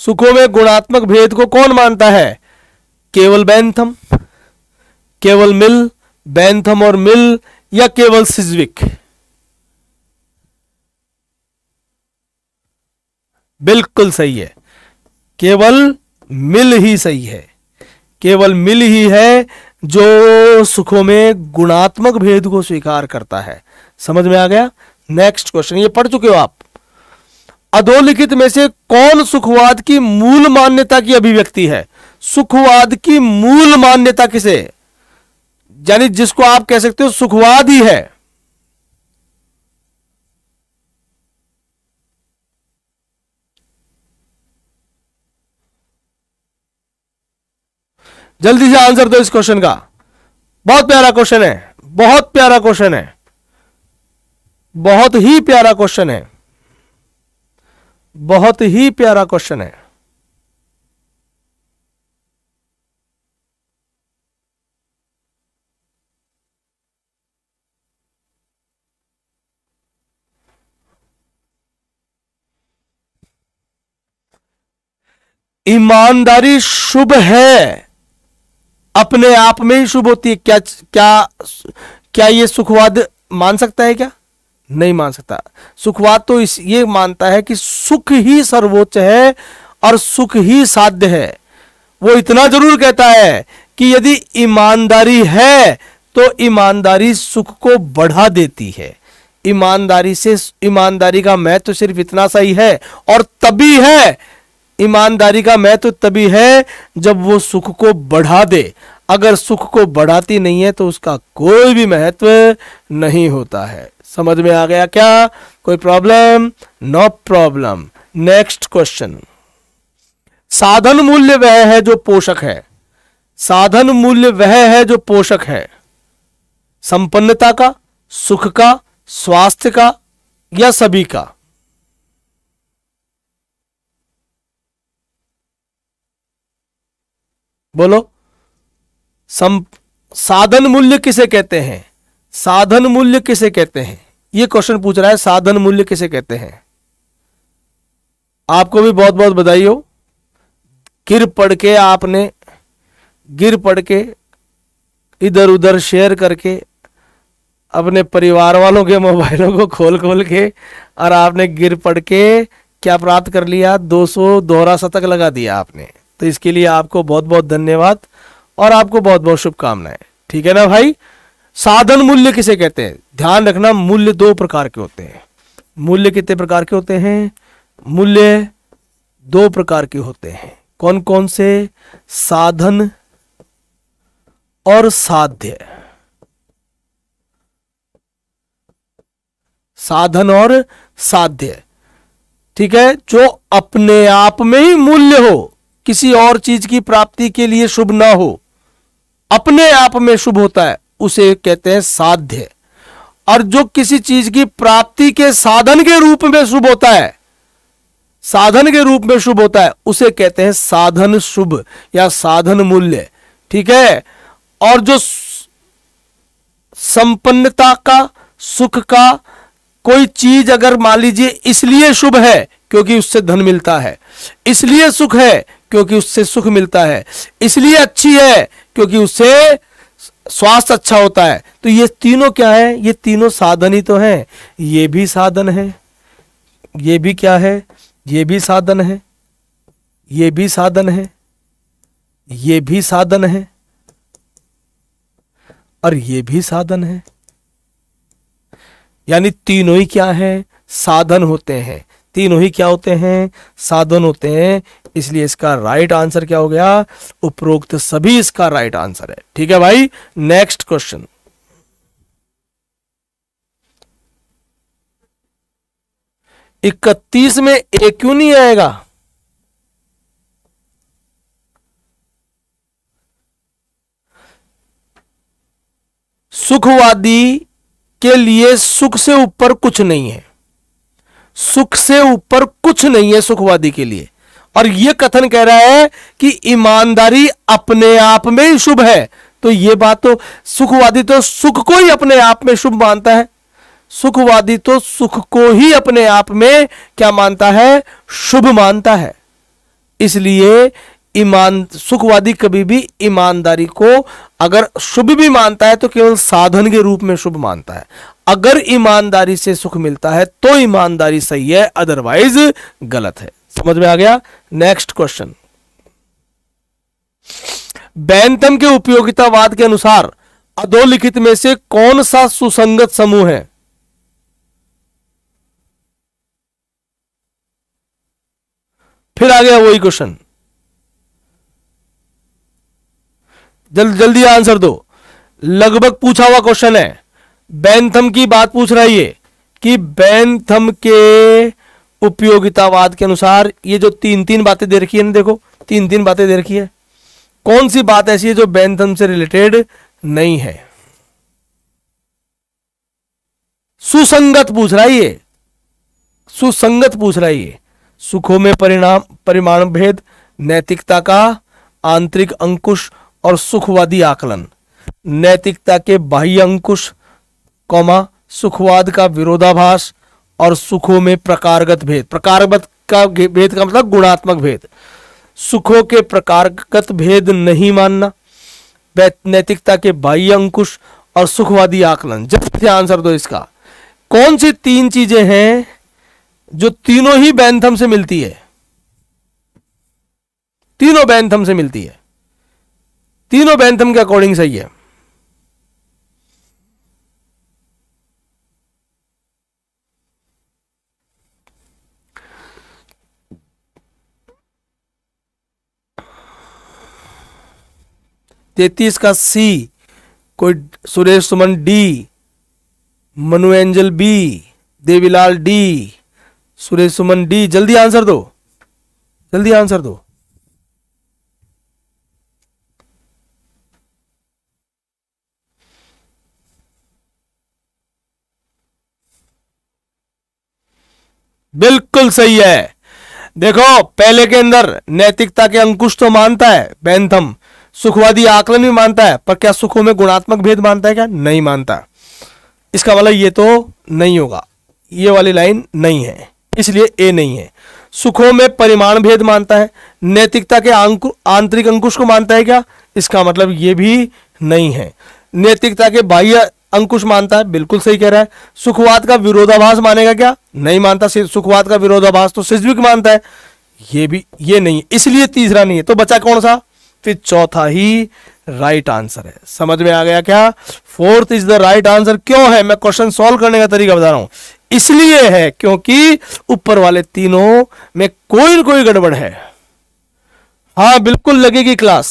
सुखों में गुणात्मक भेद को कौन मानता है केवल बैंथम केवल मिल बैंथम और मिल या केवल सिज्विक बिल्कुल सही है केवल मिल ही सही है केवल मिल ही है जो सुखों में गुणात्मक भेद को स्वीकार करता है समझ में आ गया नेक्स्ट क्वेश्चन ये पढ़ चुके हो आप अधोलिखित में से कौन सुखवाद की मूल मान्यता की अभिव्यक्ति है सुखवाद की मूल मान्यता किसे यानी जिसको आप कह सकते हो सुखवाद ही है जल्दी से आंसर दो इस क्वेश्चन का बहुत प्यारा क्वेश्चन है बहुत प्यारा क्वेश्चन है बहुत ही प्यारा क्वेश्चन है बहुत ही प्यारा क्वेश्चन है ईमानदारी शुभ है अपने आप में ही शुभ होती है क्या क्या क्या ये सुखवाद मान सकता है क्या नहीं मान सकता सुखवाद तो इस ये मानता है कि सुख ही सर्वोच्च है और सुख ही साध्य है वो इतना जरूर कहता है कि यदि ईमानदारी है तो ईमानदारी सुख को बढ़ा देती है ईमानदारी से ईमानदारी का महत्व तो सिर्फ इतना सा ही है और तभी है ईमानदारी का महत्व तभी है जब वो सुख को बढ़ा दे अगर सुख को बढ़ाती नहीं है तो उसका कोई भी महत्व नहीं होता है समझ में आ गया क्या कोई problem no problem next question साधन मूल्य वह है जो पोषक है साधन मूल्य वह है जो पोषक है संपन्नता का सुख का स्वास्थ्य का या सभी का बोलो सम साधन मूल्य किसे कहते हैं साधन मूल्य किसे कहते हैं ये क्वेश्चन पूछ रहा है साधन मूल्य किसे कहते हैं आपको भी बहुत बहुत बधाई हो गिर पढ़ के आपने गिर पढ़ के इधर उधर शेयर करके अपने परिवार वालों के मोबाइलों को खोल खोल के और आपने गिर पढ़ के क्या प्राप्त कर लिया दो सौ दोहरा शतक लगा दिया आपने तो इसके लिए आपको बहुत बहुत धन्यवाद और आपको बहुत बहुत शुभकामनाएं ठीक है ना भाई साधन मूल्य किसे कहते हैं ध्यान रखना मूल्य दो प्रकार के होते हैं मूल्य कितने प्रकार के होते हैं मूल्य दो प्रकार के होते हैं कौन कौन से साधन और साध्य साधन और साध्य ठीक है जो अपने आप में ही मूल्य हो किसी और चीज की प्राप्ति के लिए शुभ ना हो अपने आप में शुभ होता है उसे कहते हैं साध्य और जो किसी चीज की प्राप्ति के साधन के रूप में शुभ होता है साधन के रूप में शुभ होता है उसे कहते हैं साधन शुभ या साधन मूल्य ठीक है और जो संपन्नता का सुख का कोई चीज अगर मान लीजिए इसलिए शुभ है क्योंकि उससे धन मिलता है इसलिए सुख है क्योंकि उससे सुख मिलता है इसलिए अच्छी है क्योंकि उससे स्वास्थ्य अच्छा होता है तो ये तीनों क्या है ये तीनों साधन ही तो हैं ये भी साधन है ये भी क्या है ये भी साधन है ये भी साधन है ये भी साधन है और ये भी साधन है यानी तीनों ही क्या है साधन होते हैं तीनों ही क्या होते हैं साधन होते हैं इसलिए इसका राइट आंसर क्या हो गया उपरोक्त सभी इसका राइट आंसर है ठीक है भाई नेक्स्ट क्वेश्चन इकतीस में ए क्यों नहीं आएगा सुखवादी के लिए सुख से ऊपर कुछ नहीं है सुख से ऊपर कुछ नहीं है सुखवादी के लिए और यह कथन कह रहा है कि ईमानदारी अपने आप में ही शुभ है तो यह बात तो सुखवादी तो सुख को ही अपने आप में शुभ मानता है सुखवादी तो सुख को ही अपने आप में क्या मानता है शुभ मानता है इसलिए ईमान सुखवादी कभी भी ईमानदारी को अगर शुभ भी मानता है तो केवल साधन के रूप में शुभ मानता है अगर ईमानदारी से सुख मिलता है तो ईमानदारी सही है अदरवाइज गलत है समझ में आ गया नेक्स्ट क्वेश्चन बैंतम के उपयोगितावाद के अनुसार अधोलिखित में से कौन सा सुसंगत समूह है फिर आ गया वही क्वेश्चन जल, जल्दी आंसर दो लगभग पूछा हुआ क्वेश्चन है बैंथम की बात पूछ रहा है ये कि बैंथम के उपयोगितावाद के अनुसार ये जो तीन तीन बातें दे रखी है ना देखो तीन तीन बातें दे रखी है कौन सी बात ऐसी है जो बैंथम से रिलेटेड नहीं है सुसंगत पूछ रहा है ये सुसंगत पूछ रहा है ये सुखों में परिणाम परिमाण भेद नैतिकता का आंतरिक अंकुश और सुखवादी आकलन नैतिकता के बाह्य अंकुश कौमा सुखवाद का विरोधाभास और सुखों में प्रकारगत भेद प्रकारगत का भेद का मतलब गुणात्मक भेद सुखों के प्रकारगत भेद नहीं मानना नैतिकता के बाह्य अंकुश और सुखवादी आकलन जल्द आंसर दो इसका कौन सी तीन चीजें हैं जो तीनों ही बैंथम से मिलती है तीनों बैंथम से मिलती है तीनों बैंथम के अकॉर्डिंग सही है तैतीस का सी कोई Suresh Suman D Manu Angel B Devilal D Suresh Suman D जल्दी आंसर दो जल्दी आंसर दो बिल्कुल सही है देखो पहले के अंदर नैतिकता के अंकुश तो मानता है बैंथम सुखवादी आकलन भी मानता है पर क्या सुखों में गुणात्मक भेद मानता है क्या नहीं मानता इसका मतलब ये तो नहीं होगा ये वाली लाइन नहीं है इसलिए ए नहीं है सुखों में परिमाण भेद मानता है नैतिकता के आंतरिक अंकुश को मानता है क्या इसका मतलब ये भी नहीं है नैतिकता के बाह्य अंकुश मानता है बिल्कुल सही कह रहा है सुखवाद का विरोधाभास मानेगा क्या नहीं मानता सुखवाद का विरोधाभास तो सिज्विक मानता है ये भी ये नहीं है इसलिए तीसरा नहीं है तो बचा कौन सा फिर चौथा ही राइट आंसर है समझ में आ गया क्या fourth is the right answer क्यों है मैं क्वेश्चन सॉल्व करने का तरीका बता रहा हूं इसलिए है क्योंकि ऊपर वाले तीनों में कोई ना कोई गड़बड़ है हा बिल्कुल लगेगी क्लास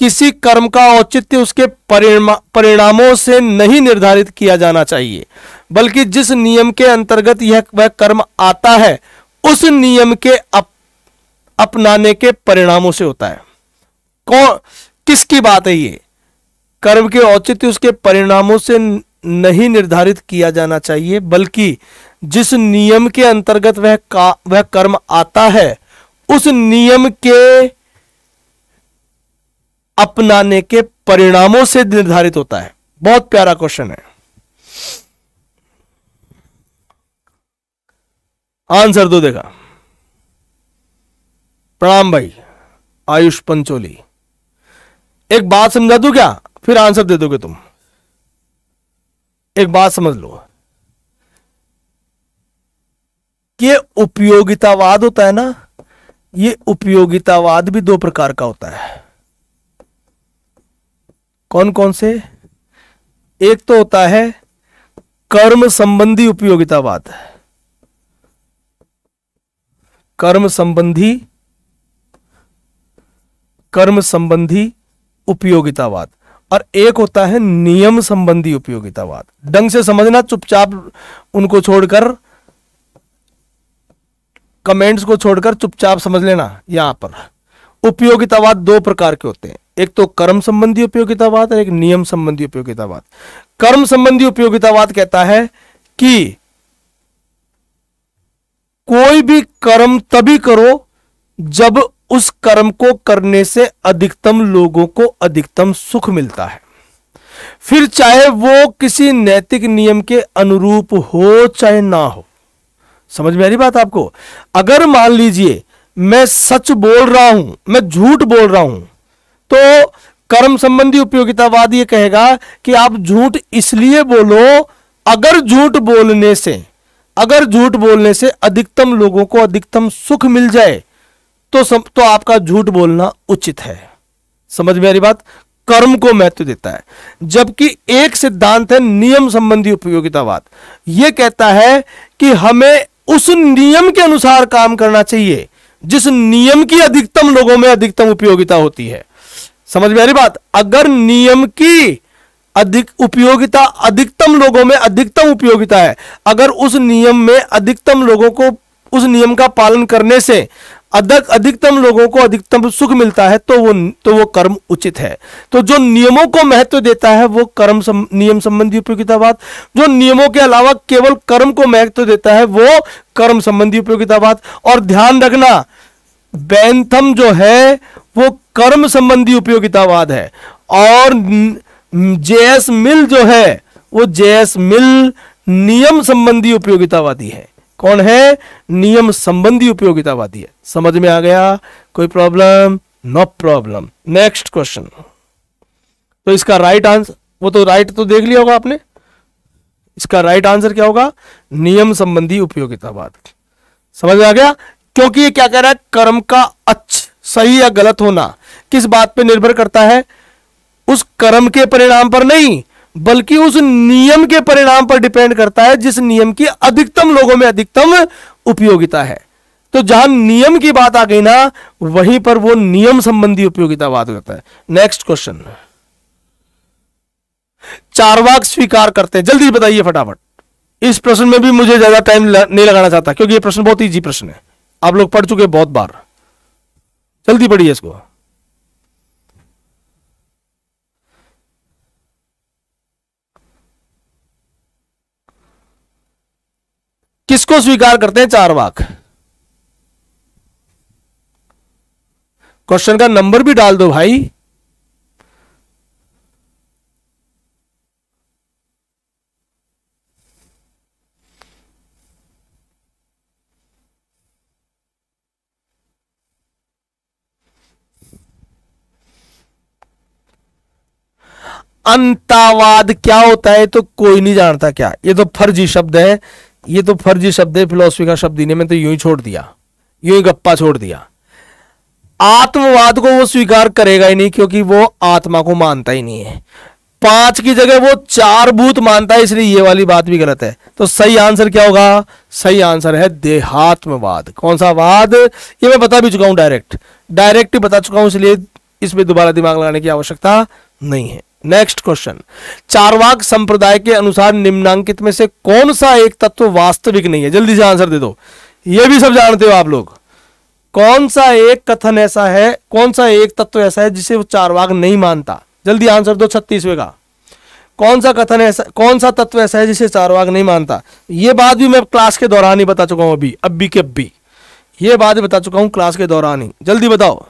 किसी कर्म का औचित्य उसके परिणामों से नहीं निर्धारित किया जाना चाहिए बल्कि जिस नियम के अंतर्गत यह वह कर्म आता है उस नियम के अप अपनाने के परिणामों से होता है कौन किसकी बात है ये कर्म के औचित्य उसके परिणामों से नहीं निर्धारित किया जाना चाहिए बल्कि जिस नियम के अंतर्गत वह का वह कर्म आता है उस नियम के अपनाने के परिणामों से निर्धारित होता है बहुत प्यारा क्वेश्चन है आंसर दो तो देगा प्रणाम भाई आयुष पंचोली एक बात समझा दू क्या फिर आंसर दे दोगे तुम एक बात समझ लो ये उपयोगितावाद होता है ना ये उपयोगितावाद भी दो प्रकार का होता है कौन कौन से एक तो होता है कर्म संबंधी उपयोगितावाद कर्म संबंधी कर्म संबंधी उपयोगितावाद और एक होता है नियम संबंधी उपयोगितावाद ढंग से समझना चुपचाप उनको छोड़कर कमेंट्स को छोड़कर चुपचाप समझ लेना यहां पर उपयोगितावाद दो प्रकार के होते हैं एक तो कर्म संबंधी उपयोगितावाद और एक नियम संबंधी उपयोगितावाद कर्म संबंधी उपयोगितावाद कहता है कि कोई भी कर्म तभी करो जब उस कर्म को करने से अधिकतम लोगों को अधिकतम सुख मिलता है फिर चाहे वो किसी नैतिक नियम के अनुरूप हो चाहे ना हो समझ में आ रही बात आपको अगर मान लीजिए मैं सच बोल रहा हूं मैं झूठ बोल रहा हूं तो कर्म संबंधी उपयोगितावाद यह कहेगा कि आप झूठ इसलिए बोलो अगर झूठ बोलने से अगर झूठ बोलने से अधिकतम लोगों को अधिकतम सुख मिल जाए तो सम, तो आपका झूठ बोलना उचित है समझ में आ रही बात कर्म को महत्व देता है जबकि एक सिद्धांत है नियम संबंधी उपयोगितावाद यह कहता है कि हमें उस नियम के अनुसार काम करना चाहिए जिस नियम की अधिकतम लोगों में अधिकतम उपयोगिता होती है समझ में आ रही बात अगर नियम की अधिक उपयोगिता अधिकतम लोगों में अधिकतम उपयोगिता है अगर उस नियम में अधिकतम लोगों को उस नियम का पालन करने से अधिक अधिकतम लोगों को अधिकतम सुख मिलता है तो वो तो वो कर्म उचित है तो जो नियमों को महत्व देता है वो कर्म सम, नियम संबंधी उपयोगितावाद जो नियमों के अलावा केवल कर्म को महत्व देता है वो कर्म संबंधी उपयोगितावाद और ध्यान रखना बैंथम जो है वो कर्म संबंधी उपयोगितावाद है और जेएस मिल जो है वो जेएस मिल नियम संबंधी उपयोगितावादी है कौन है नियम संबंधी उपयोगितावादी है समझ में आ गया कोई problem no problem next question तो इसका राइट आंसर वो तो राइट तो देख लिया होगा आपने इसका राइट आंसर क्या होगा नियम संबंधी उपयोगितावाद समझ में आ गया क्योंकि ये क्या कह रहा है कर्म का अच्छ सही या गलत होना किस बात पे निर्भर करता है उस कर्म के परिणाम पर नहीं बल्कि उस नियम के परिणाम पर डिपेंड करता है जिस नियम की अधिकतम लोगों में अधिकतम उपयोगिता है तो जहां नियम की बात आ गई ना वहीं पर वो नियम संबंधी उपयोगिता बात करता है नेक्स्ट क्वेश्चन चारवाक स्वीकार करते हैं जल्दी बताइए फटाफट इस प्रश्न में भी मुझे ज्यादा टाइम नहीं लगाना चाहता क्योंकि यह प्रश्न बहुत ईजी प्रश्न है आप लोग पढ़ चुके बहुत बार जल्दी पढ़िए इसको किसको स्वीकार करते हैं चार वाक क्वेश्चन का नंबर भी डाल दो भाई अंतावाद क्या होता है तो कोई नहीं जानता क्या ये तो फर्जी शब्द है ये तो फर्जी शब्द है फिलोसफी का शब्द में तो यूं ही छोड़ दिया यूं ही गप्पा छोड़ दिया आत्मवाद को वो स्वीकार करेगा ही नहीं क्योंकि वो आत्मा को मानता ही नहीं है पांच की जगह वो चार भूत मानता है इसलिए ये वाली बात भी गलत है तो सही आंसर क्या होगा सही आंसर है देहात्मवाद कौन सा वाद ये मैं बता भी चुका हूं डायरेक्ट डायरेक्ट बता चुका हूं इसलिए इसमें दोबारा दिमाग लगाने की आवश्यकता नहीं है नेक्स्ट क्वेश्चन चारवाक संप्रदाय के अनुसार निम्नांकित में से कौन सा एक तत्व वास्तविक नहीं है जल्दी से आंसर दे दो ये भी सब जानते हो आप लोग कौन सा एक कथन ऐसा है कौन सा एक तत्व ऐसा है जिसे वो चारवाक नहीं मानता जल्दी आंसर दो छत्तीसवें का कौन सा कथन ऐसा कौन सा तत्व ऐसा है जिसे चारवाक नहीं मानता ये बात भी मैं क्लास के दौरान ही बता चुका हूं अभी अब भी के भी ये बात बता चुका हूं क्लास के दौरान ही जल्दी बताओ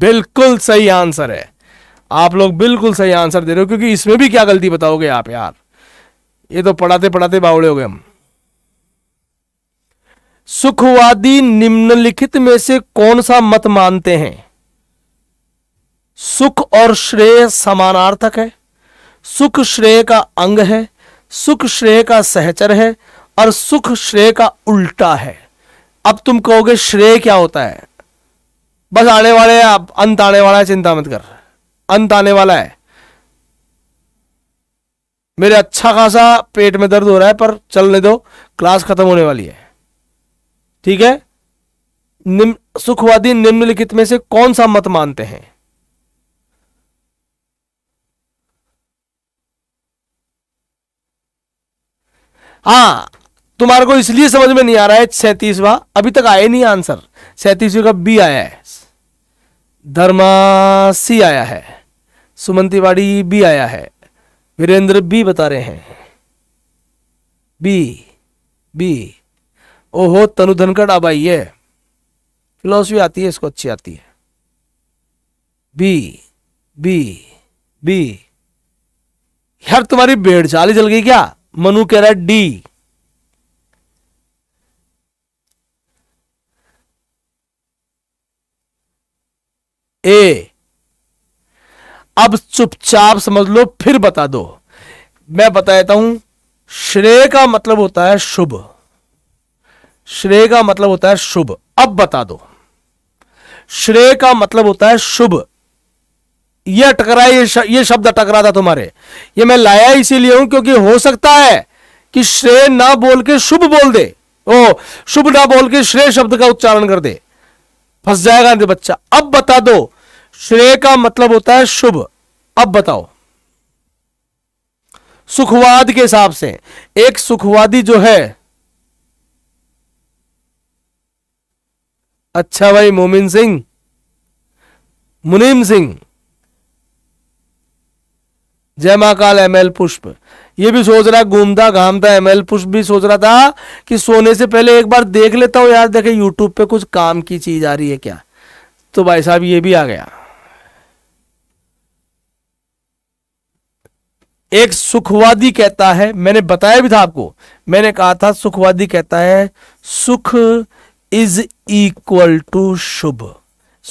बिल्कुल सही आंसर है आप लोग बिल्कुल सही आंसर दे रहे हो क्योंकि इसमें भी क्या गलती बताओगे आप यार ये तो पढ़ाते पढ़ाते बावड़े हो गए हम सुखवादी निम्नलिखित में से कौन सा मत मानते हैं सुख और श्रेय समानार्थक है सुख श्रेय का अंग है सुख श्रेय का सहचर है और सुख श्रेय का उल्टा है अब तुम कहोगे श्रेय क्या होता है बस आने वाले हैं आप अंत आने वाला है चिंता मत कर अंत आने वाला है मेरे अच्छा खासा पेट में दर्द हो रहा है पर चलने दो क्लास खत्म होने वाली है ठीक है निम्न सुखवादी निम्नलिखित में से कौन सा मत मानते हैं हाँ तुम्हारे को इसलिए समझ में नहीं आ रहा है सैतीसवा अभी तक आया नहीं आंसर सैतीसवी का बी आया है धर्मा सी आया है सुमन तिवाड़ी बी आया है वीरेंद्र बी बता रहे हैं बी बी ओहो तनु धनखड़ अब आई है फिलोसफी आती है इसको अच्छी आती है बी बी बी यार तुम्हारी भेड़ चाली जल गई क्या मनु कह रहा है डी ए अब चुपचाप समझ लो फिर बता दो मैं बता देता हूं श्रेय का मतलब होता है शुभ श्रेय का मतलब होता है शुभ अब बता दो श्रेय का मतलब होता है शुभ यह टकरा ये, ये शब्द टकरा था तुम्हारे ये मैं लाया इसीलिए हूं क्योंकि हो सकता है कि श्रेय ना बोल के शुभ बोल दे ओ शुभ ना बोल के श्रेय शब्द का उच्चारण कर दे फंस जाएगा ना बच्चा अब बता दो श्रेय का मतलब होता है शुभ अब बताओ सुखवाद के हिसाब से एक सुखवादी जो है अच्छा भाई मोमिन सिंह मुनीम सिंह जय महाकाल एम एल पुष्प ये भी सोच रहा है घूमता घामता एम एल पुष्प भी सोच रहा था कि सोने से पहले एक बार देख लेता हूँ यार देखे यूट्यूब पे कुछ काम की चीज आ रही है क्या तो भाई साहब ये भी आ गया एक सुखवादी कहता है मैंने बताया भी था आपको मैंने कहा था सुखवादी कहता है सुख इज इक्वल टू शुभ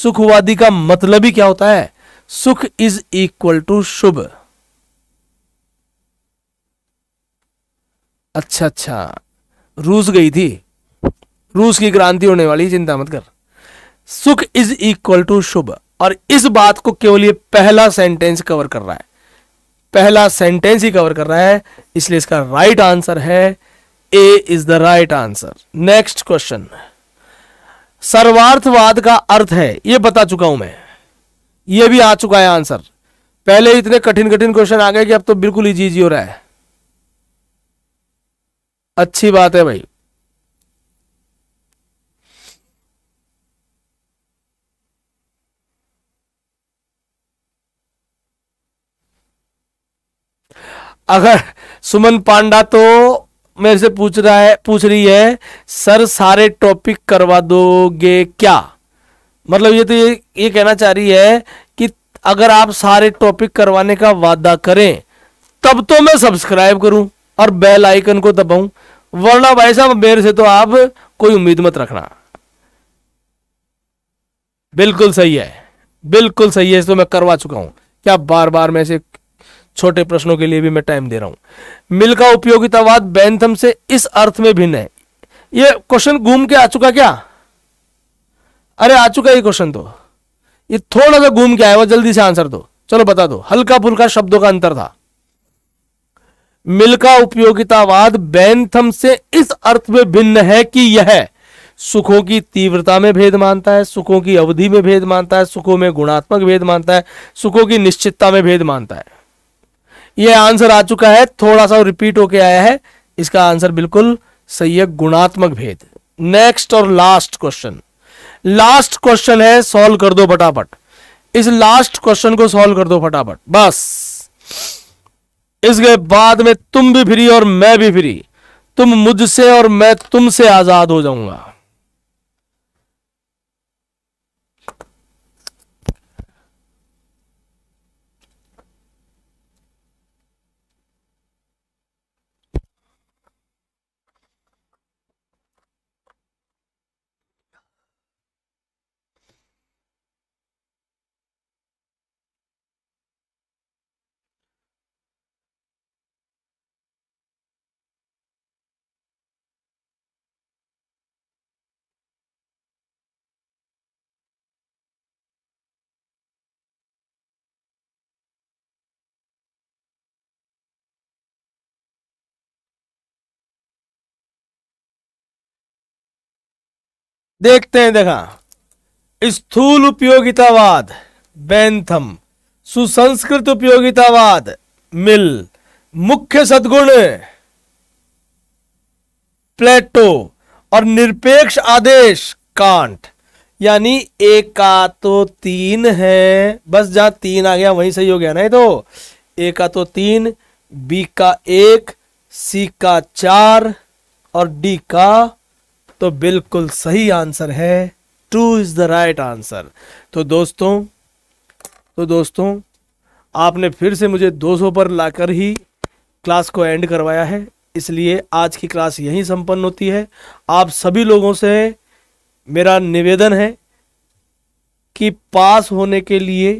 सुखवादी का मतलब ही क्या होता है सुख इज इक्वल टू शुभ अच्छा अच्छा रूस गई थी रूस की क्रांति होने वाली चिंता मत कर सुख इज इक्वल टू शुभ और इस बात को केवल ये पहला सेंटेंस कवर कर रहा है पहला सेंटेंस ही कवर कर रहा है इसलिए इसका राइट आंसर है A is the right answer next question सर्वार्थवाद का अर्थ है ये बता चुका हूं मैं ये भी आ चुका है आंसर पहले इतने कठिन कठिन क्वेश्चन आ गए कि अब तो बिल्कुल इजी इजी हो रहा है अच्छी बात है भाई अगर सुमन पांडा तो मेरे से पूछ रहा है पूछ रही है सर सारे टॉपिक करवा दोगे क्या मतलब ये तो ये ये कहना चाह रही है कि अगर आप सारे टॉपिक करवाने का वादा करें तब तो मैं सब्सक्राइब करूं और बेल आइकन को दबाऊं वरना भाई साहब मेरे से तो आप कोई उम्मीद मत रखना बिल्कुल सही है बिल्कुल सही है इसको तो मैं करवा चुका हूं क्या बार बार मैं ऐसे छोटे प्रश्नों के लिए भी मैं टाइम दे रहा हूं मिल का उपयोगितावाद बैंथम से इस अर्थ में भिन्न है ये क्वेश्चन घूम के आ चुका क्या अरे आ चुका ये क्वेश्चन तो ये थोड़ा सा घूम के आया हुआ जल्दी से आंसर दो चलो बता दो हल्का फुल्का शब्दों का अंतर था मिलका उपयोगितावाद बैंथम से इस अर्थ में भिन्न है कि यह सुखों की तीव्रता में भेद मानता है सुखों की अवधि में भेद मानता है सुखों में गुणात्मक भेद मानता है सुखों की निश्चितता में भेद मानता है यह आंसर आ चुका है थोड़ा सा रिपीट होके आया है इसका आंसर बिल्कुल सही है गुणात्मक भेद नेक्स्ट और लास्ट क्वेश्चन लास्ट क्वेश्चन है सॉल्व कर दो फटाफट इस लास्ट क्वेश्चन को सॉल्व कर दो फटाफट बस इसके बाद में तुम भी फ्री और मैं भी फ्री तुम मुझसे और मैं तुमसे आज़ाद हो जाऊंगा देखते हैं देखा स्थूल उपयोगितावाद बैंथम सुसंस्कृत उपयोगितावाद मिल मुख्य सदगुण प्लेटो और निरपेक्ष आदेश कांट यानी एका तो तीन है बस जहां तीन आ गया वहीं सही हो गया नहीं तो एका तो तीन बी का एक सी का चार और डी का तो बिल्कुल सही आंसर है two is the right answer तो दोस्तों तो दोस्तों आपने फिर से मुझे 200 पर लाकर ही क्लास को एंड करवाया है इसलिए आज की क्लास यहीं संपन्न होती है आप सभी लोगों से मेरा निवेदन है कि पास होने के लिए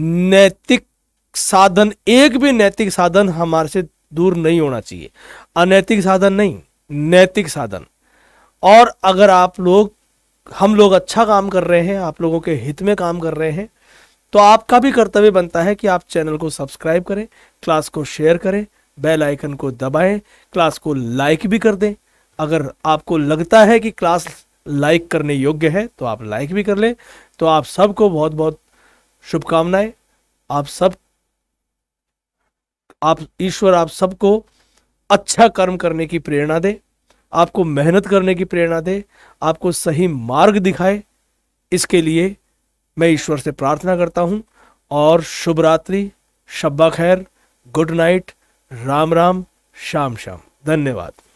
नैतिक साधन एक भी नैतिक साधन हमारे से दूर नहीं होना चाहिए अनैतिक साधन नहीं नैतिक साधन और अगर आप लोग हम लोग अच्छा काम कर रहे हैं आप लोगों के हित में काम कर रहे हैं तो आपका भी कर्तव्य बनता है कि आप चैनल को सब्सक्राइब करें क्लास को शेयर करें बेल आइकन को दबाएं क्लास को लाइक भी कर दें अगर आपको लगता है कि क्लास लाइक करने योग्य है तो आप लाइक भी कर लें तो आप सबको बहुत बहुत शुभकामनाएं आप सब आप ईश्वर आप सबको अच्छा कर्म करने की प्रेरणा दें आपको मेहनत करने की प्रेरणा दे आपको सही मार्ग दिखाए इसके लिए मैं ईश्वर से प्रार्थना करता हूँ और शुभ रात्रि शब्बा खैर गुड नाइट राम राम शाम शाम धन्यवाद